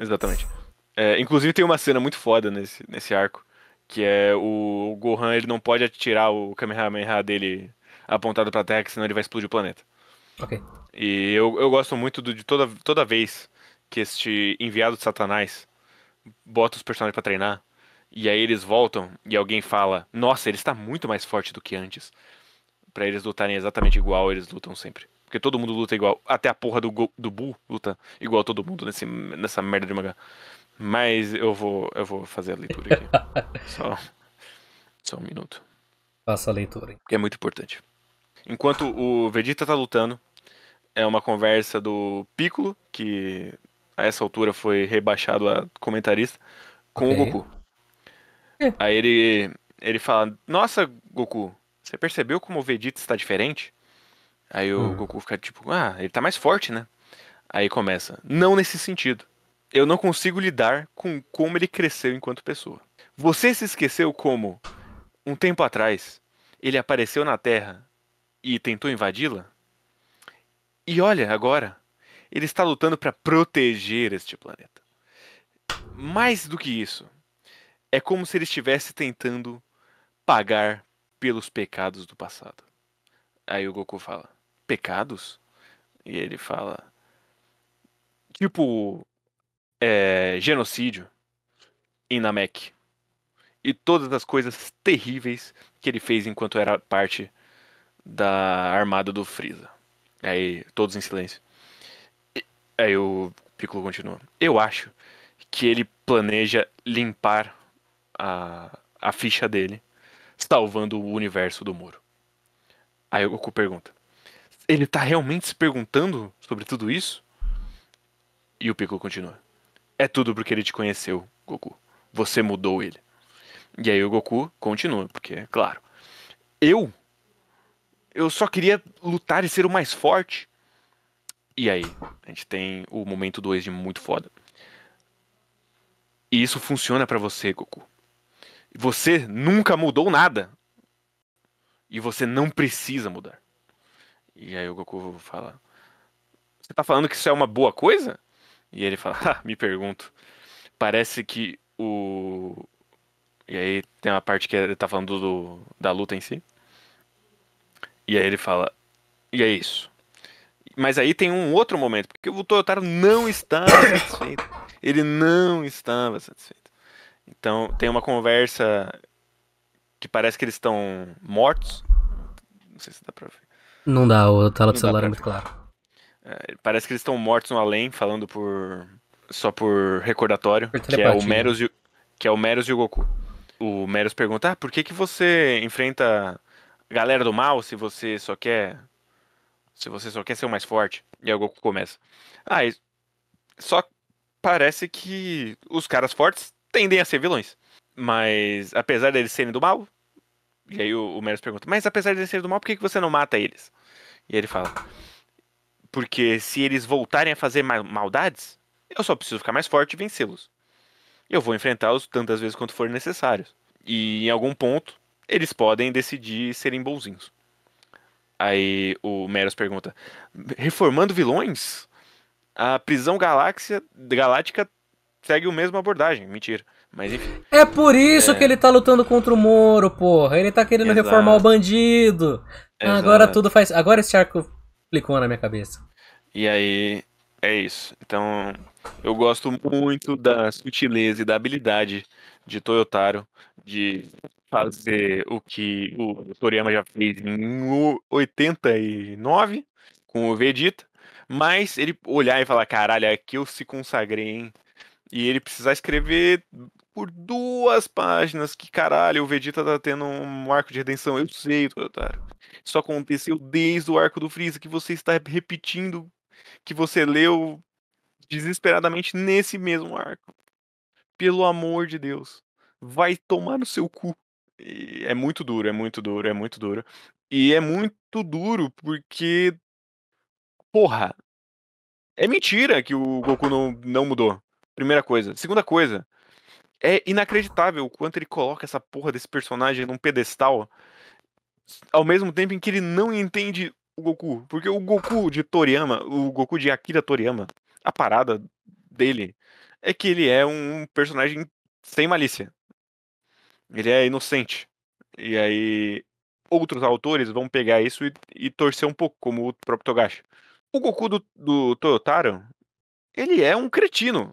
Exatamente. É, inclusive tem uma cena muito foda nesse, nesse arco. Que é o, o Gohan, ele não pode atirar o Kamehameha dele apontado pra terra, que senão ele vai explodir o planeta. Ok. E eu, eu gosto muito do, de toda, toda vez que este enviado de Satanás bota os personagens para treinar, e aí eles voltam e alguém fala: Nossa, ele está muito mais forte do que antes. para eles lutarem exatamente igual eles lutam sempre. Porque todo mundo luta igual. Até a porra do, do bu luta igual todo mundo nesse, nessa merda de mangá. Mas eu vou, eu vou fazer a leitura aqui. só, só um minuto. Faça a leitura. Que é muito importante. Enquanto o Vegeta tá lutando, é uma conversa do Piccolo, que a essa altura foi rebaixado a comentarista, com okay. o Goku. É. Aí ele, ele fala: Nossa, Goku, você percebeu como o Vegeta está diferente? Aí o hum. Goku fica tipo: Ah, ele tá mais forte, né? Aí começa: Não nesse sentido. Eu não consigo lidar com como ele cresceu enquanto pessoa. Você se esqueceu como, um tempo atrás, ele apareceu na Terra e tentou invadi-la? E olha, agora, ele está lutando para proteger este planeta. Mais do que isso, é como se ele estivesse tentando pagar pelos pecados do passado. Aí o Goku fala: Pecados? E ele fala: Tipo, é, genocídio em Namek. E todas as coisas terríveis que ele fez enquanto era parte da armada do Freeza. Aí, todos em silêncio. E, aí o Piccolo continua. Eu acho que ele planeja limpar a, a ficha dele, salvando o universo do muro. Aí o Goku pergunta: Ele tá realmente se perguntando sobre tudo isso? E o Piccolo continua: É tudo porque ele te conheceu, Goku. Você mudou ele. E aí o Goku continua, porque, é claro, eu eu só queria lutar e ser o mais forte. E aí, a gente tem o momento 2 de muito foda. E isso funciona para você, Goku. Você nunca mudou nada. E você não precisa mudar. E aí o Goku fala: Você tá falando que isso é uma boa coisa? E ele fala: ah, Me pergunto. Parece que o. E aí tem uma parte que ele tá falando do, da luta em si. E aí ele fala, e é isso. Mas aí tem um outro momento, porque o Toyotaro não estava satisfeito. Ele não estava satisfeito. Então tem uma conversa que parece que eles estão mortos. Não sei se dá pra ver. Não dá, o tela do celular é muito claro. É, parece que eles estão mortos no além, falando por. só por recordatório, por que, é o Meros, que é o Meros e o Goku. O Meros pergunta: ah, por que, que você enfrenta Galera do mal, se você só quer. Se você só quer ser o mais forte. E aí é o Goku começa. Ah, só parece que os caras fortes tendem a ser vilões. Mas apesar deles serem do mal. E aí o, o Meros pergunta: Mas apesar deles serem do mal, por que, que você não mata eles? E ele fala: Porque se eles voltarem a fazer mal maldades, eu só preciso ficar mais forte e vencê-los. Eu vou enfrentá-los tantas vezes quanto for necessário. E em algum ponto, eles podem decidir serem bonzinhos. Aí o Meros pergunta: reformando vilões? A prisão galáxia, galáctica segue a mesma abordagem. Mentira. Mas enfim. É por isso é... que ele tá lutando contra o Moro, porra. Ele tá querendo Exato. reformar o bandido. Ah, Exato. Agora tudo faz. Agora esse arco clicou na minha cabeça. E aí, é isso. Então, eu gosto muito da sutileza e da habilidade de Toyotaro de fazer o que o Toriyama já fez em 89 com o Vegeta, mas ele olhar e falar, caralho, aqui é eu se consagrei, hein? E ele precisar escrever por duas páginas que, caralho, o Vegeta tá tendo um arco de redenção. Eu sei, Toyotaro. Isso aconteceu desde o arco do Freeza, que você está repetindo, que você leu desesperadamente nesse mesmo arco. Pelo amor de Deus. Vai tomar no seu cu. E é muito duro, é muito duro, é muito duro. E é muito duro porque. Porra. É mentira que o Goku não, não mudou. Primeira coisa. Segunda coisa. É inacreditável o quanto ele coloca essa porra desse personagem num pedestal. Ao mesmo tempo em que ele não entende o Goku. Porque o Goku de Toriyama, o Goku de Akira Toriyama, a parada dele é que ele é um personagem sem malícia. Ele é inocente. E aí outros autores vão pegar isso e, e torcer um pouco, como o próprio Togashi. O Goku do, do Toyotaro, ele é um cretino.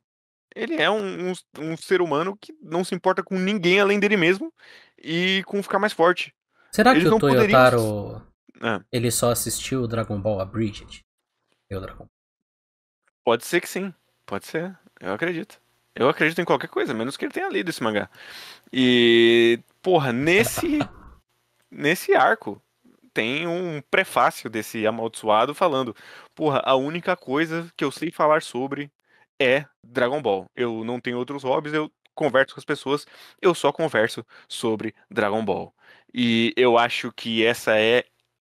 Ele é um, um, um, ser humano que não se importa com ninguém além dele mesmo e com ficar mais forte. Será que o Toyotaro ah. ele só assistiu o Dragon Ball a Bridget? Pode ser que sim, pode ser. Eu acredito. Eu acredito em qualquer coisa, menos que ele tenha lido esse mangá. E, porra, nesse nesse arco tem um prefácio desse amaldiçoado falando: "Porra, a única coisa que eu sei falar sobre é Dragon Ball. Eu não tenho outros hobbies, eu converso com as pessoas, eu só converso sobre Dragon Ball". E eu acho que essa é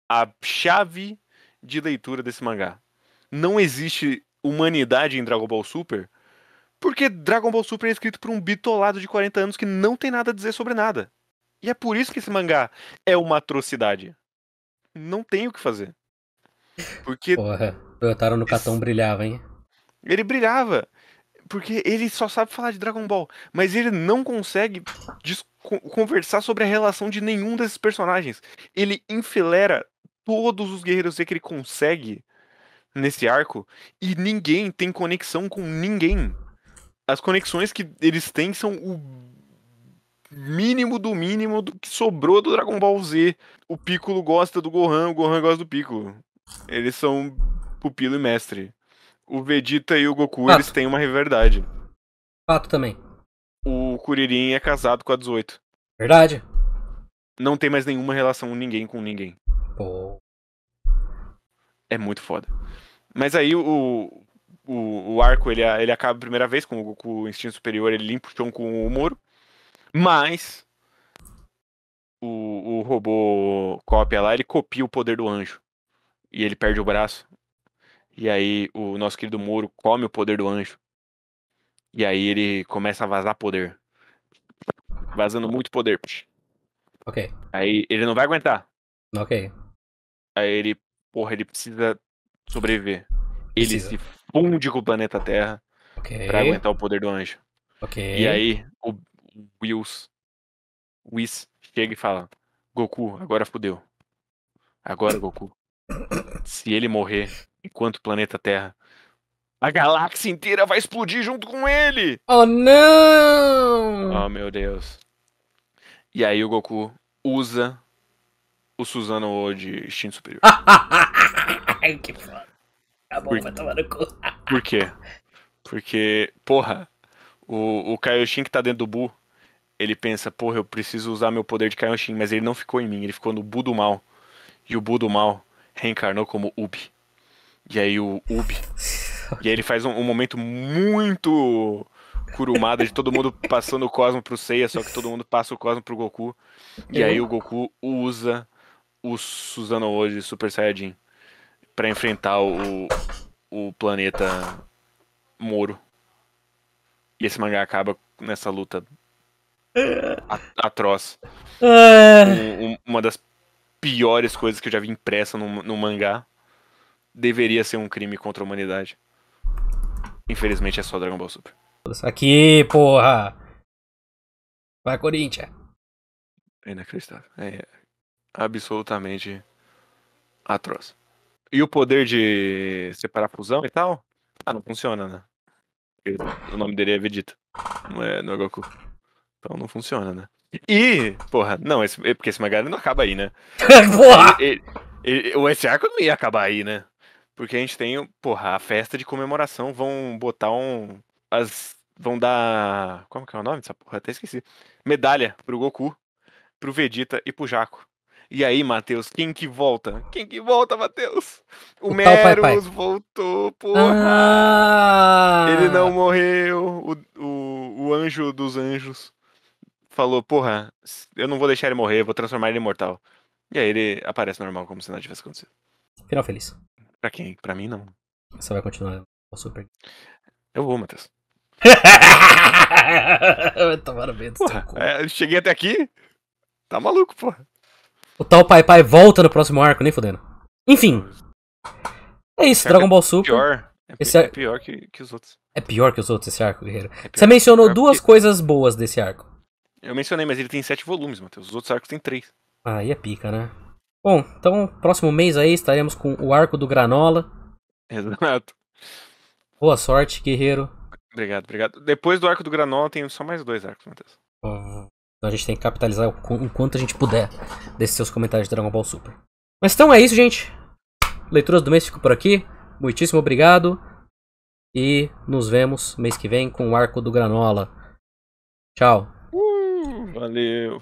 a chave de leitura desse mangá. Não existe humanidade em Dragon Ball Super porque Dragon Ball Super é escrito por um bitolado de 40 anos que não tem nada a dizer sobre nada. E é por isso que esse mangá é uma atrocidade. Não tem o que fazer. Porque. Porra, Yotaro no Catão esse... brilhava, hein? Ele brilhava. Porque ele só sabe falar de Dragon Ball. Mas ele não consegue conversar sobre a relação de nenhum desses personagens. Ele enfilera todos os guerreiros que ele consegue nesse arco. E ninguém tem conexão com ninguém as conexões que eles têm são o mínimo do mínimo do que sobrou do Dragon Ball Z. O Piccolo gosta do Gohan, o Gohan gosta do Piccolo. Eles são pupilo e mestre. O Vegeta e o Goku, eles têm uma rivalidade. fato também. O Kuririn é casado com a 18. Verdade. Não tem mais nenhuma relação ninguém com ninguém. Pô. É muito foda. Mas aí o, o, o arco ele, ele acaba a primeira vez com, com o instinto superior, ele limpa o chão com o muro. Mas o, o robô cópia lá, ele copia o poder do anjo. E ele perde o braço. E aí o nosso querido Moro come o poder do anjo. E aí ele começa a vazar poder. Vazando muito poder. Ok. Aí ele não vai aguentar. Ok. Aí ele, porra, ele precisa sobreviver. Ele se funde com o planeta Terra okay. pra aguentar o poder do anjo. Okay. E aí o Wills, Whis chega e fala: Goku, agora fudeu. Agora, Goku. Se ele morrer, enquanto o planeta Terra, a galáxia inteira vai explodir junto com ele! Oh não! Oh meu Deus. E aí o Goku usa o Suzano de instinto superior. que foda. Tá bom, Por... vai tomar no cu. Por quê? Porque, porra, o, o Kaioshin que tá dentro do Bu, ele pensa, porra, eu preciso usar meu poder de Kaioshin, mas ele não ficou em mim, ele ficou no Bu do mal. E o Bu do mal reencarnou como Ubi. E aí o Ubi. e aí ele faz um, um momento muito curumada de todo mundo passando o Cosmo pro Seiya, só que todo mundo passa o Cosmo pro Goku. E aí o Goku usa o Susanoo de Super Saiyajin para enfrentar o, o planeta Moro. E esse mangá acaba nessa luta atroz. Um, é. uma das piores coisas que eu já vi impressa no, no mangá. Deveria ser um crime contra a humanidade. Infelizmente é só Dragon Ball Super. Aqui, porra! Vai, Corinthians! Inacreditável. É, é absolutamente atroz. E o poder de separar fusão e tal? Ah, não funciona, né? O nome dele é Vegeta. Não é, não é Goku. Então não funciona, né? E, porra, não, esse, é, porque esse mangá não acaba aí, né? porra! Ele, ele, ele, o esse arco não ia acabar aí, né? Porque a gente tem, porra, a festa de comemoração. Vão botar um. As, vão dar. Como que é o nome dessa porra? Até esqueci. Medalha pro Goku, pro Vegeta e pro Jaco. E aí, Matheus, quem que volta? Quem que volta, Matheus? O, o voltou, porra! Ah! Ele não morreu. O, o, o anjo dos anjos falou, porra, eu não vou deixar ele morrer, vou transformar ele em mortal. E aí ele aparece normal, como se nada tivesse acontecido. Final feliz. Pra quem? Pra mim, não. Você vai continuar o Super? Eu vou, Matheus. Tomara bem do porra, é, Cheguei até aqui. Tá maluco, porra. O tal Pai Pai volta no próximo arco, nem fodendo. Enfim. É isso, Dragon Ball é Super. Pior. É, esse ar... é pior que, que, os outros. É pior que os outros esse arco, Guerreiro. É Você mencionou duas porque... coisas boas desse arco. Eu mencionei, mas ele tem sete volumes, Matheus. Os outros arcos tem três. Aí e é pica, né? Bom, então próximo mês aí estaremos com o arco do Granola. Exato. Boa sorte, Guerreiro. Obrigado, obrigado. Depois do arco do Granola tem só mais dois arcos, Matheus. Uhum. Então a gente tem que capitalizar o, o quanto a gente puder desses seus comentários de Dragon Ball Super. Mas então é isso, gente. Leituras do mês ficou por aqui. Muitíssimo obrigado. E nos vemos mês que vem com o arco do Granola. Tchau. Valeu.